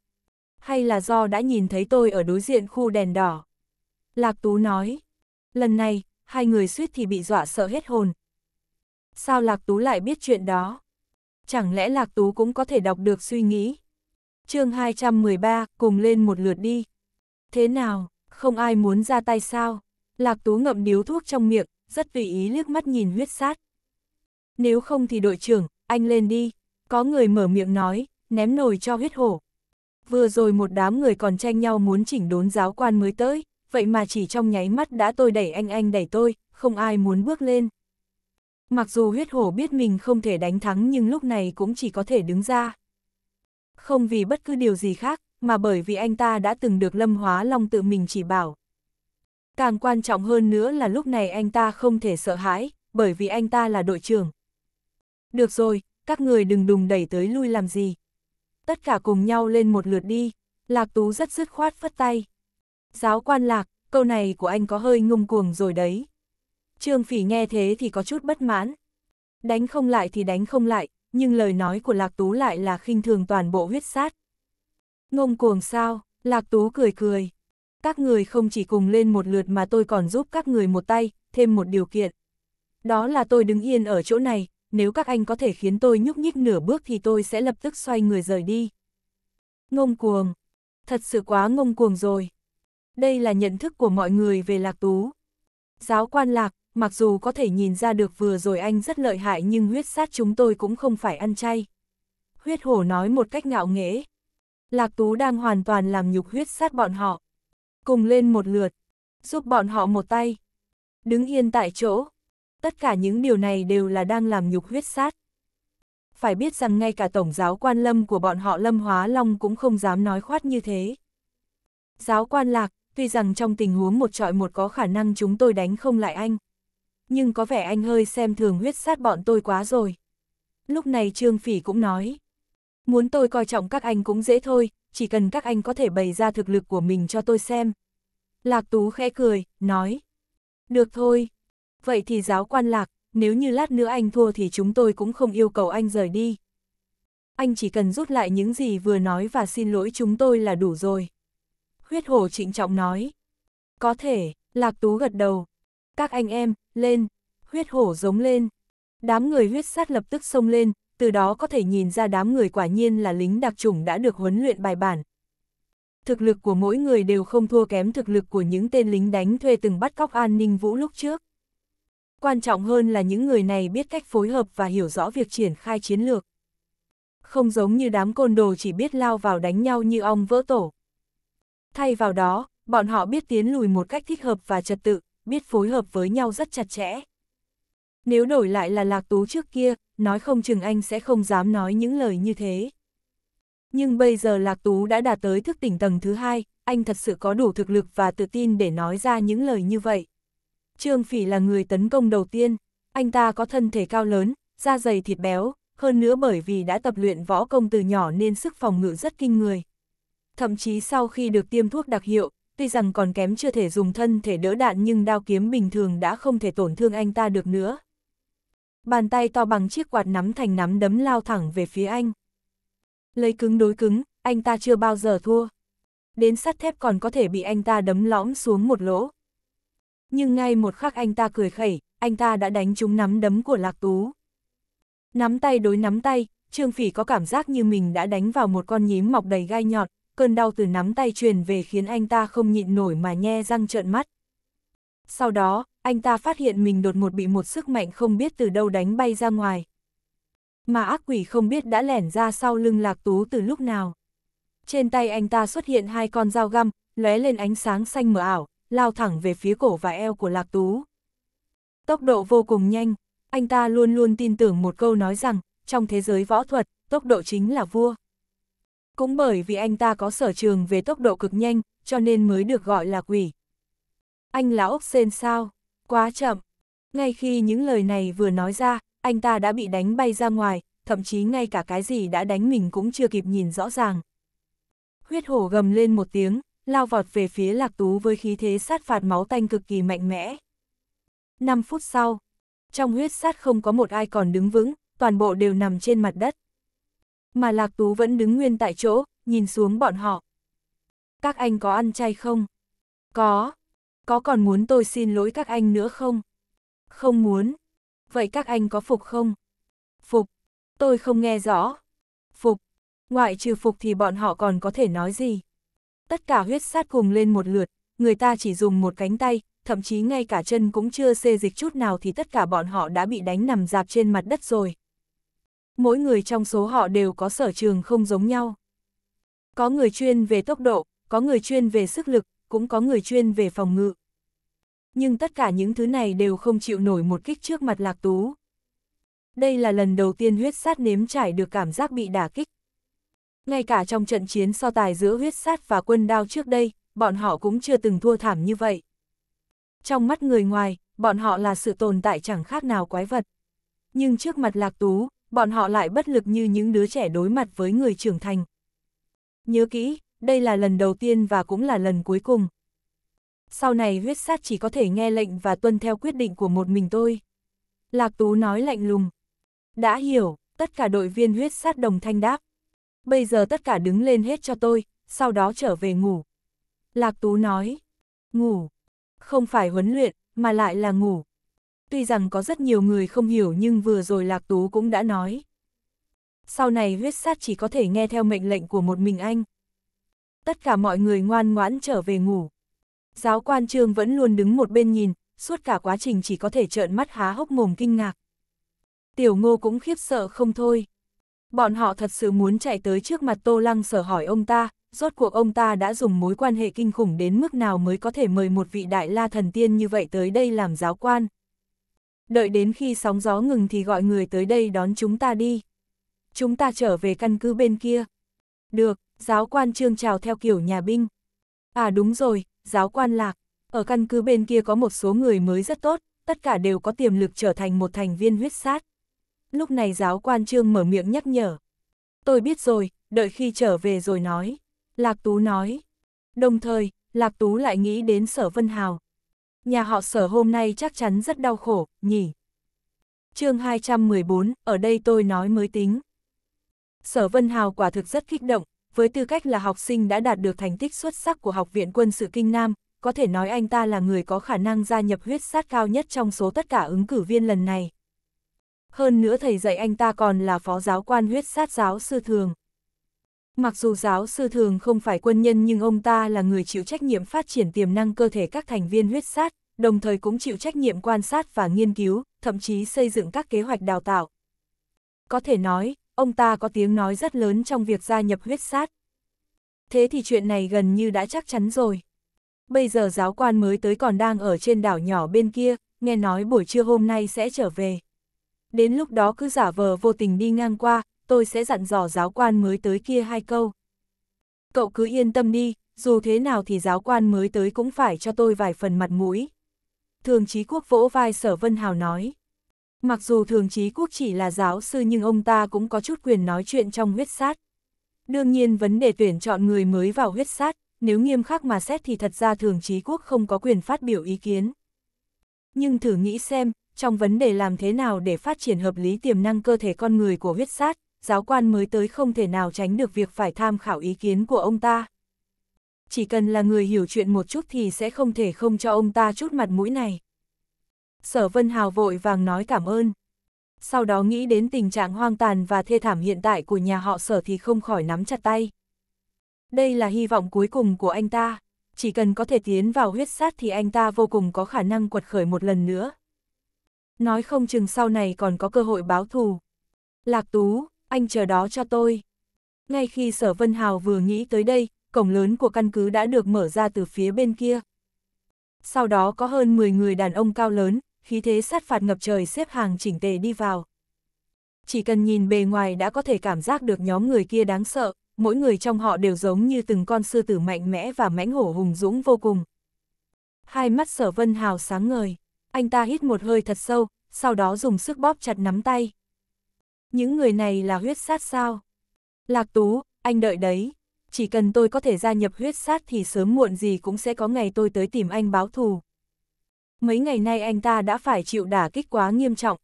Hay là do đã nhìn thấy tôi ở đối diện khu đèn đỏ. Lạc Tú nói. Lần này, hai người suýt thì bị dọa sợ hết hồn. Sao Lạc Tú lại biết chuyện đó? Chẳng lẽ Lạc Tú cũng có thể đọc được suy nghĩ? chương 213, cùng lên một lượt đi. Thế nào? Không ai muốn ra tay sao? Lạc Tú ngậm điếu thuốc trong miệng, rất tùy ý liếc mắt nhìn huyết sát. Nếu không thì đội trưởng, anh lên đi. Có người mở miệng nói, ném nồi cho huyết hổ. Vừa rồi một đám người còn tranh nhau muốn chỉnh đốn giáo quan mới tới, vậy mà chỉ trong nháy mắt đã tôi đẩy anh anh đẩy tôi, không ai muốn bước lên. Mặc dù huyết hổ biết mình không thể đánh thắng nhưng lúc này cũng chỉ có thể đứng ra. Không vì bất cứ điều gì khác, mà bởi vì anh ta đã từng được Lâm Hóa Long tự mình chỉ bảo. Càng quan trọng hơn nữa là lúc này anh ta không thể sợ hãi, bởi vì anh ta là đội trưởng. Được rồi, các người đừng đùng đẩy tới lui làm gì. Tất cả cùng nhau lên một lượt đi, Lạc Tú rất dứt khoát phất tay. Giáo quan Lạc, câu này của anh có hơi ngung cuồng rồi đấy. Trương Phỉ nghe thế thì có chút bất mãn. Đánh không lại thì đánh không lại, nhưng lời nói của Lạc Tú lại là khinh thường toàn bộ huyết sát. Ngông cuồng sao, Lạc Tú cười cười. Các người không chỉ cùng lên một lượt mà tôi còn giúp các người một tay, thêm một điều kiện. Đó là tôi đứng yên ở chỗ này, nếu các anh có thể khiến tôi nhúc nhích nửa bước thì tôi sẽ lập tức xoay người rời đi. Ngông cuồng. Thật sự quá ngông cuồng rồi. Đây là nhận thức của mọi người về Lạc Tú. Giáo quan Lạc, mặc dù có thể nhìn ra được vừa rồi anh rất lợi hại nhưng huyết sát chúng tôi cũng không phải ăn chay. Huyết hổ nói một cách ngạo nghễ. Lạc Tú đang hoàn toàn làm nhục huyết sát bọn họ. Cùng lên một lượt, giúp bọn họ một tay. Đứng yên tại chỗ. Tất cả những điều này đều là đang làm nhục huyết sát. Phải biết rằng ngay cả tổng giáo quan lâm của bọn họ Lâm Hóa Long cũng không dám nói khoát như thế. Giáo quan lạc, tuy rằng trong tình huống một trọi một có khả năng chúng tôi đánh không lại anh. Nhưng có vẻ anh hơi xem thường huyết sát bọn tôi quá rồi. Lúc này Trương Phỉ cũng nói, Muốn tôi coi trọng các anh cũng dễ thôi, chỉ cần các anh có thể bày ra thực lực của mình cho tôi xem. Lạc Tú khẽ cười, nói. Được thôi. Vậy thì giáo quan Lạc, nếu như lát nữa anh thua thì chúng tôi cũng không yêu cầu anh rời đi. Anh chỉ cần rút lại những gì vừa nói và xin lỗi chúng tôi là đủ rồi. Huyết hổ trịnh trọng nói. Có thể, Lạc Tú gật đầu. Các anh em, lên. Huyết hổ giống lên. Đám người huyết sát lập tức xông lên, từ đó có thể nhìn ra đám người quả nhiên là lính đặc chủng đã được huấn luyện bài bản. Thực lực của mỗi người đều không thua kém thực lực của những tên lính đánh thuê từng bắt cóc an ninh vũ lúc trước. Quan trọng hơn là những người này biết cách phối hợp và hiểu rõ việc triển khai chiến lược. Không giống như đám côn đồ chỉ biết lao vào đánh nhau như ong vỡ tổ. Thay vào đó, bọn họ biết tiến lùi một cách thích hợp và trật tự, biết phối hợp với nhau rất chặt chẽ. Nếu đổi lại là lạc tú trước kia, nói không chừng anh sẽ không dám nói những lời như thế. Nhưng bây giờ Lạc Tú đã đạt tới thức tỉnh tầng thứ hai, anh thật sự có đủ thực lực và tự tin để nói ra những lời như vậy. Trương Phỉ là người tấn công đầu tiên, anh ta có thân thể cao lớn, da dày thịt béo, hơn nữa bởi vì đã tập luyện võ công từ nhỏ nên sức phòng ngự rất kinh người. Thậm chí sau khi được tiêm thuốc đặc hiệu, tuy rằng còn kém chưa thể dùng thân thể đỡ đạn nhưng đao kiếm bình thường đã không thể tổn thương anh ta được nữa bàn tay to bằng chiếc quạt nắm thành nắm đấm lao thẳng về phía anh. Lấy cứng đối cứng, anh ta chưa bao giờ thua. Đến sắt thép còn có thể bị anh ta đấm lõm xuống một lỗ. Nhưng ngay một khắc anh ta cười khẩy, anh ta đã đánh trúng nắm đấm của Lạc Tú. Nắm tay đối nắm tay, Trương Phỉ có cảm giác như mình đã đánh vào một con nhím mọc đầy gai nhọn. cơn đau từ nắm tay truyền về khiến anh ta không nhịn nổi mà nhe răng trợn mắt. Sau đó, anh ta phát hiện mình đột ngột bị một sức mạnh không biết từ đâu đánh bay ra ngoài. Mà ác quỷ không biết đã lẻn ra sau lưng lạc tú từ lúc nào. Trên tay anh ta xuất hiện hai con dao găm, lóe lên ánh sáng xanh mờ ảo, lao thẳng về phía cổ và eo của lạc tú. Tốc độ vô cùng nhanh, anh ta luôn luôn tin tưởng một câu nói rằng, trong thế giới võ thuật, tốc độ chính là vua. Cũng bởi vì anh ta có sở trường về tốc độ cực nhanh, cho nên mới được gọi là quỷ. Anh là ốc sen sao? Quá chậm. Ngay khi những lời này vừa nói ra, anh ta đã bị đánh bay ra ngoài, thậm chí ngay cả cái gì đã đánh mình cũng chưa kịp nhìn rõ ràng. Huyết hổ gầm lên một tiếng, lao vọt về phía lạc tú với khí thế sát phạt máu tanh cực kỳ mạnh mẽ. 5 phút sau, trong huyết sát không có một ai còn đứng vững, toàn bộ đều nằm trên mặt đất. Mà lạc tú vẫn đứng nguyên tại chỗ, nhìn xuống bọn họ. Các anh có ăn chay không? Có, có còn muốn tôi xin lỗi các anh nữa không? Không muốn. Vậy các anh có phục không? Phục. Tôi không nghe rõ. Phục. Ngoại trừ phục thì bọn họ còn có thể nói gì? Tất cả huyết sát cùng lên một lượt, người ta chỉ dùng một cánh tay, thậm chí ngay cả chân cũng chưa xê dịch chút nào thì tất cả bọn họ đã bị đánh nằm dạp trên mặt đất rồi. Mỗi người trong số họ đều có sở trường không giống nhau. Có người chuyên về tốc độ, có người chuyên về sức lực, cũng có người chuyên về phòng ngự. Nhưng tất cả những thứ này đều không chịu nổi một kích trước mặt Lạc Tú. Đây là lần đầu tiên huyết sát nếm trải được cảm giác bị đả kích. Ngay cả trong trận chiến so tài giữa huyết sát và quân đao trước đây, bọn họ cũng chưa từng thua thảm như vậy. Trong mắt người ngoài, bọn họ là sự tồn tại chẳng khác nào quái vật. Nhưng trước mặt Lạc Tú, bọn họ lại bất lực như những đứa trẻ đối mặt với người trưởng thành. Nhớ kỹ, đây là lần đầu tiên và cũng là lần cuối cùng. Sau này huyết sát chỉ có thể nghe lệnh và tuân theo quyết định của một mình tôi. Lạc Tú nói lạnh lùng. Đã hiểu, tất cả đội viên huyết sát đồng thanh đáp. Bây giờ tất cả đứng lên hết cho tôi, sau đó trở về ngủ. Lạc Tú nói, ngủ, không phải huấn luyện, mà lại là ngủ. Tuy rằng có rất nhiều người không hiểu nhưng vừa rồi Lạc Tú cũng đã nói. Sau này huyết sát chỉ có thể nghe theo mệnh lệnh của một mình anh, tất cả mọi người ngoan ngoãn trở về ngủ. Giáo quan trương vẫn luôn đứng một bên nhìn, suốt cả quá trình chỉ có thể trợn mắt há hốc mồm kinh ngạc. Tiểu ngô cũng khiếp sợ không thôi. Bọn họ thật sự muốn chạy tới trước mặt Tô Lăng sở hỏi ông ta, rốt cuộc ông ta đã dùng mối quan hệ kinh khủng đến mức nào mới có thể mời một vị đại la thần tiên như vậy tới đây làm giáo quan. Đợi đến khi sóng gió ngừng thì gọi người tới đây đón chúng ta đi. Chúng ta trở về căn cứ bên kia. Được, giáo quan trương chào theo kiểu nhà binh. À đúng rồi, giáo quan lạc, ở căn cứ bên kia có một số người mới rất tốt, tất cả đều có tiềm lực trở thành một thành viên huyết sát. Lúc này giáo quan trương mở miệng nhắc nhở. Tôi biết rồi, đợi khi trở về rồi nói. Lạc Tú nói. Đồng thời, Lạc Tú lại nghĩ đến sở Vân Hào. Nhà họ sở hôm nay chắc chắn rất đau khổ, nhỉ. mười 214, ở đây tôi nói mới tính. Sở Vân Hào quả thực rất kích động, với tư cách là học sinh đã đạt được thành tích xuất sắc của Học viện Quân sự Kinh Nam, có thể nói anh ta là người có khả năng gia nhập huyết sát cao nhất trong số tất cả ứng cử viên lần này. Hơn nữa thầy dạy anh ta còn là phó giáo quan huyết sát giáo sư thường. Mặc dù giáo sư thường không phải quân nhân nhưng ông ta là người chịu trách nhiệm phát triển tiềm năng cơ thể các thành viên huyết sát, đồng thời cũng chịu trách nhiệm quan sát và nghiên cứu, thậm chí xây dựng các kế hoạch đào tạo. Có thể nói, ông ta có tiếng nói rất lớn trong việc gia nhập huyết sát. Thế thì chuyện này gần như đã chắc chắn rồi. Bây giờ giáo quan mới tới còn đang ở trên đảo nhỏ bên kia, nghe nói buổi trưa hôm nay sẽ trở về. Đến lúc đó cứ giả vờ vô tình đi ngang qua, tôi sẽ dặn dò giáo quan mới tới kia hai câu. Cậu cứ yên tâm đi, dù thế nào thì giáo quan mới tới cũng phải cho tôi vài phần mặt mũi. Thường trí quốc vỗ vai sở Vân Hào nói. Mặc dù thường trí quốc chỉ là giáo sư nhưng ông ta cũng có chút quyền nói chuyện trong huyết sát. Đương nhiên vấn đề tuyển chọn người mới vào huyết sát, nếu nghiêm khắc mà xét thì thật ra thường trí quốc không có quyền phát biểu ý kiến. Nhưng thử nghĩ xem, trong vấn đề làm thế nào để phát triển hợp lý tiềm năng cơ thể con người của huyết sát, giáo quan mới tới không thể nào tránh được việc phải tham khảo ý kiến của ông ta. Chỉ cần là người hiểu chuyện một chút thì sẽ không thể không cho ông ta chút mặt mũi này. Sở Vân Hào vội vàng nói cảm ơn. Sau đó nghĩ đến tình trạng hoang tàn và thê thảm hiện tại của nhà họ sở thì không khỏi nắm chặt tay. Đây là hy vọng cuối cùng của anh ta. Chỉ cần có thể tiến vào huyết sát thì anh ta vô cùng có khả năng quật khởi một lần nữa. Nói không chừng sau này còn có cơ hội báo thù. Lạc Tú, anh chờ đó cho tôi. Ngay khi Sở Vân Hào vừa nghĩ tới đây, cổng lớn của căn cứ đã được mở ra từ phía bên kia. Sau đó có hơn 10 người đàn ông cao lớn, khí thế sát phạt ngập trời xếp hàng chỉnh tề đi vào. Chỉ cần nhìn bề ngoài đã có thể cảm giác được nhóm người kia đáng sợ, mỗi người trong họ đều giống như từng con sư tử mạnh mẽ và mãnh hổ hùng dũng vô cùng. Hai mắt sở vân hào sáng ngời, anh ta hít một hơi thật sâu, sau đó dùng sức bóp chặt nắm tay. Những người này là huyết sát sao? Lạc Tú, anh đợi đấy. Chỉ cần tôi có thể gia nhập huyết sát thì sớm muộn gì cũng sẽ có ngày tôi tới tìm anh báo thù mấy ngày nay anh ta đã phải chịu đả kích quá nghiêm trọng.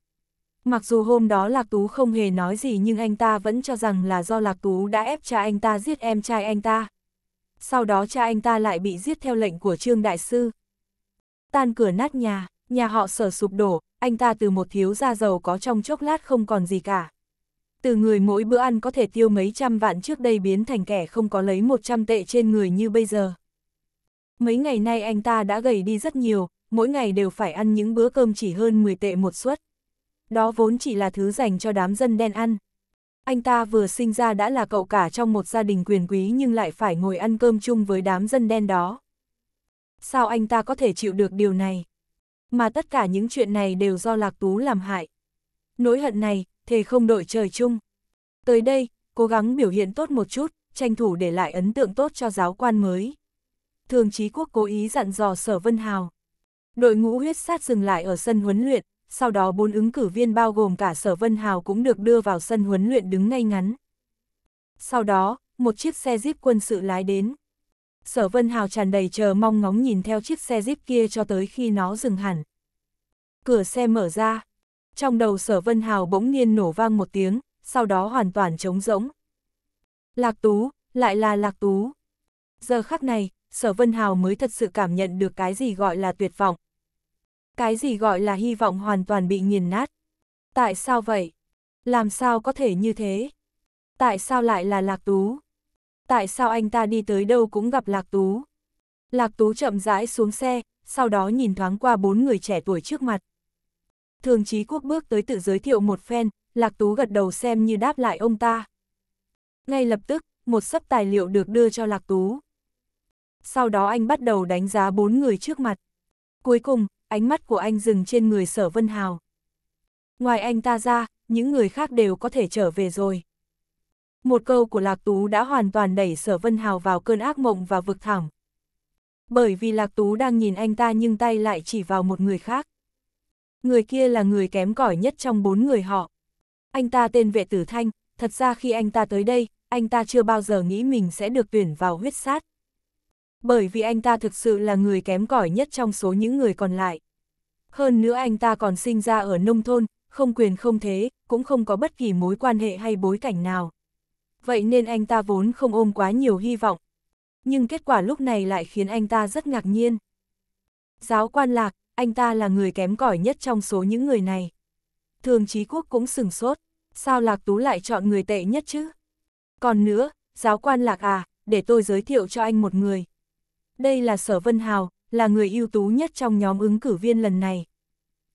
Mặc dù hôm đó Lạc Tú không hề nói gì nhưng anh ta vẫn cho rằng là do Lạc Tú đã ép cha anh ta giết em trai anh ta. Sau đó cha anh ta lại bị giết theo lệnh của Trương Đại Sư. Tan cửa nát nhà, nhà họ sở sụp đổ, anh ta từ một thiếu gia giàu có trong chốc lát không còn gì cả. Từ người mỗi bữa ăn có thể tiêu mấy trăm vạn trước đây biến thành kẻ không có lấy một trăm tệ trên người như bây giờ. Mấy ngày nay anh ta đã gầy đi rất nhiều, mỗi ngày đều phải ăn những bữa cơm chỉ hơn 10 tệ một suất. Đó vốn chỉ là thứ dành cho đám dân đen ăn. Anh ta vừa sinh ra đã là cậu cả trong một gia đình quyền quý nhưng lại phải ngồi ăn cơm chung với đám dân đen đó. Sao anh ta có thể chịu được điều này? Mà tất cả những chuyện này đều do Lạc Tú làm hại. Nỗi hận này, thề không đội trời chung. Tới đây, cố gắng biểu hiện tốt một chút, tranh thủ để lại ấn tượng tốt cho giáo quan mới. Thường trí Quốc cố ý dặn dò Sở Vân Hào. Đội ngũ huyết sát dừng lại ở sân huấn luyện, sau đó bốn ứng cử viên bao gồm cả Sở Vân Hào cũng được đưa vào sân huấn luyện đứng ngay ngắn. Sau đó, một chiếc xe jeep quân sự lái đến. Sở Vân Hào tràn đầy chờ mong ngóng nhìn theo chiếc xe jeep kia cho tới khi nó dừng hẳn. Cửa xe mở ra. Trong đầu Sở Vân Hào bỗng nhiên nổ vang một tiếng, sau đó hoàn toàn trống rỗng. Lạc Tú, lại là Lạc Tú. Giờ khắc này, Sở Vân Hào mới thật sự cảm nhận được cái gì gọi là tuyệt vọng, cái gì gọi là hy vọng hoàn toàn bị nghiền nát? Tại sao vậy? Làm sao có thể như thế? Tại sao lại là Lạc Tú? Tại sao anh ta đi tới đâu cũng gặp Lạc Tú? Lạc Tú chậm rãi xuống xe, sau đó nhìn thoáng qua bốn người trẻ tuổi trước mặt. Thường Chí Quốc bước tới tự giới thiệu một phen, Lạc Tú gật đầu xem như đáp lại ông ta. Ngay lập tức, một sấp tài liệu được đưa cho Lạc Tú. Sau đó anh bắt đầu đánh giá bốn người trước mặt. Cuối cùng, ánh mắt của anh dừng trên người sở Vân Hào. Ngoài anh ta ra, những người khác đều có thể trở về rồi. Một câu của Lạc Tú đã hoàn toàn đẩy sở Vân Hào vào cơn ác mộng và vực thẳm. Bởi vì Lạc Tú đang nhìn anh ta nhưng tay lại chỉ vào một người khác. Người kia là người kém cỏi nhất trong bốn người họ. Anh ta tên vệ tử Thanh, thật ra khi anh ta tới đây, anh ta chưa bao giờ nghĩ mình sẽ được tuyển vào huyết sát. Bởi vì anh ta thực sự là người kém cỏi nhất trong số những người còn lại. Hơn nữa anh ta còn sinh ra ở nông thôn, không quyền không thế, cũng không có bất kỳ mối quan hệ hay bối cảnh nào. Vậy nên anh ta vốn không ôm quá nhiều hy vọng. Nhưng kết quả lúc này lại khiến anh ta rất ngạc nhiên. Giáo quan lạc, anh ta là người kém cỏi nhất trong số những người này. Thường trí Quốc cũng sừng sốt, sao Lạc Tú lại chọn người tệ nhất chứ? Còn nữa, giáo quan Lạc à, để tôi giới thiệu cho anh một người. Đây là Sở Vân Hào, là người ưu tú nhất trong nhóm ứng cử viên lần này.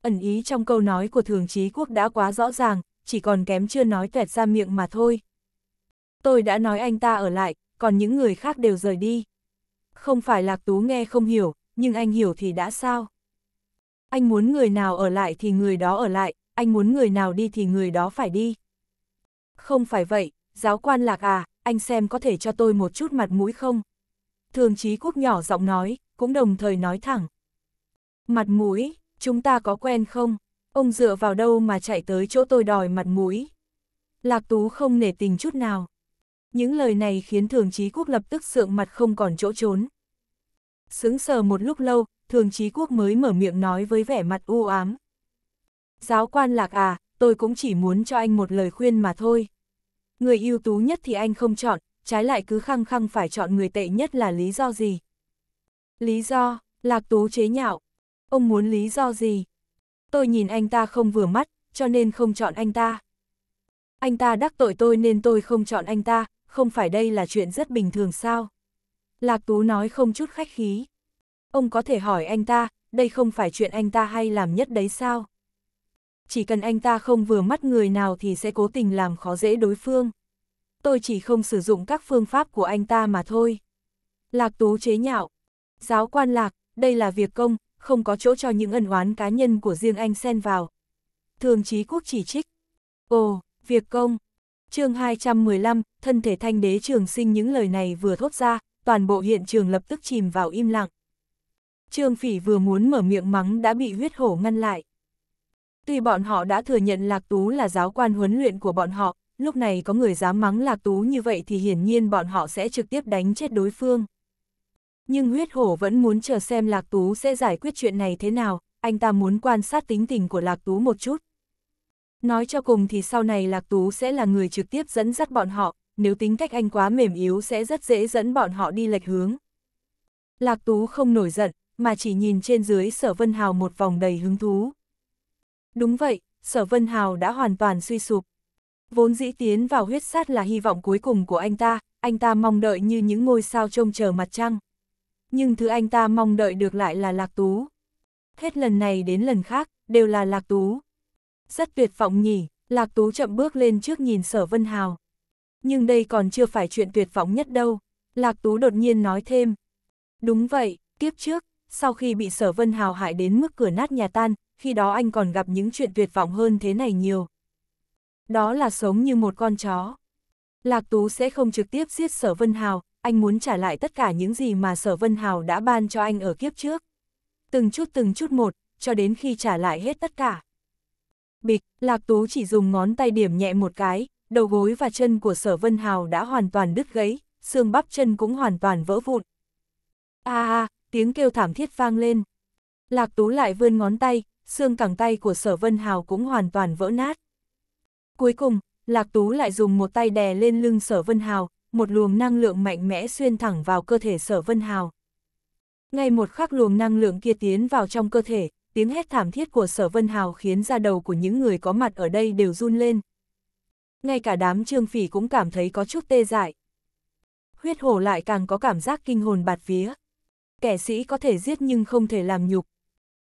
Ẩn ý trong câu nói của Thường trí Quốc đã quá rõ ràng, chỉ còn kém chưa nói tuẹt ra miệng mà thôi. Tôi đã nói anh ta ở lại, còn những người khác đều rời đi. Không phải Lạc Tú nghe không hiểu, nhưng anh hiểu thì đã sao? Anh muốn người nào ở lại thì người đó ở lại, anh muốn người nào đi thì người đó phải đi. Không phải vậy, giáo quan Lạc à, anh xem có thể cho tôi một chút mặt mũi không? Thường trí Quốc nhỏ giọng nói, cũng đồng thời nói thẳng. Mặt mũi, chúng ta có quen không? Ông dựa vào đâu mà chạy tới chỗ tôi đòi mặt mũi? Lạc Tú không nể tình chút nào. Những lời này khiến Thường Chí Quốc lập tức sượng mặt không còn chỗ trốn. Sững sờ một lúc lâu, Thường Chí Quốc mới mở miệng nói với vẻ mặt u ám. Giáo quan Lạc à, tôi cũng chỉ muốn cho anh một lời khuyên mà thôi. Người ưu tú nhất thì anh không chọn, trái lại cứ khăng khăng phải chọn người tệ nhất là lý do gì. Lý do, Lạc Tú chế nhạo. Ông muốn lý do gì? Tôi nhìn anh ta không vừa mắt, cho nên không chọn anh ta. Anh ta đắc tội tôi nên tôi không chọn anh ta, không phải đây là chuyện rất bình thường sao? Lạc Tú nói không chút khách khí. Ông có thể hỏi anh ta, đây không phải chuyện anh ta hay làm nhất đấy sao? Chỉ cần anh ta không vừa mắt người nào thì sẽ cố tình làm khó dễ đối phương. Tôi chỉ không sử dụng các phương pháp của anh ta mà thôi. Lạc Tú chế nhạo, Giáo quan lạc, đây là việc công, không có chỗ cho những ân oán cá nhân của riêng anh xen vào. Thường trí Quốc chỉ trích. Ồ, việc công. chương 215, thân thể thanh đế trường sinh những lời này vừa thốt ra, toàn bộ hiện trường lập tức chìm vào im lặng. Trương Phỉ vừa muốn mở miệng mắng đã bị huyết hổ ngăn lại. Tuy bọn họ đã thừa nhận Lạc Tú là giáo quan huấn luyện của bọn họ, lúc này có người dám mắng Lạc Tú như vậy thì hiển nhiên bọn họ sẽ trực tiếp đánh chết đối phương. Nhưng huyết hổ vẫn muốn chờ xem Lạc Tú sẽ giải quyết chuyện này thế nào, anh ta muốn quan sát tính tình của Lạc Tú một chút. Nói cho cùng thì sau này Lạc Tú sẽ là người trực tiếp dẫn dắt bọn họ, nếu tính cách anh quá mềm yếu sẽ rất dễ dẫn bọn họ đi lệch hướng. Lạc Tú không nổi giận, mà chỉ nhìn trên dưới Sở Vân Hào một vòng đầy hứng thú. Đúng vậy, Sở Vân Hào đã hoàn toàn suy sụp. Vốn dĩ tiến vào huyết sát là hy vọng cuối cùng của anh ta, anh ta mong đợi như những ngôi sao trông chờ mặt trăng nhưng thứ anh ta mong đợi được lại là Lạc Tú. Hết lần này đến lần khác, đều là Lạc Tú. Rất tuyệt vọng nhỉ, Lạc Tú chậm bước lên trước nhìn Sở Vân Hào. Nhưng đây còn chưa phải chuyện tuyệt vọng nhất đâu. Lạc Tú đột nhiên nói thêm. Đúng vậy, kiếp trước, sau khi bị Sở Vân Hào hại đến mức cửa nát nhà tan, khi đó anh còn gặp những chuyện tuyệt vọng hơn thế này nhiều. Đó là sống như một con chó. Lạc Tú sẽ không trực tiếp giết Sở Vân Hào, anh muốn trả lại tất cả những gì mà Sở Vân Hào đã ban cho anh ở kiếp trước. Từng chút từng chút một, cho đến khi trả lại hết tất cả. Bịch, Lạc Tú chỉ dùng ngón tay điểm nhẹ một cái, đầu gối và chân của Sở Vân Hào đã hoàn toàn đứt gãy, xương bắp chân cũng hoàn toàn vỡ vụn. A a, tiếng kêu thảm thiết vang lên. Lạc Tú lại vươn ngón tay, xương cẳng tay của Sở Vân Hào cũng hoàn toàn vỡ nát. Cuối cùng, Lạc Tú lại dùng một tay đè lên lưng Sở Vân Hào, một luồng năng lượng mạnh mẽ xuyên thẳng vào cơ thể sở vân hào. Ngay một khắc luồng năng lượng kia tiến vào trong cơ thể, tiếng hét thảm thiết của sở vân hào khiến ra đầu của những người có mặt ở đây đều run lên. Ngay cả đám trương phỉ cũng cảm thấy có chút tê dại. Huyết hổ lại càng có cảm giác kinh hồn bạt vía. Kẻ sĩ có thể giết nhưng không thể làm nhục.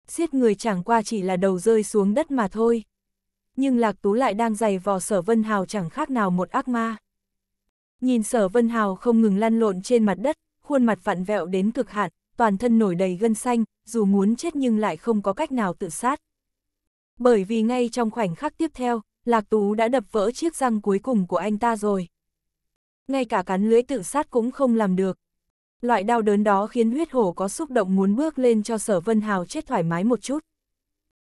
Giết người chẳng qua chỉ là đầu rơi xuống đất mà thôi. Nhưng Lạc Tú lại đang giày vò sở vân hào chẳng khác nào một ác ma. Nhìn sở vân hào không ngừng lăn lộn trên mặt đất, khuôn mặt vặn vẹo đến cực hạn, toàn thân nổi đầy gân xanh, dù muốn chết nhưng lại không có cách nào tự sát. Bởi vì ngay trong khoảnh khắc tiếp theo, Lạc Tú đã đập vỡ chiếc răng cuối cùng của anh ta rồi. Ngay cả cắn lưỡi tự sát cũng không làm được. Loại đau đớn đó khiến huyết hổ có xúc động muốn bước lên cho sở vân hào chết thoải mái một chút.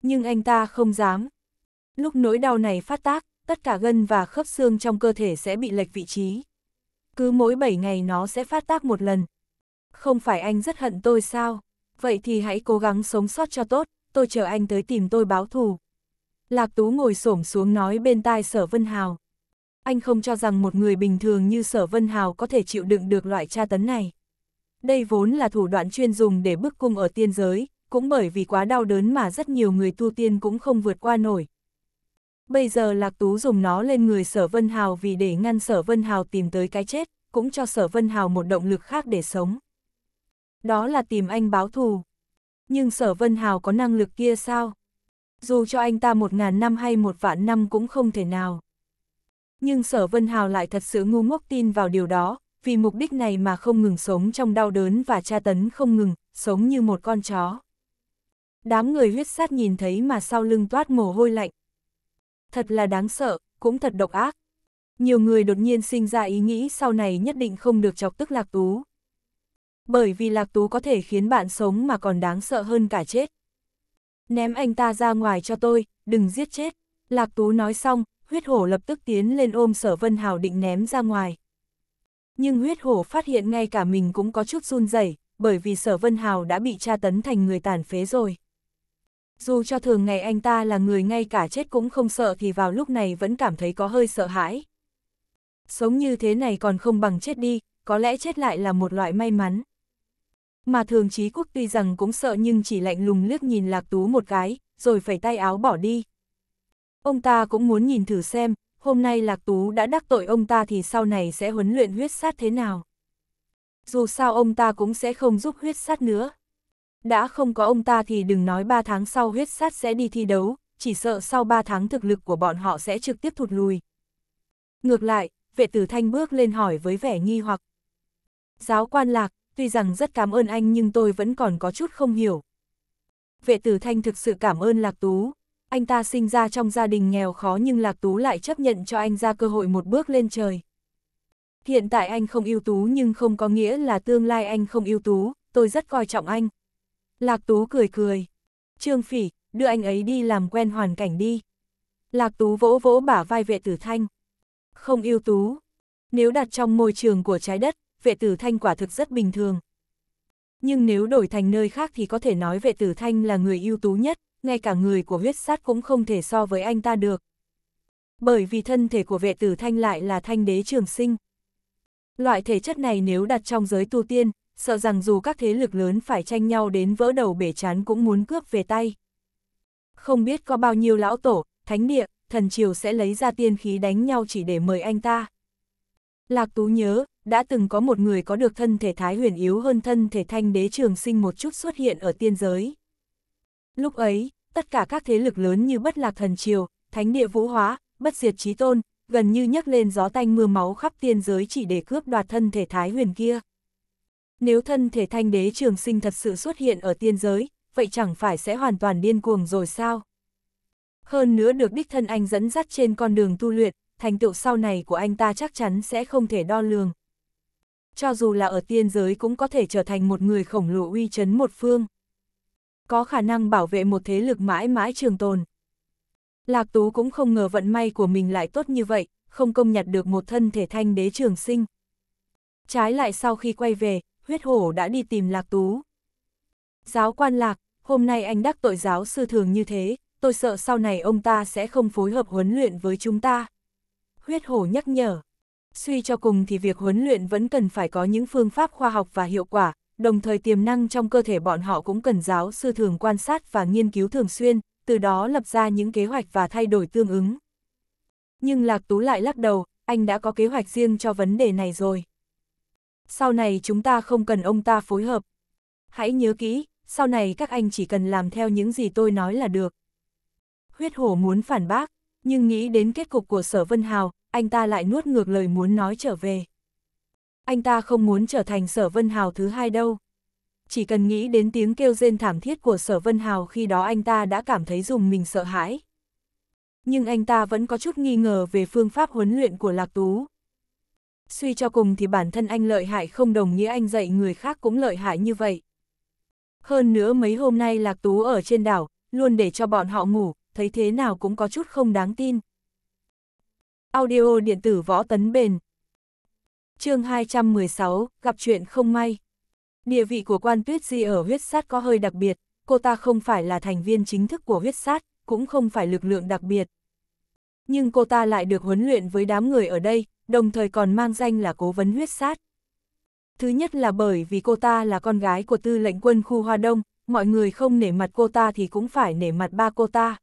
Nhưng anh ta không dám. Lúc nỗi đau này phát tác, tất cả gân và khớp xương trong cơ thể sẽ bị lệch vị trí. Cứ mỗi 7 ngày nó sẽ phát tác một lần. Không phải anh rất hận tôi sao? Vậy thì hãy cố gắng sống sót cho tốt, tôi chờ anh tới tìm tôi báo thù. Lạc Tú ngồi xổm xuống nói bên tai Sở Vân Hào. Anh không cho rằng một người bình thường như Sở Vân Hào có thể chịu đựng được loại tra tấn này. Đây vốn là thủ đoạn chuyên dùng để bức cung ở tiên giới, cũng bởi vì quá đau đớn mà rất nhiều người tu tiên cũng không vượt qua nổi, Bây giờ Lạc Tú dùng nó lên người Sở Vân Hào vì để ngăn Sở Vân Hào tìm tới cái chết, cũng cho Sở Vân Hào một động lực khác để sống. Đó là tìm anh báo thù. Nhưng Sở Vân Hào có năng lực kia sao? Dù cho anh ta một ngàn năm hay một vạn năm cũng không thể nào. Nhưng Sở Vân Hào lại thật sự ngu ngốc tin vào điều đó, vì mục đích này mà không ngừng sống trong đau đớn và tra tấn không ngừng, sống như một con chó. Đám người huyết sát nhìn thấy mà sau lưng toát mồ hôi lạnh, thật là đáng sợ, cũng thật độc ác. Nhiều người đột nhiên sinh ra ý nghĩ sau này nhất định không được chọc tức lạc tú. Bởi vì lạc tú có thể khiến bạn sống mà còn đáng sợ hơn cả chết. Ném anh ta ra ngoài cho tôi, đừng giết chết. Lạc tú nói xong, huyết hổ lập tức tiến lên ôm sở vân hào định ném ra ngoài. Nhưng huyết hổ phát hiện ngay cả mình cũng có chút run rẩy bởi vì sở vân hào đã bị tra tấn thành người tàn phế rồi. Dù cho thường ngày anh ta là người ngay cả chết cũng không sợ thì vào lúc này vẫn cảm thấy có hơi sợ hãi. Sống như thế này còn không bằng chết đi, có lẽ chết lại là một loại may mắn. Mà thường trí quốc tuy rằng cũng sợ nhưng chỉ lạnh lùng liếc nhìn lạc tú một cái, rồi phải tay áo bỏ đi. Ông ta cũng muốn nhìn thử xem, hôm nay lạc tú đã đắc tội ông ta thì sau này sẽ huấn luyện huyết sát thế nào. Dù sao ông ta cũng sẽ không giúp huyết sát nữa đã không có ông ta thì đừng nói 3 tháng sau huyết sát sẽ đi thi đấu, chỉ sợ sau 3 tháng thực lực của bọn họ sẽ trực tiếp thụt lùi. Ngược lại, vệ tử thanh bước lên hỏi với vẻ nghi hoặc. Giáo quan lạc, tuy rằng rất cảm ơn anh nhưng tôi vẫn còn có chút không hiểu. Vệ tử thanh thực sự cảm ơn lạc tú. Anh ta sinh ra trong gia đình nghèo khó nhưng lạc tú lại chấp nhận cho anh ra cơ hội một bước lên trời. Hiện tại anh không yêu tú nhưng không có nghĩa là tương lai anh không yêu tú, tôi rất coi trọng anh. Lạc Tú cười cười. Trương Phỉ, đưa anh ấy đi làm quen hoàn cảnh đi. Lạc Tú vỗ vỗ bả vai vệ tử thanh. Không yêu Tú. Nếu đặt trong môi trường của trái đất, vệ tử thanh quả thực rất bình thường. Nhưng nếu đổi thành nơi khác thì có thể nói vệ tử thanh là người ưu tú nhất, ngay cả người của huyết sát cũng không thể so với anh ta được. Bởi vì thân thể của vệ tử thanh lại là thanh đế trường sinh. Loại thể chất này nếu đặt trong giới tu tiên, sợ rằng dù các thế lực lớn phải tranh nhau đến vỡ đầu bể chán cũng muốn cướp về tay. Không biết có bao nhiêu lão tổ, thánh địa, thần triều sẽ lấy ra tiên khí đánh nhau chỉ để mời anh ta. Lạc Tú nhớ, đã từng có một người có được thân thể thái huyền yếu hơn thân thể thanh đế trường sinh một chút xuất hiện ở tiên giới. Lúc ấy, tất cả các thế lực lớn như bất lạc thần triều, thánh địa vũ hóa, bất diệt trí tôn, gần như nhấc lên gió tanh mưa máu khắp tiên giới chỉ để cướp đoạt thân thể thái huyền kia. Nếu thân thể thanh đế trường sinh thật sự xuất hiện ở tiên giới, vậy chẳng phải sẽ hoàn toàn điên cuồng rồi sao? Hơn nữa được đích thân anh dẫn dắt trên con đường tu luyện, thành tựu sau này của anh ta chắc chắn sẽ không thể đo lường. Cho dù là ở tiên giới cũng có thể trở thành một người khổng lồ uy chấn một phương. Có khả năng bảo vệ một thế lực mãi mãi trường tồn. Lạc Tú cũng không ngờ vận may của mình lại tốt như vậy, không công nhặt được một thân thể thanh đế trường sinh. Trái lại sau khi quay về, huyết hổ đã đi tìm lạc tú. Giáo quan lạc, hôm nay anh đắc tội giáo sư thường như thế, tôi sợ sau này ông ta sẽ không phối hợp huấn luyện với chúng ta. Huyết hổ nhắc nhở. Suy cho cùng thì việc huấn luyện vẫn cần phải có những phương pháp khoa học và hiệu quả, đồng thời tiềm năng trong cơ thể bọn họ cũng cần giáo sư thường quan sát và nghiên cứu thường xuyên, từ đó lập ra những kế hoạch và thay đổi tương ứng. Nhưng Lạc Tú lại lắc đầu, anh đã có kế hoạch riêng cho vấn đề này rồi sau này chúng ta không cần ông ta phối hợp. Hãy nhớ kỹ, sau này các anh chỉ cần làm theo những gì tôi nói là được. Huyết hổ muốn phản bác, nhưng nghĩ đến kết cục của sở Vân Hào, anh ta lại nuốt ngược lời muốn nói trở về. Anh ta không muốn trở thành sở Vân Hào thứ hai đâu. Chỉ cần nghĩ đến tiếng kêu rên thảm thiết của sở Vân Hào khi đó anh ta đã cảm thấy dùng mình sợ hãi. Nhưng anh ta vẫn có chút nghi ngờ về phương pháp huấn luyện của Lạc Tú suy cho cùng thì bản thân anh lợi hại không đồng nghĩa anh dạy người khác cũng lợi hại như vậy. Hơn nữa mấy hôm nay Lạc Tú ở trên đảo, luôn để cho bọn họ ngủ, thấy thế nào cũng có chút không đáng tin. Audio điện tử võ tấn bền chương 216, gặp chuyện không may. Địa vị của quan tuyết di ở huyết sát có hơi đặc biệt, cô ta không phải là thành viên chính thức của huyết sát, cũng không phải lực lượng đặc biệt, nhưng cô ta lại được huấn luyện với đám người ở đây, đồng thời còn mang danh là cố vấn huyết sát. Thứ nhất là bởi vì cô ta là con gái của tư lệnh quân khu Hoa Đông, mọi người không nể mặt cô ta thì cũng phải nể mặt ba cô ta.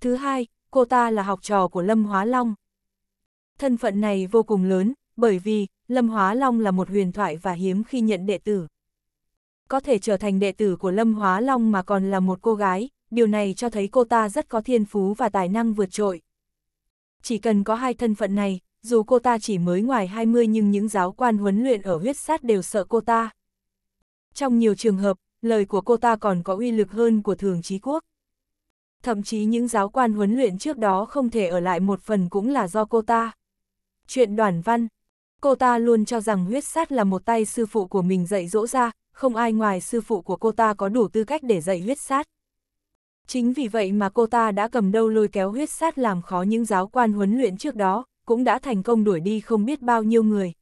Thứ hai, cô ta là học trò của Lâm Hóa Long. Thân phận này vô cùng lớn, bởi vì Lâm Hóa Long là một huyền thoại và hiếm khi nhận đệ tử. Có thể trở thành đệ tử của Lâm Hóa Long mà còn là một cô gái, điều này cho thấy cô ta rất có thiên phú và tài năng vượt trội chỉ cần có hai thân phận này, dù cô ta chỉ mới ngoài 20 nhưng những giáo quan huấn luyện ở huyết sát đều sợ cô ta. Trong nhiều trường hợp, lời của cô ta còn có uy lực hơn của thường trí quốc. Thậm chí những giáo quan huấn luyện trước đó không thể ở lại một phần cũng là do cô ta. Chuyện đoàn văn, cô ta luôn cho rằng huyết sát là một tay sư phụ của mình dạy dỗ ra, không ai ngoài sư phụ của cô ta có đủ tư cách để dạy huyết sát. Chính vì vậy mà cô ta đã cầm đâu lôi kéo huyết sát làm khó những giáo quan huấn luyện trước đó, cũng đã thành công đuổi đi không biết bao nhiêu người.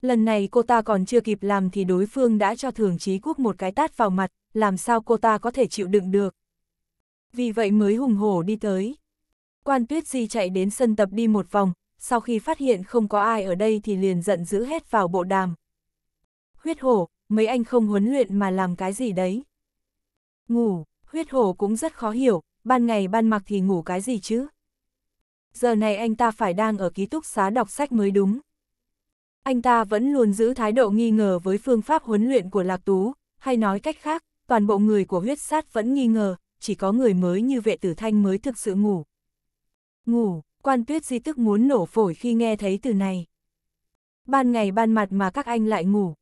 Lần này cô ta còn chưa kịp làm thì đối phương đã cho thường trí quốc một cái tát vào mặt, làm sao cô ta có thể chịu đựng được. Vì vậy mới hùng hổ đi tới. Quan tuyết di chạy đến sân tập đi một vòng, sau khi phát hiện không có ai ở đây thì liền giận dữ hét vào bộ đàm. Huyết hổ, mấy anh không huấn luyện mà làm cái gì đấy. Ngủ huyết hổ cũng rất khó hiểu, ban ngày ban mặc thì ngủ cái gì chứ? Giờ này anh ta phải đang ở ký túc xá đọc sách mới đúng. Anh ta vẫn luôn giữ thái độ nghi ngờ với phương pháp huấn luyện của Lạc Tú, hay nói cách khác, toàn bộ người của huyết sát vẫn nghi ngờ, chỉ có người mới như vệ tử thanh mới thực sự ngủ. Ngủ, quan tuyết di tức muốn nổ phổi khi nghe thấy từ này. Ban ngày ban mặt mà các anh lại ngủ.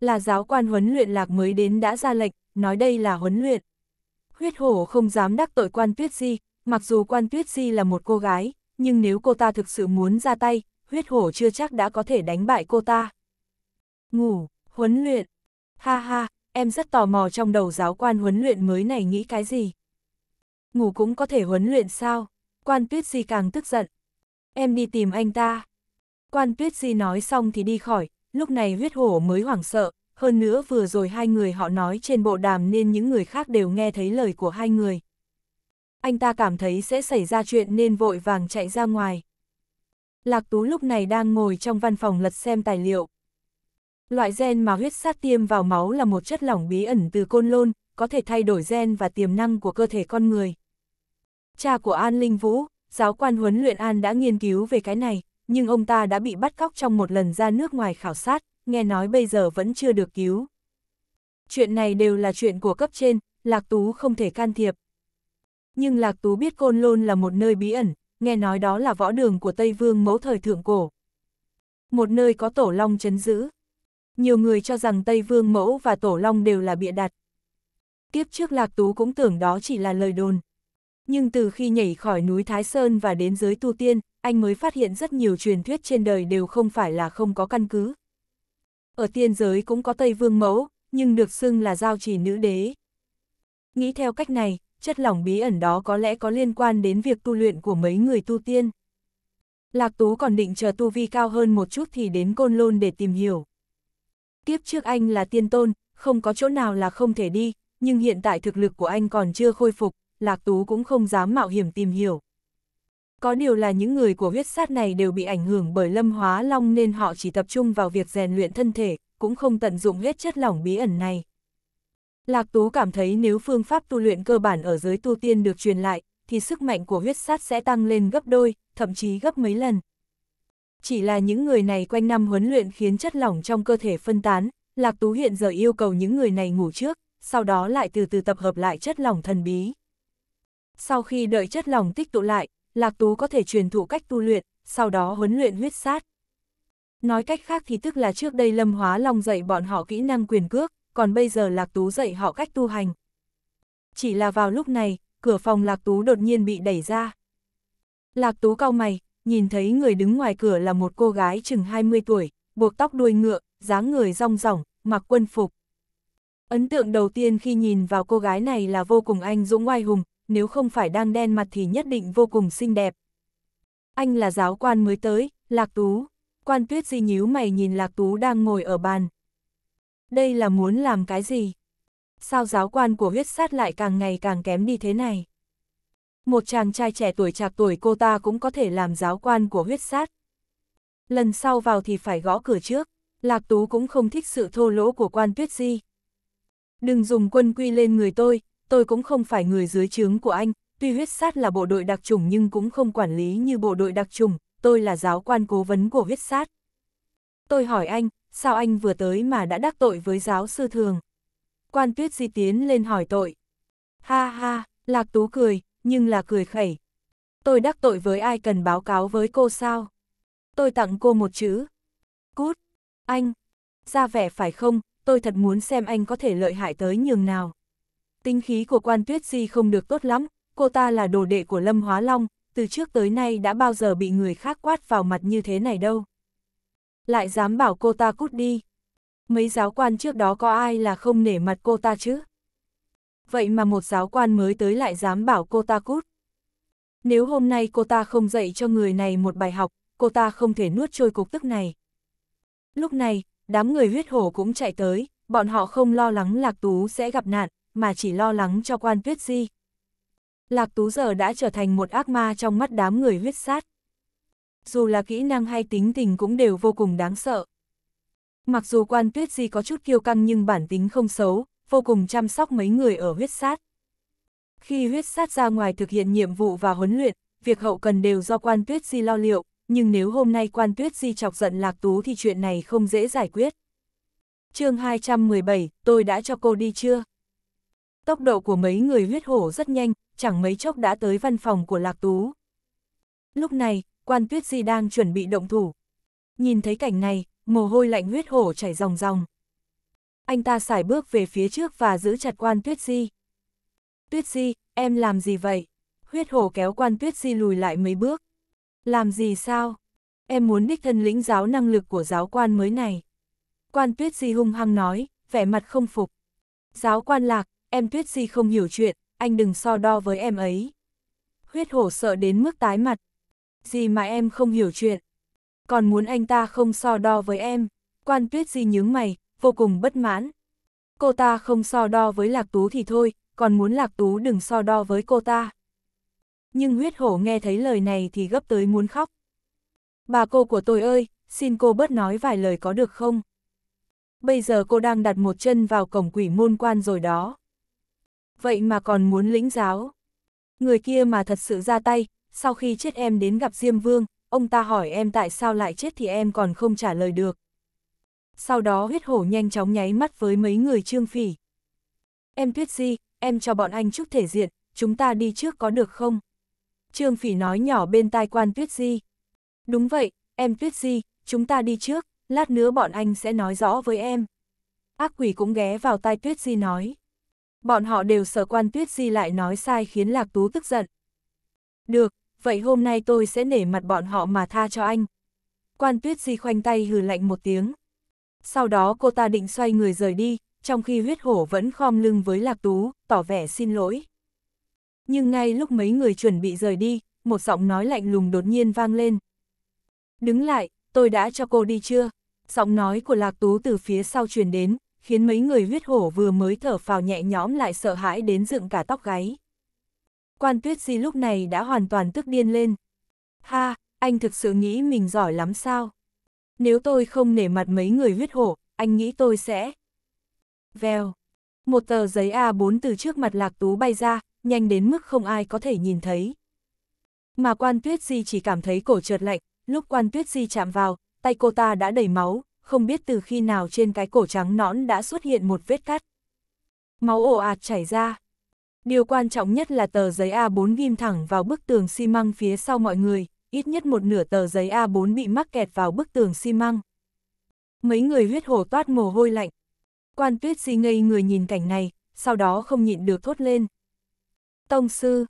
Là giáo quan huấn luyện lạc mới đến đã ra lệnh, nói đây là huấn luyện huyết hổ không dám đắc tội quan tuyết di, mặc dù quan tuyết di là một cô gái, nhưng nếu cô ta thực sự muốn ra tay, huyết hổ chưa chắc đã có thể đánh bại cô ta. Ngủ, huấn luyện. Ha ha, em rất tò mò trong đầu giáo quan huấn luyện mới này nghĩ cái gì. Ngủ cũng có thể huấn luyện sao? Quan tuyết di càng tức giận. Em đi tìm anh ta. Quan tuyết di nói xong thì đi khỏi, lúc này huyết hổ mới hoảng sợ, hơn nữa vừa rồi hai người họ nói trên bộ đàm nên những người khác đều nghe thấy lời của hai người. Anh ta cảm thấy sẽ xảy ra chuyện nên vội vàng chạy ra ngoài. Lạc Tú lúc này đang ngồi trong văn phòng lật xem tài liệu. Loại gen mà huyết sát tiêm vào máu là một chất lỏng bí ẩn từ côn lôn, có thể thay đổi gen và tiềm năng của cơ thể con người. Cha của An Linh Vũ, giáo quan huấn luyện An đã nghiên cứu về cái này, nhưng ông ta đã bị bắt cóc trong một lần ra nước ngoài khảo sát, nghe nói bây giờ vẫn chưa được cứu. Chuyện này đều là chuyện của cấp trên, Lạc Tú không thể can thiệp. Nhưng Lạc Tú biết Côn Lôn là một nơi bí ẩn, nghe nói đó là võ đường của Tây Vương mẫu thời thượng cổ. Một nơi có Tổ Long chấn giữ. Nhiều người cho rằng Tây Vương mẫu và Tổ Long đều là bịa đặt. Tiếp trước Lạc Tú cũng tưởng đó chỉ là lời đồn. Nhưng từ khi nhảy khỏi núi Thái Sơn và đến giới tu tiên, anh mới phát hiện rất nhiều truyền thuyết trên đời đều không phải là không có căn cứ ở tiên giới cũng có Tây Vương Mẫu, nhưng được xưng là giao trì nữ đế. Nghĩ theo cách này, chất lỏng bí ẩn đó có lẽ có liên quan đến việc tu luyện của mấy người tu tiên. Lạc Tú còn định chờ tu vi cao hơn một chút thì đến Côn Lôn để tìm hiểu. Kiếp trước anh là tiên tôn, không có chỗ nào là không thể đi, nhưng hiện tại thực lực của anh còn chưa khôi phục, Lạc Tú cũng không dám mạo hiểm tìm hiểu. Có điều là những người của huyết sát này đều bị ảnh hưởng bởi lâm hóa long nên họ chỉ tập trung vào việc rèn luyện thân thể, cũng không tận dụng huyết chất lỏng bí ẩn này. Lạc Tú cảm thấy nếu phương pháp tu luyện cơ bản ở giới tu tiên được truyền lại, thì sức mạnh của huyết sát sẽ tăng lên gấp đôi, thậm chí gấp mấy lần. Chỉ là những người này quanh năm huấn luyện khiến chất lỏng trong cơ thể phân tán, Lạc Tú hiện giờ yêu cầu những người này ngủ trước, sau đó lại từ từ tập hợp lại chất lỏng thần bí. Sau khi đợi chất lỏng tích tụ lại, Lạc Tú có thể truyền thụ cách tu luyện, sau đó huấn luyện huyết sát. Nói cách khác thì tức là trước đây Lâm Hóa Long dạy bọn họ kỹ năng quyền cước, còn bây giờ Lạc Tú dạy họ cách tu hành. Chỉ là vào lúc này, cửa phòng Lạc Tú đột nhiên bị đẩy ra. Lạc Tú cau mày, nhìn thấy người đứng ngoài cửa là một cô gái chừng 20 tuổi, buộc tóc đuôi ngựa, dáng người rong ròng, mặc quân phục. Ấn tượng đầu tiên khi nhìn vào cô gái này là vô cùng anh dũng oai hùng, nếu không phải đang đen mặt thì nhất định vô cùng xinh đẹp. Anh là giáo quan mới tới, Lạc Tú. Quan Tuyết Di nhíu mày nhìn Lạc Tú đang ngồi ở bàn. Đây là muốn làm cái gì? Sao giáo quan của huyết sát lại càng ngày càng kém đi thế này? Một chàng trai trẻ tuổi trạc tuổi cô ta cũng có thể làm giáo quan của huyết sát. Lần sau vào thì phải gõ cửa trước, Lạc Tú cũng không thích sự thô lỗ của quan Tuyết Di. Đừng dùng quân quy lên người tôi, tôi cũng không phải người dưới trướng của anh, tuy huyết sát là bộ đội đặc trùng nhưng cũng không quản lý như bộ đội đặc trùng, tôi là giáo quan cố vấn của huyết sát. Tôi hỏi anh, sao anh vừa tới mà đã đắc tội với giáo sư thường? Quan tuyết di tiến lên hỏi tội. Ha ha, Lạc Tú cười, nhưng là cười khẩy. Tôi đắc tội với ai cần báo cáo với cô sao? Tôi tặng cô một chữ. Cút, anh, ra vẻ phải không, tôi thật muốn xem anh có thể lợi hại tới nhường nào. Tinh khí của quan tuyết di không được tốt lắm, cô ta là đồ đệ của Lâm Hóa Long, từ trước tới nay đã bao giờ bị người khác quát vào mặt như thế này đâu. Lại dám bảo cô ta cút đi. Mấy giáo quan trước đó có ai là không nể mặt cô ta chứ? Vậy mà một giáo quan mới tới lại dám bảo cô ta cút. Nếu hôm nay cô ta không dạy cho người này một bài học, cô ta không thể nuốt trôi cục tức này. Lúc này, đám người huyết hổ cũng chạy tới, bọn họ không lo lắng lạc tú sẽ gặp nạn, mà chỉ lo lắng cho quan tuyết di. Lạc Tú giờ đã trở thành một ác ma trong mắt đám người huyết sát. Dù là kỹ năng hay tính tình cũng đều vô cùng đáng sợ. Mặc dù quan tuyết di có chút kiêu căng nhưng bản tính không xấu, vô cùng chăm sóc mấy người ở huyết sát. Khi huyết sát ra ngoài thực hiện nhiệm vụ và huấn luyện, việc hậu cần đều do quan tuyết di lo liệu, nhưng nếu hôm nay quan tuyết di chọc giận lạc tú thì chuyện này không dễ giải quyết. chương 217, tôi đã cho cô đi chưa? Tốc độ của mấy người huyết hổ rất nhanh, chẳng mấy chốc đã tới văn phòng của Lạc Tú. Lúc này, quan tuyết di đang chuẩn bị động thủ. Nhìn thấy cảnh này, mồ hôi lạnh huyết hổ chảy ròng ròng. Anh ta xài bước về phía trước và giữ chặt quan tuyết di. Tuyết di, em làm gì vậy? Huyết hổ kéo quan tuyết di lùi lại mấy bước. Làm gì sao? Em muốn đích thân lĩnh giáo năng lực của giáo quan mới này. Quan tuyết di hung hăng nói, vẻ mặt không phục. Giáo quan lạc, em Tuyết Di không hiểu chuyện, anh đừng so đo với em ấy. Huyết hổ sợ đến mức tái mặt. Gì mà em không hiểu chuyện. Còn muốn anh ta không so đo với em. Quan Tuyết Di nhướng mày, vô cùng bất mãn. Cô ta không so đo với Lạc Tú thì thôi, còn muốn Lạc Tú đừng so đo với cô ta. Nhưng huyết hổ nghe thấy lời này thì gấp tới muốn khóc. Bà cô của tôi ơi, xin cô bớt nói vài lời có được không? Bây giờ cô đang đặt một chân vào cổng quỷ môn quan rồi đó vậy mà còn muốn lĩnh giáo. Người kia mà thật sự ra tay, sau khi chết em đến gặp Diêm Vương, ông ta hỏi em tại sao lại chết thì em còn không trả lời được. Sau đó huyết hổ nhanh chóng nháy mắt với mấy người trương phỉ. Em Tuyết Di, em cho bọn anh chút thể diện, chúng ta đi trước có được không? Trương phỉ nói nhỏ bên tai quan Tuyết Di. Đúng vậy, em Tuyết Di, chúng ta đi trước, lát nữa bọn anh sẽ nói rõ với em. Ác quỷ cũng ghé vào tai Tuyết Di nói bọn họ đều sợ quan tuyết di lại nói sai khiến Lạc Tú tức giận. Được, vậy hôm nay tôi sẽ nể mặt bọn họ mà tha cho anh. Quan tuyết di khoanh tay hừ lạnh một tiếng. Sau đó cô ta định xoay người rời đi, trong khi huyết hổ vẫn khom lưng với Lạc Tú, tỏ vẻ xin lỗi. Nhưng ngay lúc mấy người chuẩn bị rời đi, một giọng nói lạnh lùng đột nhiên vang lên. Đứng lại, tôi đã cho cô đi chưa? Giọng nói của Lạc Tú từ phía sau truyền đến, khiến mấy người huyết hổ vừa mới thở phào nhẹ nhõm lại sợ hãi đến dựng cả tóc gáy. Quan tuyết di lúc này đã hoàn toàn tức điên lên. Ha, anh thực sự nghĩ mình giỏi lắm sao? Nếu tôi không nể mặt mấy người huyết hổ, anh nghĩ tôi sẽ... Vèo. Một tờ giấy A4 từ trước mặt lạc tú bay ra, nhanh đến mức không ai có thể nhìn thấy. Mà quan tuyết di chỉ cảm thấy cổ trượt lạnh, lúc quan tuyết di chạm vào, tay cô ta đã đầy máu, không biết từ khi nào trên cái cổ trắng nõn đã xuất hiện một vết cắt. Máu ồ ạt chảy ra. Điều quan trọng nhất là tờ giấy A4 ghim thẳng vào bức tường xi măng phía sau mọi người, ít nhất một nửa tờ giấy A4 bị mắc kẹt vào bức tường xi măng. Mấy người huyết hổ toát mồ hôi lạnh. Quan tuyết si ngây người nhìn cảnh này, sau đó không nhịn được thốt lên. Tông sư,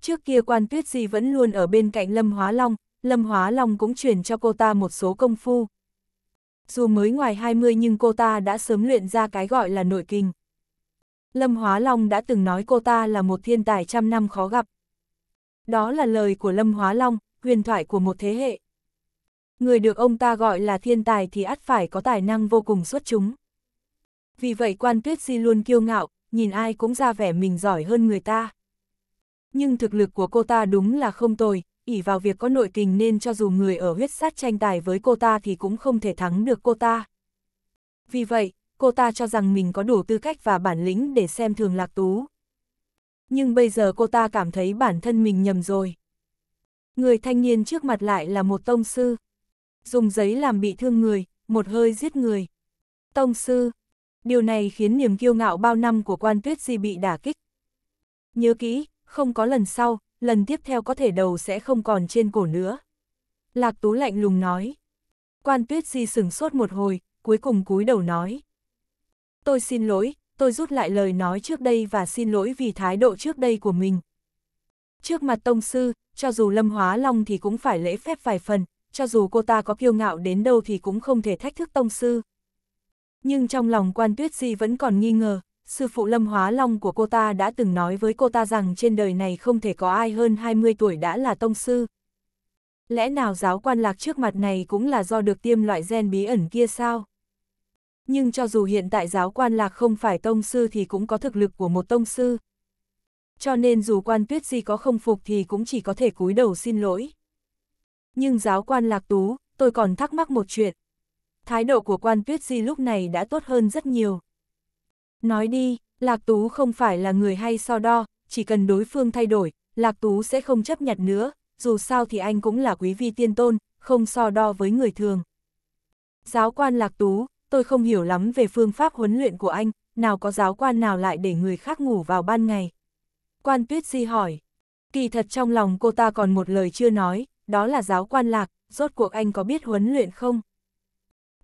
trước kia quan tuyết si vẫn luôn ở bên cạnh Lâm Hóa Long, Lâm Hóa Long cũng truyền cho cô ta một số công phu, dù mới ngoài 20 nhưng cô ta đã sớm luyện ra cái gọi là nội kinh. Lâm Hóa Long đã từng nói cô ta là một thiên tài trăm năm khó gặp. Đó là lời của Lâm Hóa Long, huyền thoại của một thế hệ. Người được ông ta gọi là thiên tài thì ắt phải có tài năng vô cùng xuất chúng. Vì vậy quan tuyết si luôn kiêu ngạo, nhìn ai cũng ra vẻ mình giỏi hơn người ta. Nhưng thực lực của cô ta đúng là không tồi, ỉ vào việc có nội tình nên cho dù người ở huyết sát tranh tài với cô ta thì cũng không thể thắng được cô ta. Vì vậy, cô ta cho rằng mình có đủ tư cách và bản lĩnh để xem thường Lạc Tú. Nhưng bây giờ cô ta cảm thấy bản thân mình nhầm rồi. Người thanh niên trước mặt lại là một tông sư. Dùng giấy làm bị thương người, một hơi giết người. Tông sư, điều này khiến niềm kiêu ngạo bao năm của quan tuyết di bị đả kích. Nhớ kỹ, không có lần sau, lần tiếp theo có thể đầu sẽ không còn trên cổ nữa. Lạc Tú lạnh lùng nói. Quan Tuyết Di sừng sốt một hồi, cuối cùng cúi đầu nói. Tôi xin lỗi, tôi rút lại lời nói trước đây và xin lỗi vì thái độ trước đây của mình. Trước mặt Tông Sư, cho dù Lâm Hóa Long thì cũng phải lễ phép vài phần, cho dù cô ta có kiêu ngạo đến đâu thì cũng không thể thách thức Tông Sư. Nhưng trong lòng quan tuyết di vẫn còn nghi ngờ, sư phụ Lâm Hóa Long của cô ta đã từng nói với cô ta rằng trên đời này không thể có ai hơn 20 tuổi đã là tông sư. Lẽ nào giáo quan lạc trước mặt này cũng là do được tiêm loại gen bí ẩn kia sao? Nhưng cho dù hiện tại giáo quan lạc không phải tông sư thì cũng có thực lực của một tông sư. Cho nên dù quan tuyết di có không phục thì cũng chỉ có thể cúi đầu xin lỗi. Nhưng giáo quan lạc tú, tôi còn thắc mắc một chuyện. Thái độ của quan tuyết di lúc này đã tốt hơn rất nhiều. Nói đi, Lạc Tú không phải là người hay so đo, chỉ cần đối phương thay đổi, Lạc Tú sẽ không chấp nhận nữa, dù sao thì anh cũng là quý vi tiên tôn, không so đo với người thường. Giáo quan Lạc Tú, tôi không hiểu lắm về phương pháp huấn luyện của anh, nào có giáo quan nào lại để người khác ngủ vào ban ngày. Quan Tuyết Di hỏi, kỳ thật trong lòng cô ta còn một lời chưa nói, đó là giáo quan Lạc, rốt cuộc anh có biết huấn luyện không?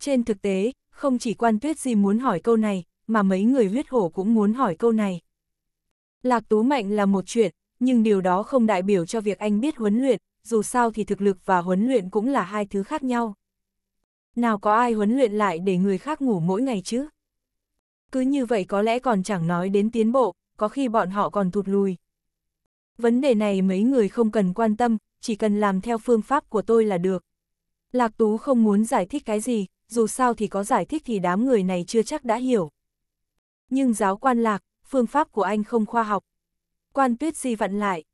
Trên thực tế, không chỉ Quan Tuyết Di muốn hỏi câu này, mà mấy người huyết hổ cũng muốn hỏi câu này. Lạc Tú mạnh là một chuyện, nhưng điều đó không đại biểu cho việc anh biết huấn luyện, dù sao thì thực lực và huấn luyện cũng là hai thứ khác nhau. Nào có ai huấn luyện lại để người khác ngủ mỗi ngày chứ? Cứ như vậy có lẽ còn chẳng nói đến tiến bộ, có khi bọn họ còn thụt lùi. Vấn đề này mấy người không cần quan tâm, chỉ cần làm theo phương pháp của tôi là được. Lạc Tú không muốn giải thích cái gì, dù sao thì có giải thích thì đám người này chưa chắc đã hiểu nhưng giáo quan lạc, phương pháp của anh không khoa học. Quan tuyết di vặn lại.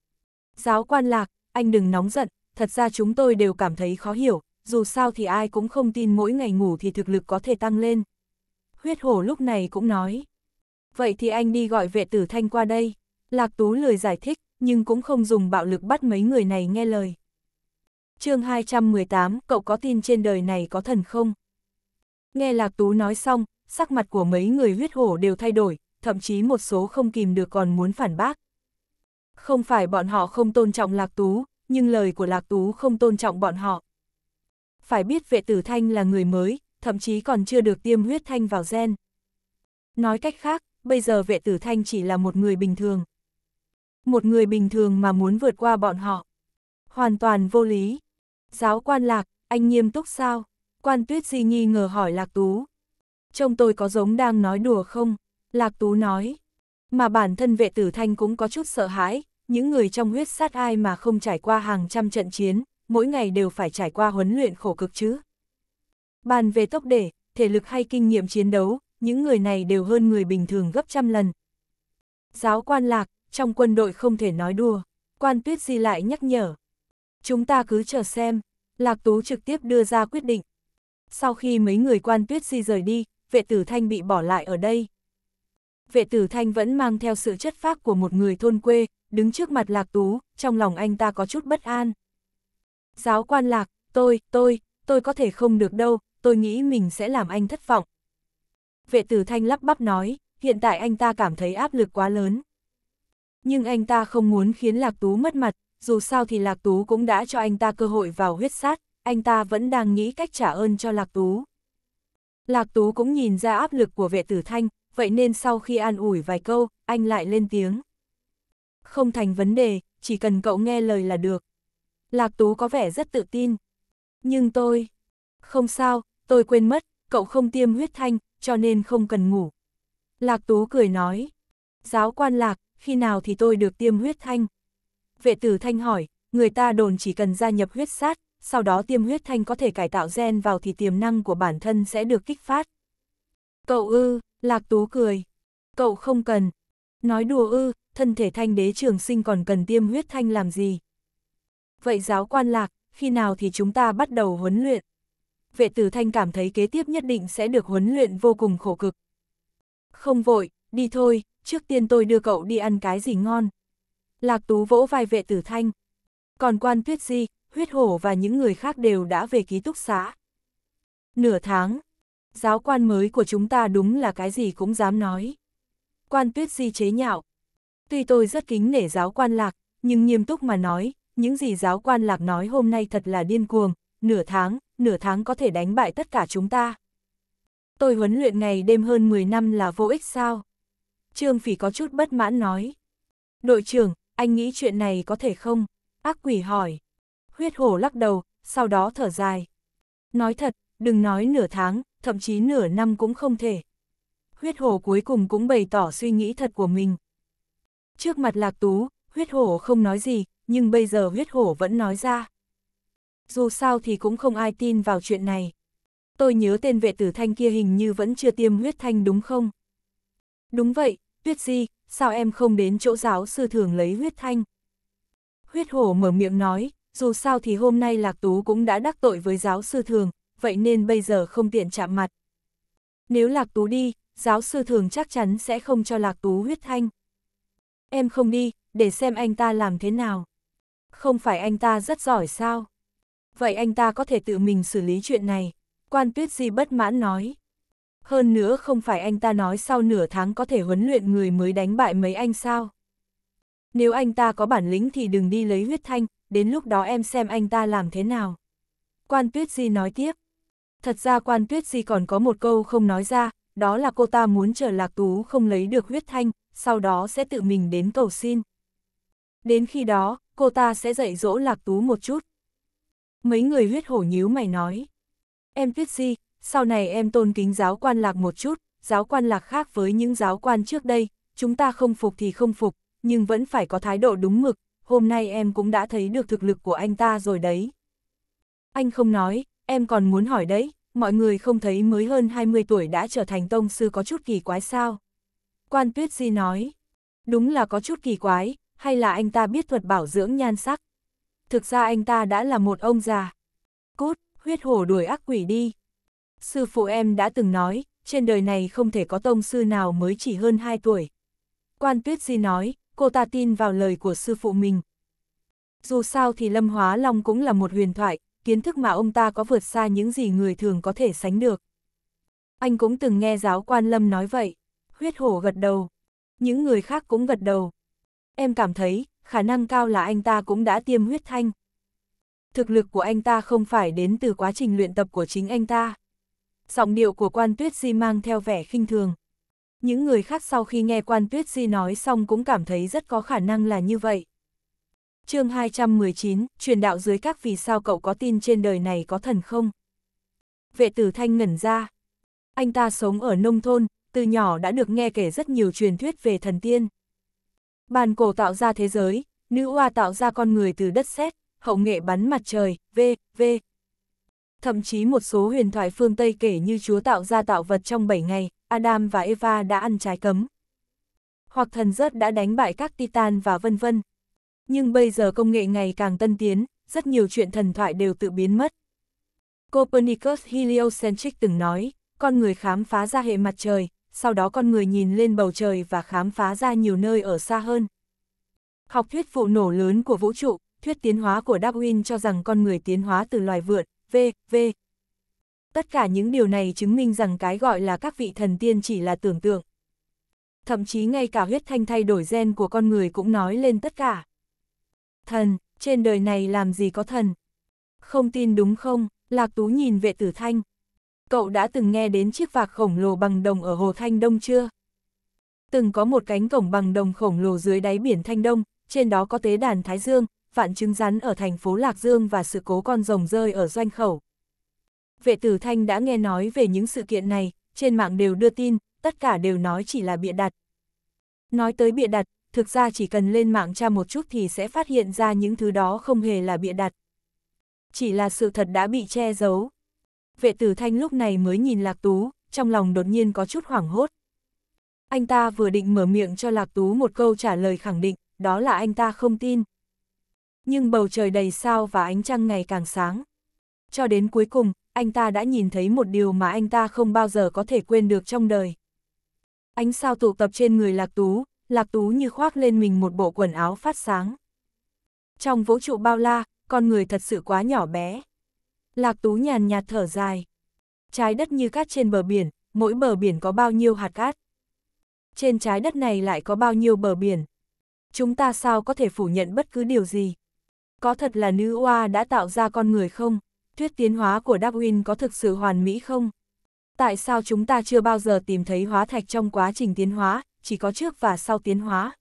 Giáo quan lạc, anh đừng nóng giận, thật ra chúng tôi đều cảm thấy khó hiểu, dù sao thì ai cũng không tin mỗi ngày ngủ thì thực lực có thể tăng lên. Huyết hổ lúc này cũng nói. Vậy thì anh đi gọi vệ tử thanh qua đây. Lạc Tú lười giải thích, nhưng cũng không dùng bạo lực bắt mấy người này nghe lời. chương 218, cậu có tin trên đời này có thần không? Nghe Lạc Tú nói xong, sắc mặt của mấy người huyết hổ đều thay đổi, thậm chí một số không kìm được còn muốn phản bác. Không phải bọn họ không tôn trọng Lạc Tú, nhưng lời của Lạc Tú không tôn trọng bọn họ. Phải biết vệ tử thanh là người mới, thậm chí còn chưa được tiêm huyết thanh vào gen. Nói cách khác, bây giờ vệ tử thanh chỉ là một người bình thường. Một người bình thường mà muốn vượt qua bọn họ. Hoàn toàn vô lý. Giáo quan lạc, anh nghiêm túc sao? Quan tuyết di nghi ngờ hỏi lạc tú. Trông tôi có giống đang nói đùa không? Lạc Tú nói. Mà bản thân vệ tử thanh cũng có chút sợ hãi, những người trong huyết sát ai mà không trải qua hàng trăm trận chiến, mỗi ngày đều phải trải qua huấn luyện khổ cực chứ. Bàn về tốc để, thể lực hay kinh nghiệm chiến đấu, những người này đều hơn người bình thường gấp trăm lần. Giáo quan lạc, trong quân đội không thể nói đùa, quan tuyết di lại nhắc nhở. Chúng ta cứ chờ xem, Lạc Tú trực tiếp đưa ra quyết định. Sau khi mấy người quan tuyết di rời đi, vệ tử thanh bị bỏ lại ở đây. Vệ tử thanh vẫn mang theo sự chất phác của một người thôn quê, đứng trước mặt lạc tú, trong lòng anh ta có chút bất an. Giáo quan lạc, tôi, tôi, tôi có thể không được đâu, tôi nghĩ mình sẽ làm anh thất vọng. Vệ tử thanh lắp bắp nói, hiện tại anh ta cảm thấy áp lực quá lớn. Nhưng anh ta không muốn khiến Lạc Tú mất mặt, dù sao thì Lạc Tú cũng đã cho anh ta cơ hội vào huyết sát, anh ta vẫn đang nghĩ cách trả ơn cho Lạc Tú. Lạc Tú cũng nhìn ra áp lực của vệ tử thanh, vậy nên sau khi an ủi vài câu, anh lại lên tiếng. Không thành vấn đề, chỉ cần cậu nghe lời là được. Lạc Tú có vẻ rất tự tin. Nhưng tôi... Không sao, tôi quên mất, cậu không tiêm huyết thanh, cho nên không cần ngủ. Lạc Tú cười nói. Giáo quan Lạc, khi nào thì tôi được tiêm huyết thanh? Vệ tử thanh hỏi, người ta đồn chỉ cần gia nhập huyết sát, sau đó tiêm huyết thanh có thể cải tạo gen vào thì tiềm năng của bản thân sẽ được kích phát. Cậu ư, Lạc Tú cười. Cậu không cần. Nói đùa ư, thân thể thanh đế trường sinh còn cần tiêm huyết thanh làm gì? Vậy giáo quan Lạc, khi nào thì chúng ta bắt đầu huấn luyện? Vệ tử thanh cảm thấy kế tiếp nhất định sẽ được huấn luyện vô cùng khổ cực. Không vội, đi thôi, trước tiên tôi đưa cậu đi ăn cái gì ngon. Lạc Tú vỗ vai vệ tử thanh. Còn quan tuyết di, huyết hổ và những người khác đều đã về ký túc xá. Nửa tháng, giáo quan mới của chúng ta đúng là cái gì cũng dám nói. Quan tuyết di chế nhạo. Tuy tôi rất kính nể giáo quan lạc, nhưng nghiêm túc mà nói, những gì giáo quan lạc nói hôm nay thật là điên cuồng, nửa tháng, nửa tháng có thể đánh bại tất cả chúng ta. Tôi huấn luyện ngày đêm hơn 10 năm là vô ích sao? Trương Phỉ có chút bất mãn nói. Đội trưởng, anh nghĩ chuyện này có thể không? Ác quỷ hỏi huyết hổ lắc đầu, sau đó thở dài. Nói thật, đừng nói nửa tháng, thậm chí nửa năm cũng không thể. Huyết hổ cuối cùng cũng bày tỏ suy nghĩ thật của mình. Trước mặt lạc tú, huyết hổ không nói gì, nhưng bây giờ huyết hổ vẫn nói ra. Dù sao thì cũng không ai tin vào chuyện này. Tôi nhớ tên vệ tử thanh kia hình như vẫn chưa tiêm huyết thanh đúng không? Đúng vậy, tuyết di, sao em không đến chỗ giáo sư thường lấy huyết thanh? Huyết hổ mở miệng nói, dù sao thì hôm nay Lạc Tú cũng đã đắc tội với giáo sư thường, vậy nên bây giờ không tiện chạm mặt. Nếu Lạc Tú đi, giáo sư thường chắc chắn sẽ không cho Lạc Tú huyết thanh. Em không đi, để xem anh ta làm thế nào. Không phải anh ta rất giỏi sao? Vậy anh ta có thể tự mình xử lý chuyện này. Quan Tuyết Di bất mãn nói. Hơn nữa không phải anh ta nói sau nửa tháng có thể huấn luyện người mới đánh bại mấy anh sao? Nếu anh ta có bản lĩnh thì đừng đi lấy huyết thanh, đến lúc đó em xem anh ta làm thế nào. Quan Tuyết Di nói tiếp. Thật ra Quan Tuyết Di còn có một câu không nói ra, đó là cô ta muốn chờ Lạc Tú không lấy được huyết thanh, sau đó sẽ tự mình đến cầu xin. Đến khi đó, cô ta sẽ dạy dỗ Lạc Tú một chút. Mấy người huyết hổ nhíu mày nói. Em Tuyết Di, sau này em tôn kính giáo quan Lạc một chút, giáo quan Lạc khác với những giáo quan trước đây, chúng ta không phục thì không phục, nhưng vẫn phải có thái độ đúng mực, hôm nay em cũng đã thấy được thực lực của anh ta rồi đấy. Anh không nói, em còn muốn hỏi đấy, mọi người không thấy mới hơn 20 tuổi đã trở thành tông sư có chút kỳ quái sao? Quan Tuyết Di nói, đúng là có chút kỳ quái, hay là anh ta biết thuật bảo dưỡng nhan sắc? Thực ra anh ta đã là một ông già. Cút, huyết hổ đuổi ác quỷ đi. Sư phụ em đã từng nói, trên đời này không thể có tông sư nào mới chỉ hơn 2 tuổi. Quan Tuyết Di nói, cô ta tin vào lời của sư phụ mình. Dù sao thì Lâm Hóa Long cũng là một huyền thoại, kiến thức mà ông ta có vượt xa những gì người thường có thể sánh được. Anh cũng từng nghe giáo quan Lâm nói vậy. Huyết hổ gật đầu. Những người khác cũng gật đầu. Em cảm thấy, khả năng cao là anh ta cũng đã tiêm huyết thanh. Thực lực của anh ta không phải đến từ quá trình luyện tập của chính anh ta. Giọng điệu của quan tuyết di mang theo vẻ khinh thường. Những người khác sau khi nghe quan tuyết di nói xong cũng cảm thấy rất có khả năng là như vậy. chương 219, truyền đạo dưới các vì sao cậu có tin trên đời này có thần không? Vệ tử thanh ngẩn ra. Anh ta sống ở nông thôn, từ nhỏ đã được nghe kể rất nhiều truyền thuyết về thần tiên. Bàn cổ tạo ra thế giới, nữ oa tạo ra con người từ đất sét, hậu nghệ bắn mặt trời, v, v, Thậm chí một số huyền thoại phương Tây kể như Chúa tạo ra tạo vật trong 7 ngày, Adam và Eva đã ăn trái cấm. Hoặc thần rớt đã đánh bại các titan và vân vân. Nhưng bây giờ công nghệ ngày càng tân tiến, rất nhiều chuyện thần thoại đều tự biến mất. Copernicus Heliocentric từng nói, con người khám phá ra hệ mặt trời, sau đó con người nhìn lên bầu trời và khám phá ra nhiều nơi ở xa hơn. Học thuyết vụ nổ lớn của vũ trụ, thuyết tiến hóa của Darwin cho rằng con người tiến hóa từ loài vượn, v, v. Tất cả những điều này chứng minh rằng cái gọi là các vị thần tiên chỉ là tưởng tượng. Thậm chí ngay cả huyết thanh thay đổi gen của con người cũng nói lên tất cả. Thần, trên đời này làm gì có thần? Không tin đúng không? Lạc Tú nhìn vệ tử thanh. Cậu đã từng nghe đến chiếc vạc khổng lồ bằng đồng ở Hồ Thanh Đông chưa? Từng có một cánh cổng bằng đồng khổng lồ dưới đáy biển Thanh Đông, trên đó có tế đàn Thái Dương, vạn chứng rắn ở thành phố Lạc Dương và sự cố con rồng rơi ở doanh khẩu. Vệ tử Thanh đã nghe nói về những sự kiện này, trên mạng đều đưa tin, tất cả đều nói chỉ là bịa đặt. Nói tới bịa đặt, thực ra chỉ cần lên mạng tra một chút thì sẽ phát hiện ra những thứ đó không hề là bịa đặt. Chỉ là sự thật đã bị che giấu. Vệ tử Thanh lúc này mới nhìn Lạc Tú, trong lòng đột nhiên có chút hoảng hốt. Anh ta vừa định mở miệng cho Lạc Tú một câu trả lời khẳng định, đó là anh ta không tin, nhưng bầu trời đầy sao và ánh trăng ngày càng sáng. Cho đến cuối cùng, anh ta đã nhìn thấy một điều mà anh ta không bao giờ có thể quên được trong đời. Ánh sao tụ tập trên người Lạc Tú, Lạc Tú như khoác lên mình một bộ quần áo phát sáng. Trong vũ trụ bao la, con người thật sự quá nhỏ bé. Lạc Tú nhàn nhạt thở dài. Trái đất như cát trên bờ biển, mỗi bờ biển có bao nhiêu hạt cát. Trên trái đất này lại có bao nhiêu bờ biển. Chúng ta sao có thể phủ nhận bất cứ điều gì. Có thật là nữ oa đã tạo ra con người không? Thuyết tiến hóa của Darwin có thực sự hoàn mỹ không? Tại sao chúng ta chưa bao giờ tìm thấy hóa thạch trong quá trình tiến hóa, chỉ có trước và sau tiến hóa?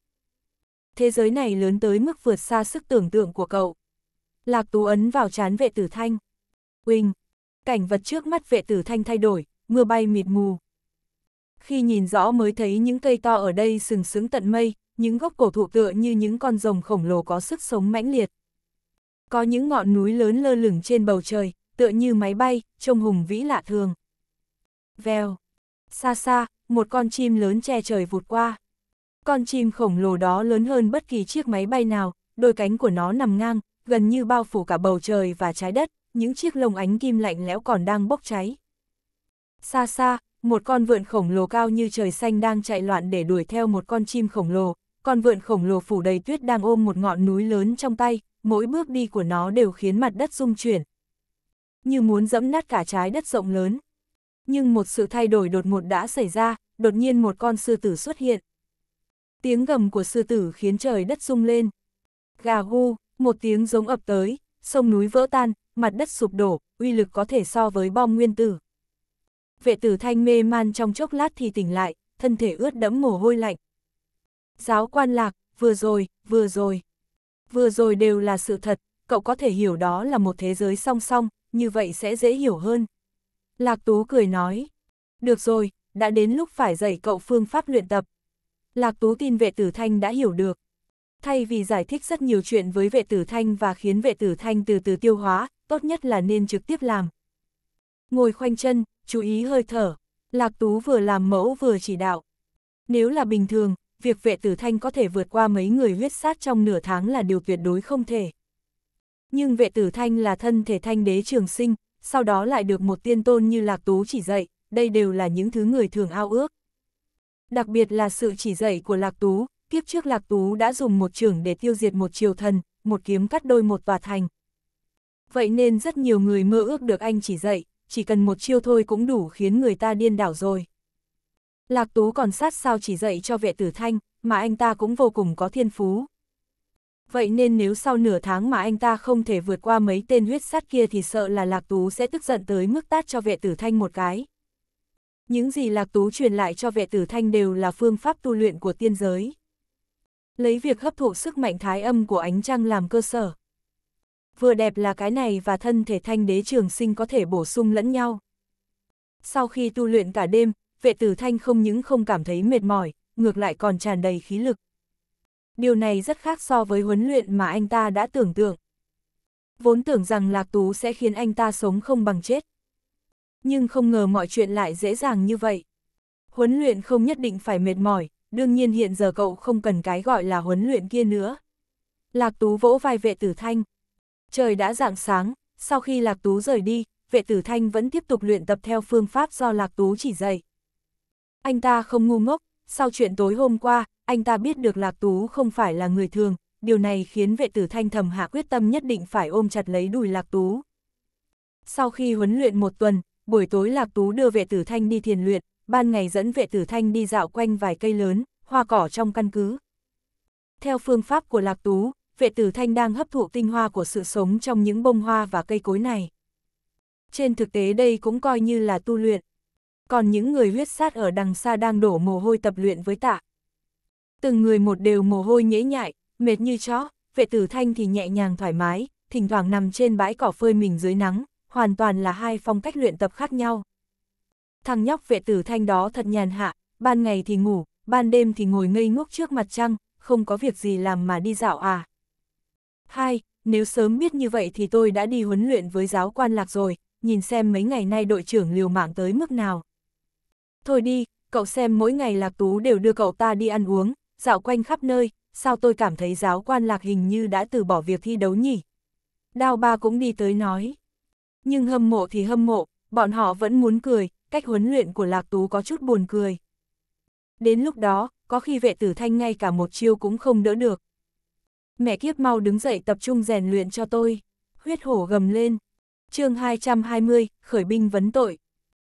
Thế giới này lớn tới mức vượt xa sức tưởng tượng của cậu. Lạc Tú ấn vào chán vệ tử thanh. Quỳnh, cảnh vật trước mắt vệ tử thanh thay đổi, mưa bay mịt mù. Khi nhìn rõ mới thấy những cây to ở đây sừng sững tận mây, những gốc cổ thụ tựa như những con rồng khổng lồ có sức sống mãnh liệt. Có những ngọn núi lớn lơ lửng trên bầu trời, tựa như máy bay, trông hùng vĩ lạ thường. Vèo. Xa xa, một con chim lớn che trời vụt qua. Con chim khổng lồ đó lớn hơn bất kỳ chiếc máy bay nào, đôi cánh của nó nằm ngang, gần như bao phủ cả bầu trời và trái đất, những chiếc lông ánh kim lạnh lẽo còn đang bốc cháy. Xa xa, một con vượn khổng lồ cao như trời xanh đang chạy loạn để đuổi theo một con chim khổng lồ, con vượn khổng lồ phủ đầy tuyết đang ôm một ngọn núi lớn trong tay, mỗi bước đi của nó đều khiến mặt đất rung chuyển. Như muốn dẫm nát cả trái đất rộng lớn. Nhưng một sự thay đổi đột ngột đã xảy ra, đột nhiên một con sư tử xuất hiện. Tiếng gầm của sư tử khiến trời đất rung lên. Gà gu, một tiếng giống ập tới, sông núi vỡ tan, mặt đất sụp đổ, uy lực có thể so với bom nguyên tử. Vệ tử thanh mê man trong chốc lát thì tỉnh lại, thân thể ướt đẫm mồ hôi lạnh. Giáo quan lạc, vừa rồi, vừa rồi vừa rồi đều là sự thật, cậu có thể hiểu đó là một thế giới song song, như vậy sẽ dễ hiểu hơn. Lạc Tú cười nói, được rồi, đã đến lúc phải dạy cậu phương pháp luyện tập. Lạc Tú tin vệ tử thanh đã hiểu được. Thay vì giải thích rất nhiều chuyện với vệ tử thanh và khiến vệ tử thanh từ từ tiêu hóa, tốt nhất là nên trực tiếp làm. Ngồi khoanh chân, chú ý hơi thở. Lạc Tú vừa làm mẫu vừa chỉ đạo. Nếu là bình thường, việc vệ tử thanh có thể vượt qua mấy người huyết sát trong nửa tháng là điều tuyệt đối không thể. Nhưng vệ tử thanh là thân thể thanh đế trường sinh, sau đó lại được một tiên tôn như Lạc Tú chỉ dạy, đây đều là những thứ người thường ao ước. Đặc biệt là sự chỉ dạy của Lạc Tú, kiếp trước Lạc Tú đã dùng một trường để tiêu diệt một triều thần, một kiếm cắt đôi một tòa thành. Vậy nên rất nhiều người mơ ước được anh chỉ dạy, chỉ cần một chiêu thôi cũng đủ khiến người ta điên đảo rồi. Lạc Tú còn sát sao chỉ dạy cho vệ tử thanh, mà anh ta cũng vô cùng có thiên phú. Vậy nên nếu sau nửa tháng mà anh ta không thể vượt qua mấy tên huyết sát kia thì sợ là Lạc Tú sẽ tức giận tới mức tát cho vệ tử thanh một cái. Những gì Lạc Tú truyền lại cho vệ tử thanh đều là phương pháp tu luyện của tiên giới. Lấy việc hấp thụ sức mạnh thái âm của ánh trăng làm cơ sở. Vừa đẹp là cái này và thân thể thanh đế trường sinh có thể bổ sung lẫn nhau. Sau khi tu luyện cả đêm, vệ tử thanh không những không cảm thấy mệt mỏi, ngược lại còn tràn đầy khí lực. Điều này rất khác so với huấn luyện mà anh ta đã tưởng tượng. Vốn tưởng rằng Lạc Tú sẽ khiến anh ta sống không bằng chết. Nhưng không ngờ mọi chuyện lại dễ dàng như vậy. Huấn luyện không nhất định phải mệt mỏi, đương nhiên hiện giờ cậu không cần cái gọi là huấn luyện kia nữa. Lạc Tú vỗ vai vệ tử thanh. Trời đã rạng sáng, sau khi Lạc Tú rời đi, vệ tử thanh vẫn tiếp tục luyện tập theo phương pháp do Lạc Tú chỉ dạy. Anh ta không ngu ngốc, sau chuyện tối hôm qua, anh ta biết được Lạc Tú không phải là người thường, điều này khiến vệ tử thanh thầm hạ quyết tâm nhất định phải ôm chặt lấy đùi Lạc Tú. Sau khi huấn luyện một tuần, buổi tối Lạc Tú đưa vệ tử thanh đi thiền luyện, ban ngày dẫn vệ tử thanh đi dạo quanh vài cây lớn, hoa cỏ trong căn cứ. Theo phương pháp của Lạc Tú, vệ tử thanh đang hấp thụ tinh hoa của sự sống trong những bông hoa và cây cối này. Trên thực tế đây cũng coi như là tu luyện, còn những người huyết sát ở đằng xa đang đổ mồ hôi tập luyện với tạ. Từng người một đều mồ hôi nhễ nhại, mệt như chó, vệ tử thanh thì nhẹ nhàng thoải mái, thỉnh thoảng nằm trên bãi cỏ phơi mình dưới nắng, hoàn toàn là hai phong cách luyện tập khác nhau. Thằng nhóc vệ tử thanh đó thật nhàn hạ, ban ngày thì ngủ, ban đêm thì ngồi ngây ngốc trước mặt trăng, không có việc gì làm mà đi dạo à. Hai, nếu sớm biết như vậy thì tôi đã đi huấn luyện với giáo quan lạc rồi, nhìn xem mấy ngày nay đội trưởng liều mạng tới mức nào. Thôi đi, cậu xem mỗi ngày Lạc Tú đều đưa cậu ta đi ăn uống, dạo quanh khắp nơi, sao tôi cảm thấy giáo quan Lạc hình như đã từ bỏ việc thi đấu nhỉ? đào ba cũng đi tới nói. Nhưng hâm mộ thì hâm mộ, bọn họ vẫn muốn cười, cách huấn luyện của Lạc Tú có chút buồn cười. Đến lúc đó, có khi vệ tử thanh ngay cả một chiêu cũng không đỡ được. Mẹ kiếp mau đứng dậy tập trung rèn luyện cho tôi. Huyết hổ gầm lên. chương 220, khởi binh vấn tội.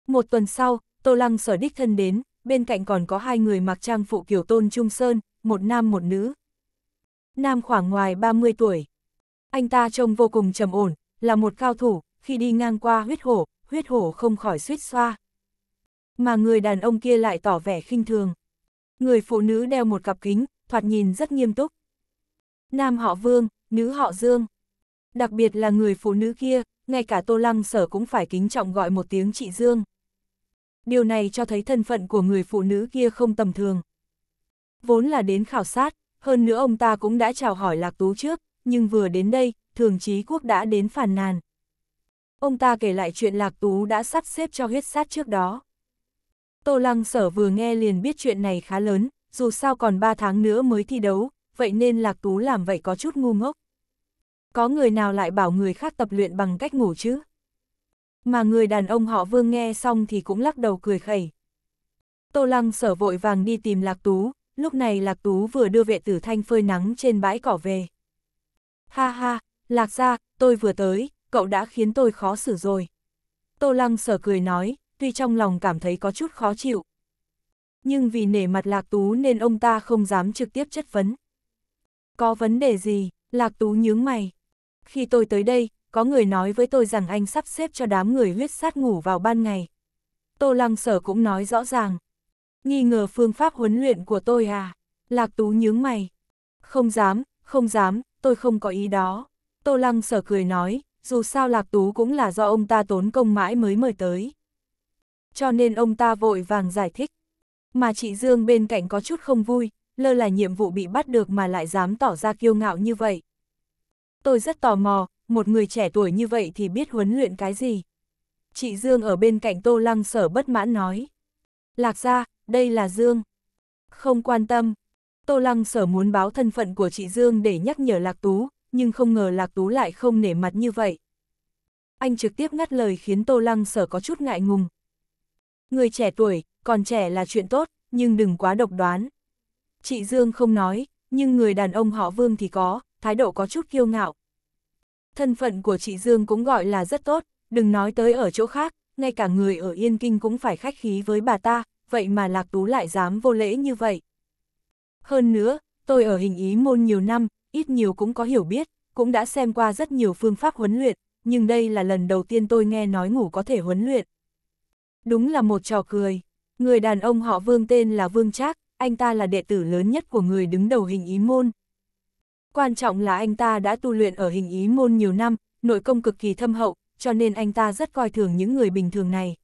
Một tuần sau, Tô Lăng sở đích thân đến, bên cạnh còn có hai người mặc trang phụ kiểu tôn trung sơn, một nam một nữ. Nam khoảng ngoài 30 tuổi. Anh ta trông vô cùng trầm ổn, là một cao thủ, khi đi ngang qua huyết hổ, huyết hổ không khỏi suýt xoa. Mà người đàn ông kia lại tỏ vẻ khinh thường. Người phụ nữ đeo một cặp kính, thoạt nhìn rất nghiêm túc. Nam họ Vương, nữ họ Dương. Đặc biệt là người phụ nữ kia, ngay cả Tô Lăng Sở cũng phải kính trọng gọi một tiếng chị Dương. Điều này cho thấy thân phận của người phụ nữ kia không tầm thường. Vốn là đến khảo sát, hơn nữa ông ta cũng đã chào hỏi Lạc Tú trước, nhưng vừa đến đây, thường trí quốc đã đến phàn nàn. Ông ta kể lại chuyện Lạc Tú đã sắp xếp cho huyết sát trước đó. Tô Lăng Sở vừa nghe liền biết chuyện này khá lớn, dù sao còn 3 tháng nữa mới thi đấu, vậy nên Lạc Tú làm vậy có chút ngu ngốc. Có người nào lại bảo người khác tập luyện bằng cách ngủ chứ? Mà người đàn ông họ Vương nghe xong thì cũng lắc đầu cười khẩy. Tô Lăng sở vội vàng đi tìm Lạc Tú, lúc này Lạc Tú vừa đưa vệ tử thanh phơi nắng trên bãi cỏ về. Ha ha, Lạc ra, tôi vừa tới, cậu đã khiến tôi khó xử rồi. Tô Lăng sở cười nói, tuy trong lòng cảm thấy có chút khó chịu. Nhưng vì nể mặt Lạc Tú nên ông ta không dám trực tiếp chất vấn. Có vấn đề gì, Lạc Tú nhướng mày. Khi tôi tới đây, có người nói với tôi rằng anh sắp xếp cho đám người huyết sát ngủ vào ban ngày. Tô Lăng Sở cũng nói rõ ràng. Nghi ngờ phương pháp huấn luyện của tôi à? Lạc Tú nhướng mày. Không dám, không dám, tôi không có ý đó. Tô Lăng Sở cười nói, dù sao Lạc Tú cũng là do ông ta tốn công mãi mới mời tới. Cho nên ông ta vội vàng giải thích. Mà chị Dương bên cạnh có chút không vui, lơ là nhiệm vụ bị bắt được mà lại dám tỏ ra kiêu ngạo như vậy. Tôi rất tò mò, một người trẻ tuổi như vậy thì biết huấn luyện cái gì. Chị Dương ở bên cạnh Tô Lăng sở bất mãn nói. Lạc ra, đây là Dương. Không quan tâm. Tô Lăng sở muốn báo thân phận của chị Dương để nhắc nhở Lạc Tú, nhưng không ngờ Lạc Tú lại không nể mặt như vậy. Anh trực tiếp ngắt lời khiến Tô Lăng sở có chút ngại ngùng. Người trẻ tuổi, còn trẻ là chuyện tốt, nhưng đừng quá độc đoán. Chị Dương không nói, nhưng người đàn ông họ Vương thì có, thái độ có chút kiêu ngạo, Thân phận của chị Dương cũng gọi là rất tốt, đừng nói tới ở chỗ khác, ngay cả người ở Yên Kinh cũng phải khách khí với bà ta, vậy mà Lạc Tú lại dám vô lễ như vậy. Hơn nữa, tôi ở hình ý môn nhiều năm, ít nhiều cũng có hiểu biết, cũng đã xem qua rất nhiều phương pháp huấn luyện, nhưng đây là lần đầu tiên tôi nghe nói ngủ có thể huấn luyện. Đúng là một trò cười. Người đàn ông họ Vương tên là Vương Trác, anh ta là đệ tử lớn nhất của người đứng đầu hình ý môn. Quan trọng là anh ta đã tu luyện ở hình ý môn nhiều năm, nội công cực kỳ thâm hậu, cho nên anh ta rất coi thường những người bình thường này.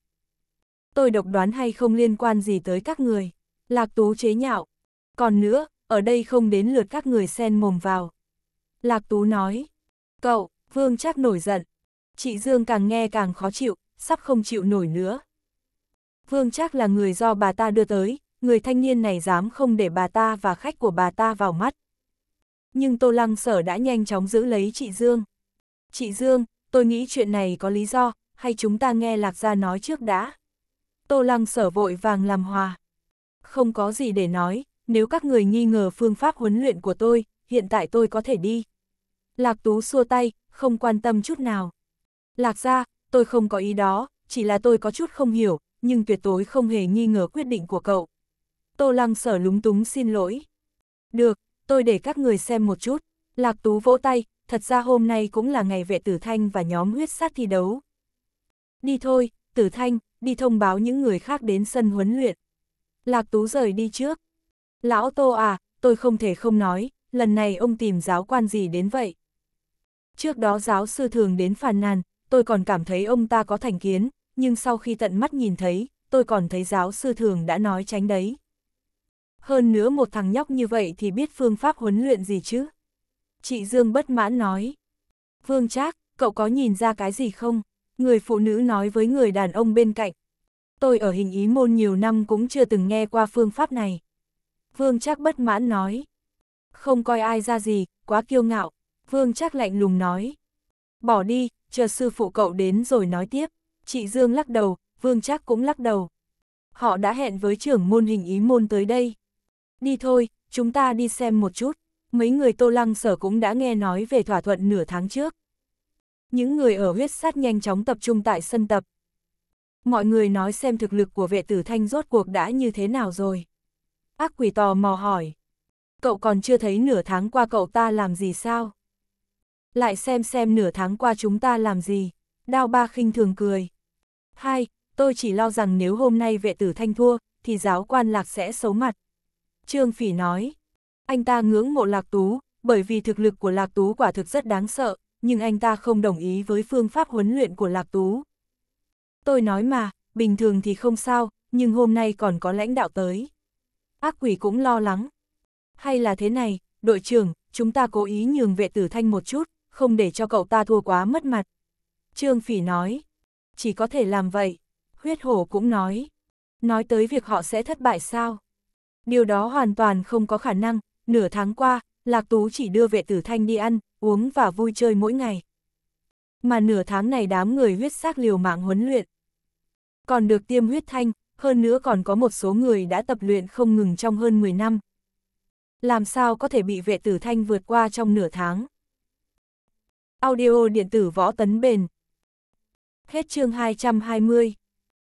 Tôi độc đoán hay không liên quan gì tới các người. Lạc Tú chế nhạo. Còn nữa, ở đây không đến lượt các người xen mồm vào. Lạc Tú nói. Cậu, Vương chắc nổi giận. Chị Dương càng nghe càng khó chịu, sắp không chịu nổi nữa. Vương chắc là người do bà ta đưa tới, người thanh niên này dám không để bà ta và khách của bà ta vào mắt nhưng Tô Lăng Sở đã nhanh chóng giữ lấy chị Dương. Chị Dương, tôi nghĩ chuyện này có lý do, hay chúng ta nghe Lạc Gia nói trước đã. Tô Lăng Sở vội vàng làm hòa. Không có gì để nói, nếu các người nghi ngờ phương pháp huấn luyện của tôi, hiện tại tôi có thể đi. Lạc Tú xua tay, không quan tâm chút nào. Lạc Gia, tôi không có ý đó, chỉ là tôi có chút không hiểu, nhưng tuyệt đối không hề nghi ngờ quyết định của cậu. Tô Lăng Sở lúng túng xin lỗi. Được, tôi để các người xem một chút. Lạc Tú vỗ tay, thật ra hôm nay cũng là ngày vệ tử thanh và nhóm huyết sát thi đấu. Đi thôi, tử thanh, đi thông báo những người khác đến sân huấn luyện. Lạc Tú rời đi trước. Lão Tô à, tôi không thể không nói, lần này ông tìm giáo quan gì đến vậy? Trước đó giáo sư thường đến phàn nàn, tôi còn cảm thấy ông ta có thành kiến, nhưng sau khi tận mắt nhìn thấy, tôi còn thấy giáo sư thường đã nói tránh đấy hơn nữa một thằng nhóc như vậy thì biết phương pháp huấn luyện gì chứ? Chị Dương bất mãn nói. Vương Trác, cậu có nhìn ra cái gì không? Người phụ nữ nói với người đàn ông bên cạnh. Tôi ở hình ý môn nhiều năm cũng chưa từng nghe qua phương pháp này. Vương Trác bất mãn nói. Không coi ai ra gì, quá kiêu ngạo. Vương Trác lạnh lùng nói. Bỏ đi, chờ sư phụ cậu đến rồi nói tiếp. Chị Dương lắc đầu, Vương Trác cũng lắc đầu. Họ đã hẹn với trưởng môn hình ý môn tới đây. Đi thôi, chúng ta đi xem một chút. Mấy người Tô Lăng Sở cũng đã nghe nói về thỏa thuận nửa tháng trước. Những người ở huyết sát nhanh chóng tập trung tại sân tập. Mọi người nói xem thực lực của vệ tử thanh rốt cuộc đã như thế nào rồi. Ác quỷ tò mò hỏi. Cậu còn chưa thấy nửa tháng qua cậu ta làm gì sao? Lại xem xem nửa tháng qua chúng ta làm gì? Đao ba khinh thường cười. Hai, tôi chỉ lo rằng nếu hôm nay vệ tử thanh thua, thì giáo quan lạc sẽ xấu mặt. Trương Phỉ nói. Anh ta ngưỡng mộ Lạc Tú, bởi vì thực lực của Lạc Tú quả thực rất đáng sợ, nhưng anh ta không đồng ý với phương pháp huấn luyện của Lạc Tú. Tôi nói mà, bình thường thì không sao, nhưng hôm nay còn có lãnh đạo tới. Ác quỷ cũng lo lắng. Hay là thế này, đội trưởng, chúng ta cố ý nhường vệ tử thanh một chút, không để cho cậu ta thua quá mất mặt. Trương Phỉ nói, chỉ có thể làm vậy. Huyết hổ cũng nói, nói tới việc họ sẽ thất bại sao? Điều đó hoàn toàn không có khả năng, nửa tháng qua, Lạc Tú chỉ đưa vệ tử thanh đi ăn, uống và vui chơi mỗi ngày. Mà nửa tháng này đám người huyết xác liều mạng huấn luyện. Còn được tiêm huyết thanh, hơn nữa còn có một số người đã tập luyện không ngừng trong hơn 10 năm. Làm sao có thể bị vệ tử thanh vượt qua trong nửa tháng? Audio điện tử võ tấn bền Hết chương 220